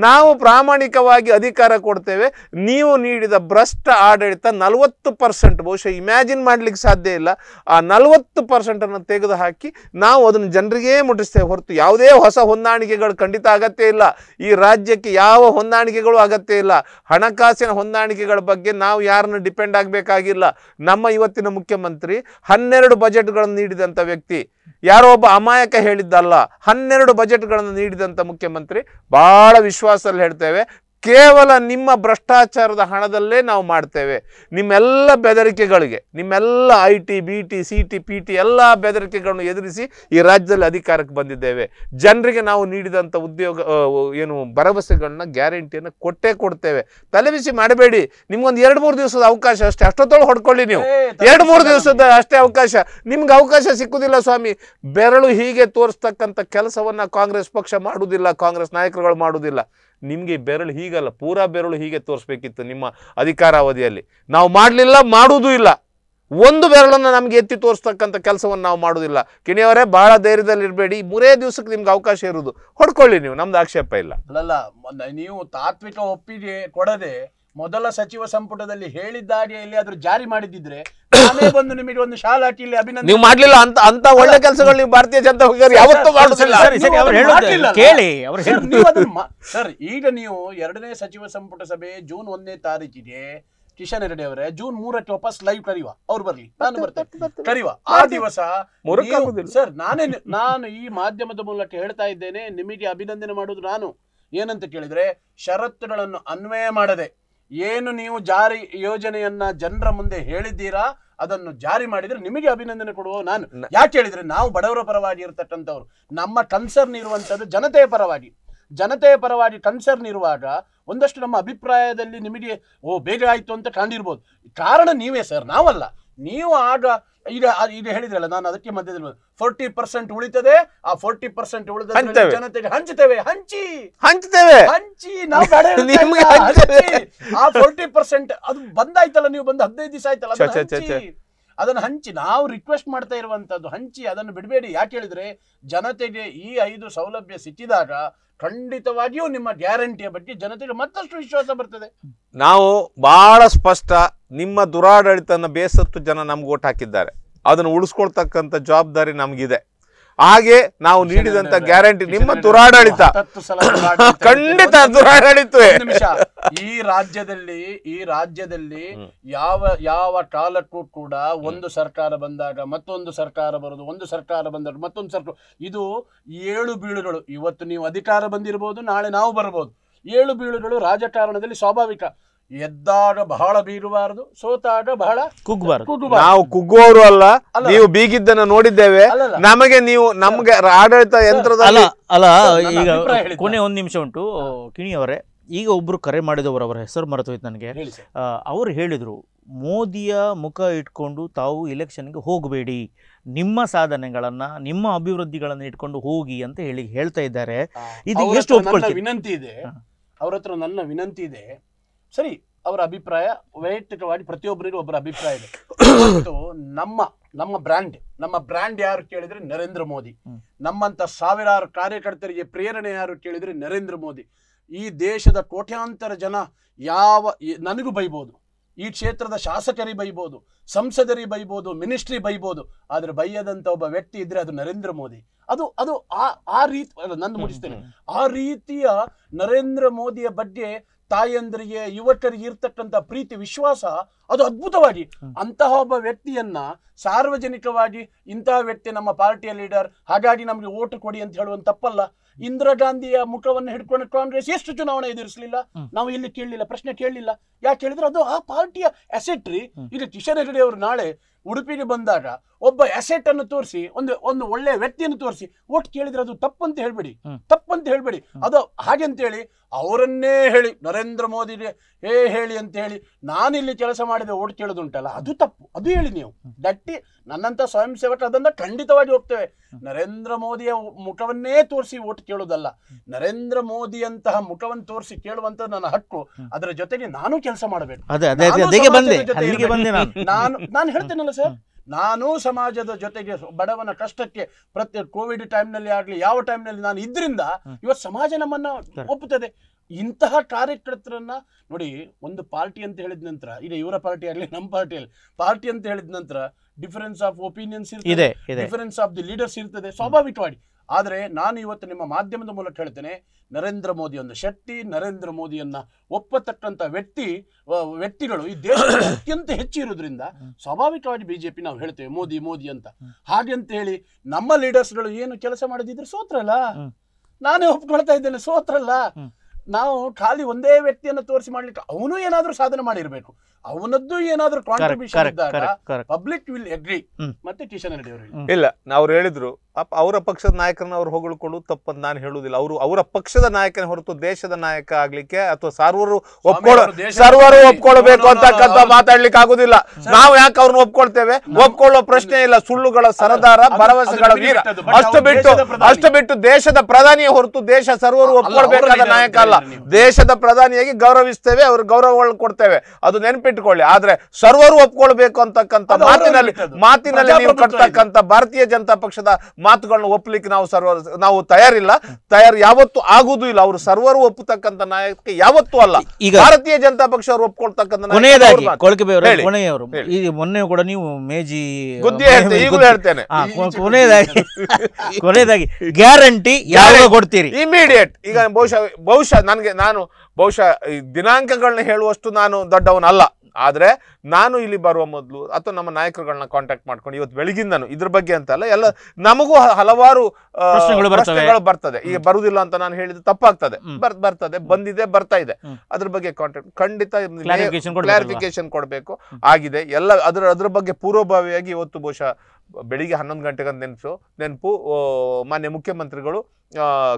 [SPEAKER 2] ನಾವು ಪ್ರಾಮಾಣಿಕವಾಗಿ ಅಧಿಕಾರ ಕೊಡ್ತೇವೆ ನೀವು ನೀಡಿದ ಭ್ರಷ್ಟ ಆಡಳಿತ ನಲವತ್ತು ಪರ್ಸೆಂಟ್ ಬಹುಶಃ ಇಮ್ಯಾಜಿನ್ ಮಾಡ್ಲಿಕ್ಕೆ ಸಾಧ್ಯ ಇಲ್ಲ ಆ ನಲವತ್ತು ಪರ್ಸೆಂಟ್ ಅನ್ನು ತೆಗೆದುಹಾಕಿ ನಾವು ಅದನ್ನು ಜನ ಜನರಿಗೆ ಮುಟ್ಟಿಸ್ತೇವೆ ಹೊರತು ಯಾವುದೇ ಹೊಸ ಹೊಂದಾಣಿಕೆಗಳು ಖಂಡಿತ ಅಗತ್ಯ ಇಲ್ಲ ಈ ರಾಜ್ಯಕ್ಕೆ ಯಾವ ಹೊಂದಾಣಿಕೆಗಳು ಅಗತ್ಯ ಇಲ್ಲ ಹಣಕಾಸಿನ ಹೊಂದಾಣಿಕೆಗಳ ಬಗ್ಗೆ ನಾವು ಯಾರನ್ನು ಡಿಪೆಂಡ್ ಆಗಬೇಕಾಗಿಲ್ಲ ನಮ್ಮ ಇವತ್ತಿನ ಮುಖ್ಯಮಂತ್ರಿ ಹನ್ನೆರಡು ಬಜೆಟ್ಗಳನ್ನು ನೀಡಿದಂಥ ವ್ಯಕ್ತಿ ಯಾರೋ ಒಬ್ಬ ಅಮಾಯಕ ಹೇಳಿದ್ದಲ್ಲ ಹನ್ನೆರಡು ಬಜೆಟ್ಗಳನ್ನು ನೀಡಿದಂಥ ಮುಖ್ಯಮಂತ್ರಿ ಭಾಳ ವಿಶ್ವಾಸದಲ್ಲಿ ಹೇಳ್ತೇವೆ ಕೇವಲ ನಿಮ್ಮ ಭ್ರಷ್ಟಾಚಾರದ ಹಣದಲ್ಲೇ ನಾವು ಮಾಡ್ತೇವೆ ನಿಮ್ಮೆಲ್ಲ ಬೆದರಿಕೆಗಳಿಗೆ ನಿಮ್ಮೆಲ್ಲ I T B T C T P T ಎಲ್ಲ ಬೆದರಿಕೆಗಳನ್ನು ಎದುರಿಸಿ ಈ ರಾಜ್ಯದಲ್ಲಿ ಅಧಿಕಾರಕ್ಕೆ ಬಂದಿದ್ದೇವೆ ಜನರಿಗೆ ನಾವು ನೀಡಿದಂಥ ಉದ್ಯೋಗ ಏನು ಭರವಸೆಗಳನ್ನ ಗ್ಯಾರಂಟಿಯನ್ನು ಕೊಟ್ಟೇ ಕೊಡ್ತೇವೆ ತಲೆಬಿಸಿ ಮಾಡಬೇಡಿ ನಿಮ್ಗೊಂದು ಎರಡು ಮೂರು ದಿವಸದ ಅವಕಾಶ ಅಷ್ಟೇ ಅಷ್ಟೊತ್ತೊಳಗೆ ಹೊಡ್ಕೊಳ್ಳಿ ನೀವು ಎರಡು ಮೂರು ದಿವಸದ ಅಷ್ಟೇ ಅವಕಾಶ ನಿಮ್ಗೆ ಅವಕಾಶ ಸಿಕ್ಕುದಿಲ್ಲ ಸ್ವಾಮಿ ಬೆರಳು ಹೀಗೆ ತೋರಿಸ್ತಕ್ಕಂಥ ಕೆಲಸವನ್ನು ಕಾಂಗ್ರೆಸ್ ಪಕ್ಷ ಮಾಡುವುದಿಲ್ಲ ಕಾಂಗ್ರೆಸ್ ನಾಯಕರುಗಳು ಮಾಡುವುದಿಲ್ಲ ನಿಮಗೆ ಬೆರಳು ಹೀಗಲ್ಲ ಪೂರಾ ಬೆರಳು ಹೀಗೆ ತೋರಿಸ್ಬೇಕಿತ್ತು ನಿಮ್ಮ ಅಧಿಕಾರಾವಧಿಯಲ್ಲಿ ನಾವು ಮಾಡಲಿಲ್ಲ ಮಾಡುವುದೂ ಇಲ್ಲ ಒಂದು ಬೆರಳನ್ನು ನಮಗೆ ಎತ್ತಿ ತೋರಿಸ್ತಕ್ಕಂಥ ಕೆಲಸವನ್ನು ನಾವು ಮಾಡೋದಿಲ್ಲ ಕಿಣಿಯವರೇ ಬಹಳ ಧೈರ್ಯದಲ್ಲಿರಬೇಡಿ ಮೂರೇ ದಿವಸಕ್ಕೆ ನಿಮ್ಗೆ ಅವಕಾಶ ಇರುವುದು ಹೊಡ್ಕೊಳ್ಳಿ ನೀವು ನಮ್ದು ಆಕ್ಷೇಪ ಇಲ್ಲ
[SPEAKER 4] ಅಲ್ಲಲ್ಲ ನೀವು ತಾತ್ವಿಕ ಒಪ್ಪಿಗೆ ಕೊಡದೆ ಮೊದಲ ಸಚಿವ ಸಂಪುಟದಲ್ಲಿ ಹೇಳಿದ್ದಾಗೆ ಎಲ್ಲಿಯಾದರೂ ಜಾರಿ ಮಾಡಿದ್ದಿದ್ರೆ ಬಂದು ನಿಮಗೆ ಒಂದು ಶಾಲಾ ಟೀಲಿ ಅಭಿನಂದನೆ ನೀವು ಮಾಡ್ಲಿಲ್ಲ ಅಂತ ಅಂತ ಒಳ್ಳೆ ಕೆಲಸಗಳು
[SPEAKER 2] ನೀವು ಭಾರತೀಯ ಜನತಾ
[SPEAKER 4] ಪಕ್ಷ ಯಾವತ್ತೂ ಮಾಡಿಸಿಲ್ಲ ಕೇಳಿ ಸರ್ ಈಗ ನೀವು ಎರಡನೇ ಸಚಿವ ಸಂಪುಟ ಸಭೆ ಜೂನ್ ಒಂದನೇ ತಾರೀಕಿಗೆ ಕಿಶನ್ ರೆಡ್ಡಿ ಅವರೇ ಜೂನ್ ಮೂರಕ್ಕೆ ವಾಪಸ್ ಲೈವ್ ಕರಿವಾ ಅವ್ರು ಬರ್ಲಿ ನಾನು ಬರ್ತೇನೆ ಕರೀವ ಆ ದಿವಸ ಸರ್ ನಾನೇ ನಾನು ಈ ಮಾಧ್ಯಮದ ಮೂಲಕ ಹೇಳ್ತಾ ಇದ್ದೇನೆ ನಿಮಗೆ ಅಭಿನಂದನೆ ಮಾಡುದು ನಾನು ಏನಂತ ಕೇಳಿದ್ರೆ ಷರತ್ತುಗಳನ್ನು ಅನ್ವಯ ಮಾಡದೆ ಏನು ನೀವು ಜಾರಿ ಯೋಜನೆಯನ್ನ ಜನರ ಮುಂದೆ ಹೇಳಿದ್ದೀರಾ ಅದನ್ನು ಜಾರಿ ಮಾಡಿದ್ರೆ ನಿಮಗೆ ಅಭಿನಂದನೆ ಕೊಡುವ ನಾನು ಯಾಕೆ ಹೇಳಿದ್ರೆ ನಾವು ಬಡವರ ಪರವಾಗಿ ಇರತಕ್ಕಂಥವ್ರು ನಮ್ಮ ಕನ್ಸರ್ನ್ ಇರುವಂಥದ್ದು ಜನತೆಯ ಪರವಾಗಿ ಜನತೆಯ ಪರವಾಗಿ ಕನ್ಸರ್ನ್ ಇರುವಾಗ ಒಂದಷ್ಟು ನಮ್ಮ ಅಭಿಪ್ರಾಯದಲ್ಲಿ ನಿಮಗೆ ಓ ಬೇಗ ಆಯಿತು ಅಂತ ಕಂಡಿರ್ಬೋದು ಕಾರಣ ನೀವೇ ಸರ್ ನಾವಲ್ಲ ನೀವು ಆಗ ಈಗ ಈಗ ಹೇಳಿದ್ರಲ್ಲ ನಾನು ಅದಕ್ಕೆ ಮಧ್ಯದಲ್ಲಿ ಫೋರ್ಟಿ ಪರ್ಸೆಂಟ್ ಉಳಿತದೆ ಆ ಫೋರ್ಟಿ ಪರ್ಸೆಂಟ್ ಉಳಿದ ಜನತೆಗೆ ಹಂಚುತ್ತೇವೆ ಹಂಚಿ ಹಂಚುತ್ತೇವೆ ಹಂಚಿ ನಾವು ಆ ಫೋರ್ಟಿ ಪರ್ಸೆಂಟ್ ಅದು ಬಂದಾಯ್ತಲ್ಲ ನೀವು ಬಂದು ಹದಿನೈದು ದಿವಸ ಆಯ್ತಲ್ಲ ಅದನ್ನು ಹಂಚಿ. ಅದನ್ನ ಹಂಚಿ ನಾವು ರಿಕ್ವೆಸ್ಟ್ ಮಾಡ್ತಾ ಇರುವಂತದ್ದು ಹಂಚಿ ಅದನ್ನು ಬಿಡಬೇಡಿ ಯಾಕೆ ಹೇಳಿದ್ರೆ ಜನತೆಗೆ ಈ ಐದು ಸೌಲಭ್ಯ ಸಿಕ್ಕಿದಾಗ ಖಂಡಿತವಾಗಿಯೂ ನಿಮ್ಮ ಗ್ಯಾರಂಟಿಯ ಬಗ್ಗೆ ಜನತೆಗೆ ಮತ್ತಷ್ಟು ವಿಶ್ವಾಸ ಬರ್ತದೆ
[SPEAKER 2] ನಾವು ಬಹಳ ಸ್ಪಷ್ಟ ನಿಮ್ಮ ದುರಾಡಳಿತನ ಬೇಸತ್ತು ಜನ ನಮ್ಗೆ ಓಟ್ ಹಾಕಿದ್ದಾರೆ ಅದನ್ನು ಉಳಿಸ್ಕೊಳ್ತಕ್ಕಂಥ ಜವಾಬ್ದಾರಿ ನಮಗಿದೆ ಹಾಗೆ ನಾವು ನೀಡಿದಂತ ಗ್ಯಾರಂಟಿ ನಿಮ್ಮ ದುರಾಡಳಿತ
[SPEAKER 4] ಖಂಡಿತ ದುರಾಡಳಿತ ಈ ರಾಜ್ಯದಲ್ಲಿ ಈ ರಾಜ್ಯದಲ್ಲಿ ಯಾವ ಯಾವ ಕಾಲಕ್ಕೂ ಕೂಡ ಒಂದು ಸರ್ಕಾರ ಬಂದಾಗ ಮತ್ತೊಂದು ಸರ್ಕಾರ ಬರೋದು ಒಂದು ಸರ್ಕಾರ ಬಂದಾಗ ಮತ್ತೊಂದು ಸರ್ಕಾರ ಇದು ಏಳು ಬೀಳುಗಳು ಇವತ್ತು ನೀವು ಅಧಿಕಾರ ಬಂದಿರಬಹುದು ನಾಳೆ ನಾವು ಬರಬಹುದು ಏಳು ಬೀಳುಗಳು ರಾಜಕಾರಣದಲ್ಲಿ ಸ್ವಾಭಾವಿಕ ಎದ್ದಾಗ ಬಹಳ ಬೀರಬಾರದು ಸೋತಾಗ ಬಹಳ
[SPEAKER 2] ಕುಗ್ಬಾರದು ನಾವು ಕುಗ್ಗುವವರು ಅಲ್ಲ ನೀವು ಬೀಗಿದ್ದನ್ನ ನೋಡಿದ್ದೇವೆ ನಮಗೆ ನೀವು ನಮ್ಗೆ ಆಡಳಿತ ಯಂತ್ರದ ಅಲ್ಲ ಅಲ್ಲ ಈಗ ಕೊನೆ
[SPEAKER 1] ಒಂದು ನಿಮಿಷ ಉಂಟು ಕಿಣಿಯವರೇ ಈಗ ಒಬ್ರು ಕರೆ ಮಾಡಿದವರು ಅವರ ಹೆಸರು ಹೋಯ್ತು ನನಗೆ ಅವರು ಹೇಳಿದ್ರು ಮೋದಿಯ ಮುಖ ಇಟ್ಕೊಂಡು ತಾವು ಇಲೆಕ್ಷನ್ಗೆ ಹೋಗಬೇಡಿ ನಿಮ್ಮ ಸಾಧನೆಗಳನ್ನ ನಿಮ್ಮ ಅಭಿವೃದ್ಧಿಗಳನ್ನ ಇಟ್ಕೊಂಡು ಹೋಗಿ ಅಂತ ಹೇಳಿ ಹೇಳ್ತಾ ಇದ್ದಾರೆ ಇದು ಎಷ್ಟು ವಿನಂತಿ ಇದೆ
[SPEAKER 4] ಅವ್ರ ಹತ್ರ ನನ್ನ ವಿನಂತಿ ಇದೆ ಸರಿ ಅವರ ಅಭಿಪ್ರಾಯ ವೈಯಕ್ತಿಕವಾಗಿ ಪ್ರತಿಯೊಬ್ಬರಿಗೂ ಒಬ್ಬರ ಅಭಿಪ್ರಾಯ ಇದೆ ನಮ್ಮ ನಮ್ಮ ಬ್ರ್ಯಾಂಡ್ ನಮ್ಮ ಬ್ರ್ಯಾಂಡ್ ಯಾರು ಕೇಳಿದ್ರೆ ನರೇಂದ್ರ ಮೋದಿ ನಮ್ಮಂತ ಸಾವಿರಾರು ಕಾರ್ಯಕರ್ತರಿಗೆ ಪ್ರೇರಣೆ ಯಾರು ಕೇಳಿದ್ರೆ ನರೇಂದ್ರ ಮೋದಿ ಈ ದೇಶದ ಕೋಟ್ಯಾಂತರ ಜನ ಯಾವ ನನಗೂ ಬೈಬೋದು ಈ ಕ್ಷೇತ್ರದ ಶಾಸಕರಿ ಬೈಬೋದು ಸಂಸದರಿ ಬೈಬೋದು ಮಿನಿಸ್ಟ್ರಿ ಬೈಬೋದು ಆದರೆ ಬೈಯದಂತ ಒಬ್ಬ ವ್ಯಕ್ತಿ ಇದ್ರೆ ಅದು ನರೇಂದ್ರ ಮೋದಿ ಅದು ಅದು ಆ ಆ ರೀತಿ ನಂದು ಮುಗಿಸ್ತೇನೆ ಆ ರೀತಿಯ ನರೇಂದ್ರ ಮೋದಿಯ ಬಗ್ಗೆ ತಾಯಂದ್ರಿಗೆ ಯುವಕರಿಗೆ ಇರ್ತಕ್ಕಂತ ಪ್ರೀತಿ ವಿಶ್ವಾಸ ಅದು ಅದ್ಭುತವಾಗಿ ಅಂತಹ ಒಬ್ಬ ವ್ಯಕ್ತಿಯನ್ನ ಸಾರ್ವಜನಿಕವಾಗಿ ಇಂತಹ ವ್ಯಕ್ತಿ ನಮ್ಮ ಪಾರ್ಟಿಯ ಲೀಡರ್ ಹಾಗಾಗಿ ನಮಗೆ ಓಟು ಕೊಡಿ ಅಂತ ಹೇಳುವಂತ ತಪ್ಪಲ್ಲ ಇಂದಿರಾ ಗಾಂಧಿಯ ಮುಖವನ್ನು ಹಿಡ್ಕೊಂಡು ಕಾಂಗ್ರೆಸ್ ಎಷ್ಟು ಚುನಾವಣೆ ಎದುರಿಸಲಿಲ್ಲ ನಾವು ಇಲ್ಲಿ ಕೇಳಲಿಲ್ಲ ಪ್ರಶ್ನೆ ಕೇಳಲಿಲ್ಲ ಯಾಕೆ ಹೇಳಿದ್ರೆ ಅದು ಆ ಪಾರ್ಟಿಯ ಅಸೆಟ್ ರೀ ಈಗ ಕಿಶನ್ ರೆಡ್ಡಿ ಅವರು ನಾಳೆ ಉಡುಪಿಗೆ ಬಂದಾಗ ಒಬ್ಬ ಅಸೆಟ್ ಅನ್ನು ತೋರಿಸಿ ಒಂದು ಒಂದು ಒಳ್ಳೆ ವ್ಯಕ್ತಿಯನ್ನು ತೋರಿಸಿ ಓಟ್ ಕೇಳಿದ್ರೆ ಅದು ತಪ್ಪಂತ ಹೇಳ್ಬೇಡಿ ತಪ್ಪಂತ ಹೇಳ್ಬೇಡಿ ಅದು ಹಾಗೆ ಅಂತೇಳಿ ಅವರನ್ನೇ ಹೇಳಿ ನರೇಂದ್ರ ಮೋದಿ ಏ ಹೇಳಿ ಅಂತ ಹೇಳಿ ನಾನಿಲ್ಲಿ ಕೆಲಸ ಮಾಡಿದೆ ಓಟ್ ಕೇಳೋದುಂಟಲ್ಲ ಅದು ತಪ್ಪು ಅದು ಹೇಳಿ ನೀವು ದಟ್ಟಿ ನನ್ನಂತ ಸ್ವಯಂ ಸೇವಕರು ಅದನ್ನ ಖಂಡಿತವಾಗಿ ಹೋಗ್ತೇವೆ ನರೇಂದ್ರ ಮೋದಿಯ ಮುಖವನ್ನೇ ತೋರಿಸಿ ಓಟ್ ಕೇಳೋದಲ್ಲ ನರೇಂದ್ರ ಮೋದಿಯಂತಹ ಮುಖವನ್ನು ತೋರಿಸಿ ಕೇಳುವಂತ ನನ್ನ ಹಕ್ಕು ಅದರ ಜೊತೆಗೆ ನಾನು ಕೆಲಸ ಮಾಡಬೇಕು ನಾನು ನಾನು ಹೇಳ್ತೇನಲ್ಲ ಸರ್ ನಾನು ಸಮಾಜದ ಜೊತೆಗೆ ಬಡವನ ಕಷ್ಟಕ್ಕೆ ಪ್ರತಿ ಕೋವಿಡ್ ಟೈಮ್ ನಲ್ಲಿ ಆಗಲಿ ಯಾವ ಟೈಮ್ ನಲ್ಲಿ ನಾನು ಇದ್ರಿಂದ ಇವತ್ತು ಸಮಾಜ ನಮ್ಮನ್ನ ಒಪ್ಪುತ್ತದೆ ಇಂತಹ ಕಾರ್ಯಕರ್ತರನ್ನ ನೋಡಿ ಒಂದು ಪಾರ್ಟಿ ಅಂತ ಹೇಳಿದ ನಂತರ ಈಗ ಇವರ ಪಾರ್ಟಿ ಆಗಲಿ ನಮ್ಮ ಪಾರ್ಟಿ ಆಗಲಿ ಪಾರ್ಟಿ ಅಂತ ಹೇಳಿದ ನಂತರ ಡಿಫರೆನ್ಸ್ ಆಫ್ ಒಪಿನಿಯನ್ಸ್ ಇರ್ತದೆ ಡಿಫರೆನ್ಸ್ ಆಫ್ ದಿ ಲೀಡರ್ಸ್ ಇರ್ತದೆ ಸ್ವಾಭಾವಿಕವಾಗಿ ಆದರೆ ನಾನು ಇವತ್ತು ನಿಮ್ಮ ಮಾಧ್ಯಮದ ಮೂಲಕ ಹೇಳ್ತೇನೆ ನರೇಂದ್ರ ಮೋದಿಯನ್ನು ಶಕ್ತಿ ನರೇಂದ್ರ ಮೋದಿಯನ್ನ ಒಪ್ಪತಕ್ಕಂಥ ವ್ಯಕ್ತಿ ವ್ಯಕ್ತಿಗಳು ಈ ದೇಶ ಅತ್ಯಂತ ಹೆಚ್ಚು ಸ್ವಾಭಾವಿಕವಾಗಿ ಬಿಜೆಪಿ ನಾವು ಹೇಳ್ತೇವೆ ಮೋದಿ ಮೋದಿ ಅಂತ ಹಾಗೆ ಅಂತ ಹೇಳಿ ನಮ್ಮ ಲೀಡರ್ಸ್ಗಳು ಏನು ಕೆಲಸ ಸೋತ್ರ ಸೋತ್ರಲ್ಲ ನಾನೇ ಒಪ್ಕೊಳ್ತಾ ಇದ್ದೇನೆ ಸೋತ್ರಲ್ಲ ನಾವು ಖಾಲಿ ಒಂದೇ ವ್ಯಕ್ತಿಯನ್ನು ತೋರಿಸಿ ಮಾಡ್ಲಿಕ್ಕೆ ಅವನು ಏನಾದರೂ ಸಾಧನೆ ಮಾಡಿರಬೇಕು ಅವನದ್ದು ಏನಾದ್ರು ಪಬ್ಲಿಕ್ ವಿಲ್ ಅಗ್ರಿ ಮತ್ತೆ ಟ್ಯೂಷನ್
[SPEAKER 2] ಇಲ್ಲ ಅವ್ರು ಹೇಳಿದ್ರು ಅವರ ಪಕ್ಷದ ನಾಯಕರನ್ನ ಅವ್ರು ಹೊಗಳ್ಕೊಳ್ಳು ತಪ್ಪಂತ ನಾನು ಹೇಳುವುದಿಲ್ಲ ಅವರು ಅವರ ಪಕ್ಷದ ನಾಯಕನ ಹೊರತು ದೇಶದ ನಾಯಕ ಆಗ್ಲಿಕ್ಕೆ ಅಥವಾ ಸರ್ವರು ಸರ್ವರು ಒಪ್ಕೊಳ್ಬೇಕು ಅಂತಕ್ಕಂಥ ಮಾತಾಡ್ಲಿಕ್ಕೆ ಆಗುದಿಲ್ಲ ನಾವು ಯಾಕೆ ಅವ್ರನ್ನ ಒಪ್ಕೊಳ್ತೇವೆ ಒಪ್ಕೊಳ್ಳೋ ಪ್ರಶ್ನೆ ಇಲ್ಲ ಸುಳ್ಳುಗಳ ಸರದಾರ ಭರವಸೆಗಳ ವೀರ ಅಷ್ಟು ಬಿಟ್ಟು ಅಷ್ಟು ಬಿಟ್ಟು ದೇಶದ ಪ್ರಧಾನಿಯ ಹೊರತು ದೇಶ ಸರ್ವರು ಒಪ್ಕೊಳ್ಬೇಕಾದ ನಾಯಕ ಅಲ್ಲ ದೇಶದ ಪ್ರಧಾನಿಯಾಗಿ ಗೌರವಿಸ್ತೇವೆ ಅವ್ರಿಗೆ ಗೌರವಗಳು ಕೊಡ್ತೇವೆ ಅದು ನೆನಪಿಟ್ಟು ಇಟ್ಕೊಳ್ಳಿ ಆದ್ರೆ ಸರ್ವರು ಒಪ್ಕೊಳ್ಬೇಕು ಅಂತಕ್ಕಂಥ ಮಾತಿನಲ್ಲಿ ಮಾತಿನಲ್ಲಿ ನೀವು ಕಟ್ತಕ್ಕಂಥ ಭಾರತೀಯ ಜನತಾ ಪಕ್ಷದ ಮಾತುಗಳನ್ನ ಒಪ್ಲಿಕ್ಕೆ ನಾವು ಸರ್ವರ್ ನಾವು ತಯಾರಿಲ್ಲ ತಯಾರು ಯಾವತ್ತು ಆಗುದೂ ಇಲ್ಲ ಅವರು ಸರ್ವರು ಒಪ್ಪತಕ್ಕಂಥ ನಾಯಕ ಯಾವತ್ತೂ ಅಲ್ಲ ಭಾರತೀಯ ಜನತಾ ಪಕ್ಷ ಅವರು ಒಪ್ಕೊಳ್ತಕ್ಕಂಥ
[SPEAKER 1] ಈಗ ಮೊನ್ನೆ ಕೂಡ ನೀವು ಮೇಜಿ ಗುದ್ದಿ ಈಗಲೂ ಹೇಳ್ತೇನೆ ಕೊನೆಯದಾಗಿ
[SPEAKER 2] ಕೊನೆಯದಾಗಿ ಗ್ಯಾರಂಟಿ ಯಾವಾಗ ಕೊಡ್ತೀರಿ ಇಮಿಡಿಯೇಟ್ ಈಗ ಬಹುಶಃ ಬಹುಶಃ ನನಗೆ ನಾನು ಬಹುಶಃ ದಿನಾಂಕಗಳನ್ನ ಹೇಳುವಷ್ಟು ನಾನು ದೊಡ್ಡವನಲ್ಲ ಆದರೆ ನಾನು ಇಲ್ಲಿ ಬರುವ ಮೊದಲು ಅಥವಾ ನಮ್ಮ ನಾಯಕರುಗಳನ್ನ ಕಾಂಟ್ಯಾಕ್ಟ್ ಮಾಡ್ಕೊಂಡು ಇವತ್ತು ಬೆಳಗಿಂದನು ಇದ್ರ ಬಗ್ಗೆ ಅಂತಲ್ಲ ಎಲ್ಲ ನಮಗೂ ಹಲವಾರು ಪ್ರಶ್ನೆಗಳು ಬರ್ತದೆ ಈಗ ಬರುವುದಿಲ್ಲ ಅಂತ ನಾನು ಹೇಳಿದ್ರೆ ತಪ್ಪಾಗ್ತದೆ ಬರ್ತದೆ ಬಂದಿದೆ ಬರ್ತಾ ಇದೆ ಅದ್ರ ಬಗ್ಗೆ ಕಾಂಟ್ಯಾಕ್ಟ್ ಖಂಡಿತ ಕ್ಲಾರಿಫಿಕೇಶನ್ ಕೊಡಬೇಕು ಆಗಿದೆ ಎಲ್ಲ ಅದ್ರ ಅದ್ರ ಬಗ್ಗೆ ಪೂರ್ವಭಾವಿಯಾಗಿ ಇವತ್ತು ಬಹುಶಃ ಬೆಳಿಗ್ಗೆ ಹನ್ನೊಂದು ಗಂಟೆಗಂತ ನೆನಪು ನೆನಪು ಮಾನ್ಯ ಮುಖ್ಯಮಂತ್ರಿಗಳು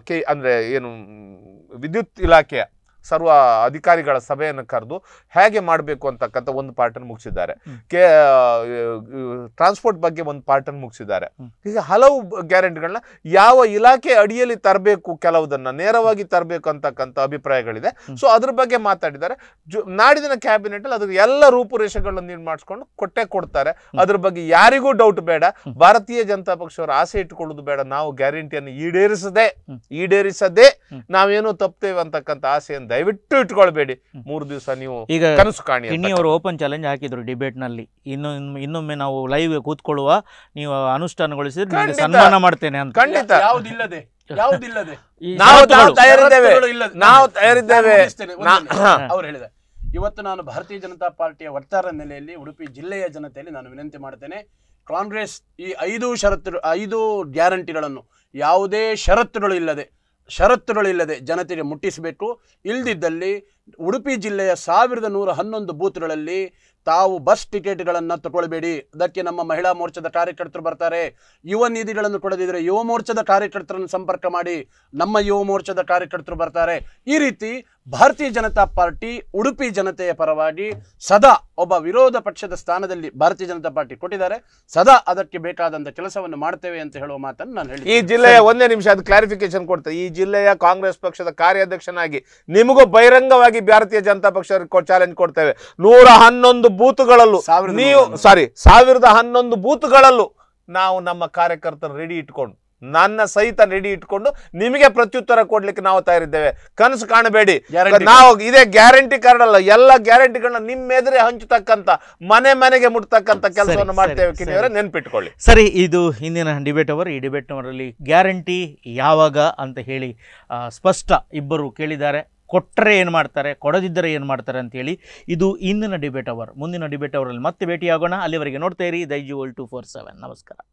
[SPEAKER 2] ಕೆ ಅಂದರೆ ಏನು ವಿದ್ಯುತ್ ಇಲಾಖೆಯ ಸರ್ವ ಅಧಿಕಾರಿಗಳ ಸಭೆಯನ್ನು ಕರೆದು ಹೇಗೆ ಮಾಡಬೇಕು ಅಂತಕ್ಕಂಥ ಒಂದು ಪಾರ್ಟನ್ ಮುಗಿಸಿದ್ದಾರೆ ಕೆ ಟ್ರಾನ್ಸ್ಪೋರ್ಟ್ ಬಗ್ಗೆ ಒಂದು ಪಾರ್ಟನ್ ಮುಗಿಸಿದ್ದಾರೆ ಹೀಗೆ ಹಲವು ಗ್ಯಾರಂಟಿಗಳನ್ನ ಯಾವ ಇಲಾಖೆ ಅಡಿಯಲ್ಲಿ ತರಬೇಕು ಕೆಲವುದನ್ನು ನೇರವಾಗಿ ತರಬೇಕು ಅಂತಕ್ಕಂಥ ಅಭಿಪ್ರಾಯಗಳಿದೆ ಸೊ ಅದ್ರ ಬಗ್ಗೆ ಮಾತಾಡಿದ್ದಾರೆ ನಾಡಿನ ಕ್ಯಾಬಿನೆಟ್ ಅಲ್ಲಿ ಅದ್ರ ಎಲ್ಲ ರೂಪುರೇಷೆಗಳನ್ನು ನಿರ್ಮಾಡಿಸ್ಕೊಂಡು ಕೊಟ್ಟೆ ಕೊಡ್ತಾರೆ ಅದ್ರ ಬಗ್ಗೆ ಯಾರಿಗೂ ಡೌಟ್ ಬೇಡ ಭಾರತೀಯ ಜನತಾ ಪಕ್ಷವರು ಆಸೆ ಇಟ್ಟುಕೊಳ್ಳೋದು ಬೇಡ ನಾವು ಗ್ಯಾರಂಟಿಯನ್ನು ಈಡೇರಿಸದೆ ಈಡೇರಿಸದೆ ನಾವೇನೋ ತಪ್ತೇವೆ ಅಂತಕ್ಕಂಥ ಆಸೆಯನ್ನು ದಯವಿಟ್ಟು ಇಟ್ಕೊಳ್ಬೇಡಿ ಮೂರು ದಿವಸ ನೀವು ಈಗ ಕನಸು ಕಾಣಿ ಅವರು
[SPEAKER 1] ಓಪನ್ ಚಾಲೆಂಜ್ ಹಾಕಿದ್ರು ಡಿಬೇಟ್ ನಲ್ಲಿ ಇನ್ನು ಇನ್ನೊಮ್ಮೆ ನಾವು ಲೈವ್ ಕೂತ್ಕೊಳ್ಳುವ ನೀವು ಅನುಷ್ಠಾನಗೊಳಿಸಿದ್ರೆ ಸನ್ಮಾನ ಮಾಡ್ತೇನೆ ಅಂತ ಖಂಡಿತ
[SPEAKER 4] ನಾವು ತಯಾರಿದ್ದೇವೆ ನಾವು ತಯಾರಿದ್ದೇವೆ ಹೇಳಿದ ಇವತ್ತು ನಾನು ಭಾರತೀಯ ಜನತಾ ಪಾರ್ಟಿಯ ವರ್ತಾರ ನೆಲೆಯಲ್ಲಿ ಉಡುಪಿ ಜಿಲ್ಲೆಯ ಜನತೆಯಲ್ಲಿ ನಾನು ವಿನಂತಿ ಮಾಡ್ತೇನೆ ಕಾಂಗ್ರೆಸ್ ಈ ಐದು ಷರತ್ತು ಐದು ಗ್ಯಾರಂಟಿಗಳನ್ನು ಯಾವುದೇ ಷರತ್ತುಗಳು ಇಲ್ಲದೆ ಷರತ್ತುಗಳಿಲ್ಲದೆ ಜನತೆಗೆ ಮುಟ್ಟಿಸಬೇಕು ಇಲ್ಲದಿದ್ದಲ್ಲಿ ಉಡುಪಿ ಜಿಲ್ಲೆಯ ಸಾವಿರದ ನೂರ ಹನ್ನೊಂದು ಬೂತ್ಗಳಲ್ಲಿ ತಾವು ಬಸ್ ಟಿಕೆಟ್ಗಳನ್ನು ತಗೊಳ್ಬೇಡಿ ಅದಕ್ಕೆ ನಮ್ಮ ಮಹಿಳಾ ಮೋರ್ಚಾದ ಕಾರ್ಯಕರ್ತರು ಬರ್ತಾರೆ ಯುವ ನಿಧಿಗಳನ್ನು ಕೊಡದಿದ್ದರೆ ಯುವ ಮೋರ್ಚಾದ ಕಾರ್ಯಕರ್ತರನ್ನು ಸಂಪರ್ಕ ಮಾಡಿ ನಮ್ಮ ಯುವ ಮೋರ್ಚಾದ ಕಾರ್ಯಕರ್ತರು ಬರ್ತಾರೆ ಈ ರೀತಿ ಭಾರತೀಯ ಜನತಾ ಪಾರ್ಟಿ ಉಡುಪಿ ಜನತೆಯ ಪರವಾಗಿ ಸದಾ ಒಬ್ಬ ವಿರೋಧ ಪಕ್ಷದ ಸ್ಥಾನದಲ್ಲಿ ಭಾರತೀಯ ಜನತಾ ಪಾರ್ಟಿ ಕೊಟ್ಟಿದ್ದಾರೆ ಸದಾ ಅದಕ್ಕೆ ಬೇಕಾದಂತಹ ಕೆಲಸವನ್ನು ಮಾಡ್ತೇವೆ ಅಂತ ಹೇಳುವ ಮಾತನ್ನು ನಾನು ಹೇಳಿ ಈ ಜಿಲ್ಲೆಯ ಒಂದೇ ನಿಮಿಷ ಅದು ಕ್ಲಾರಿಫಿಕೇಶನ್ ಕೊಡ್ತೇನೆ ಈ ಜಿಲ್ಲೆಯ ಕಾಂಗ್ರೆಸ್ ಪಕ್ಷದ ಕಾರ್ಯಾಧ್ಯಕ್ಷನಾಗಿ ನಿಮಗೂ
[SPEAKER 2] ಬಹಿರಂಗವಾಗಿ ಹೋಗಿ ಭಾರತೀಯ ಜನತಾ ಪಕ್ಷ ಚಾಲೆಂಜ್ ಕೊಡ್ತೇವೆ ನೂರ ಹನ್ನೊಂದು ಬೂತ್ಗಳಲ್ಲೂ ನೀವು ಸಾರಿ ಸಾವಿರದ ಹನ್ನೊಂದು ಬೂತ್ಗಳಲ್ಲೂ ನಾವು ನಮ್ಮ ಕಾರ್ಯಕರ್ತರು ರೆಡಿ ಇಟ್ಕೊಂಡು ನನ್ನ ಸಹಿತ ರೆಡಿ ಇಟ್ಕೊಂಡು ನಿಮಗೆ ಪ್ರತ್ಯುತ್ತರ ಕೊಡ್ಲಿಕ್ಕೆ ನಾವು ತಯಾರಿದ್ದೇವೆ ಕನಸು ಕಾಣಬೇಡಿ ನಾವು ಇದೇ ಗ್ಯಾರಂಟಿ ಕಾರ್ಡ್ ಅಲ್ಲ ಎಲ್ಲ ಗ್ಯಾರಂಟಿಗಳನ್ನ ನಿಮ್ಮೆದುರೆ ಹಂಚತಕ್ಕಂತ ಮನೆ ಮನೆಗೆ ಮುಟ್ತಕ್ಕಂತ ಕೆಲಸವನ್ನು ಮಾಡ್ತೇವೆ ನೆನ್ಪಿಟ್ಕೊಳ್ಳಿ
[SPEAKER 1] ಸರಿ ಇದು ಹಿಂದಿನ ಡಿಬೇಟ್ ಅವರು ಈ ಡಿಬೇಟ್ನವರಲ್ಲಿ ಗ್ಯಾರಂಟಿ ಯಾವಾಗ ಅಂತ ಹೇಳಿ ಸ್ಪಷ್ಟ ಇಬ್ಬರು ಕೇಳಿದ್ದಾರೆ ಕೊಟ್ಟರೆ ಏನು ಮಾಡ್ತಾರೆ ಕೊಡದಿದ್ದರೆ ಏನು ಮಾಡ್ತಾರೆ ಅಂತೇಳಿ ಇದು ಇಂದಿನ ಡಿಬೇಟ್ ಅವರ್ ಮುಂದಿನ ಡಿಬೇಟ್ ಅವರಲ್ಲಿ ಮತ್ತೆ ಭೇಟಿಯಾಗೋಣ ಅಲ್ಲಿವರೆಗೆ ನೋಡ್ತಾ ಇರಿ Daiji world two four seven ನಮಸ್ಕಾರ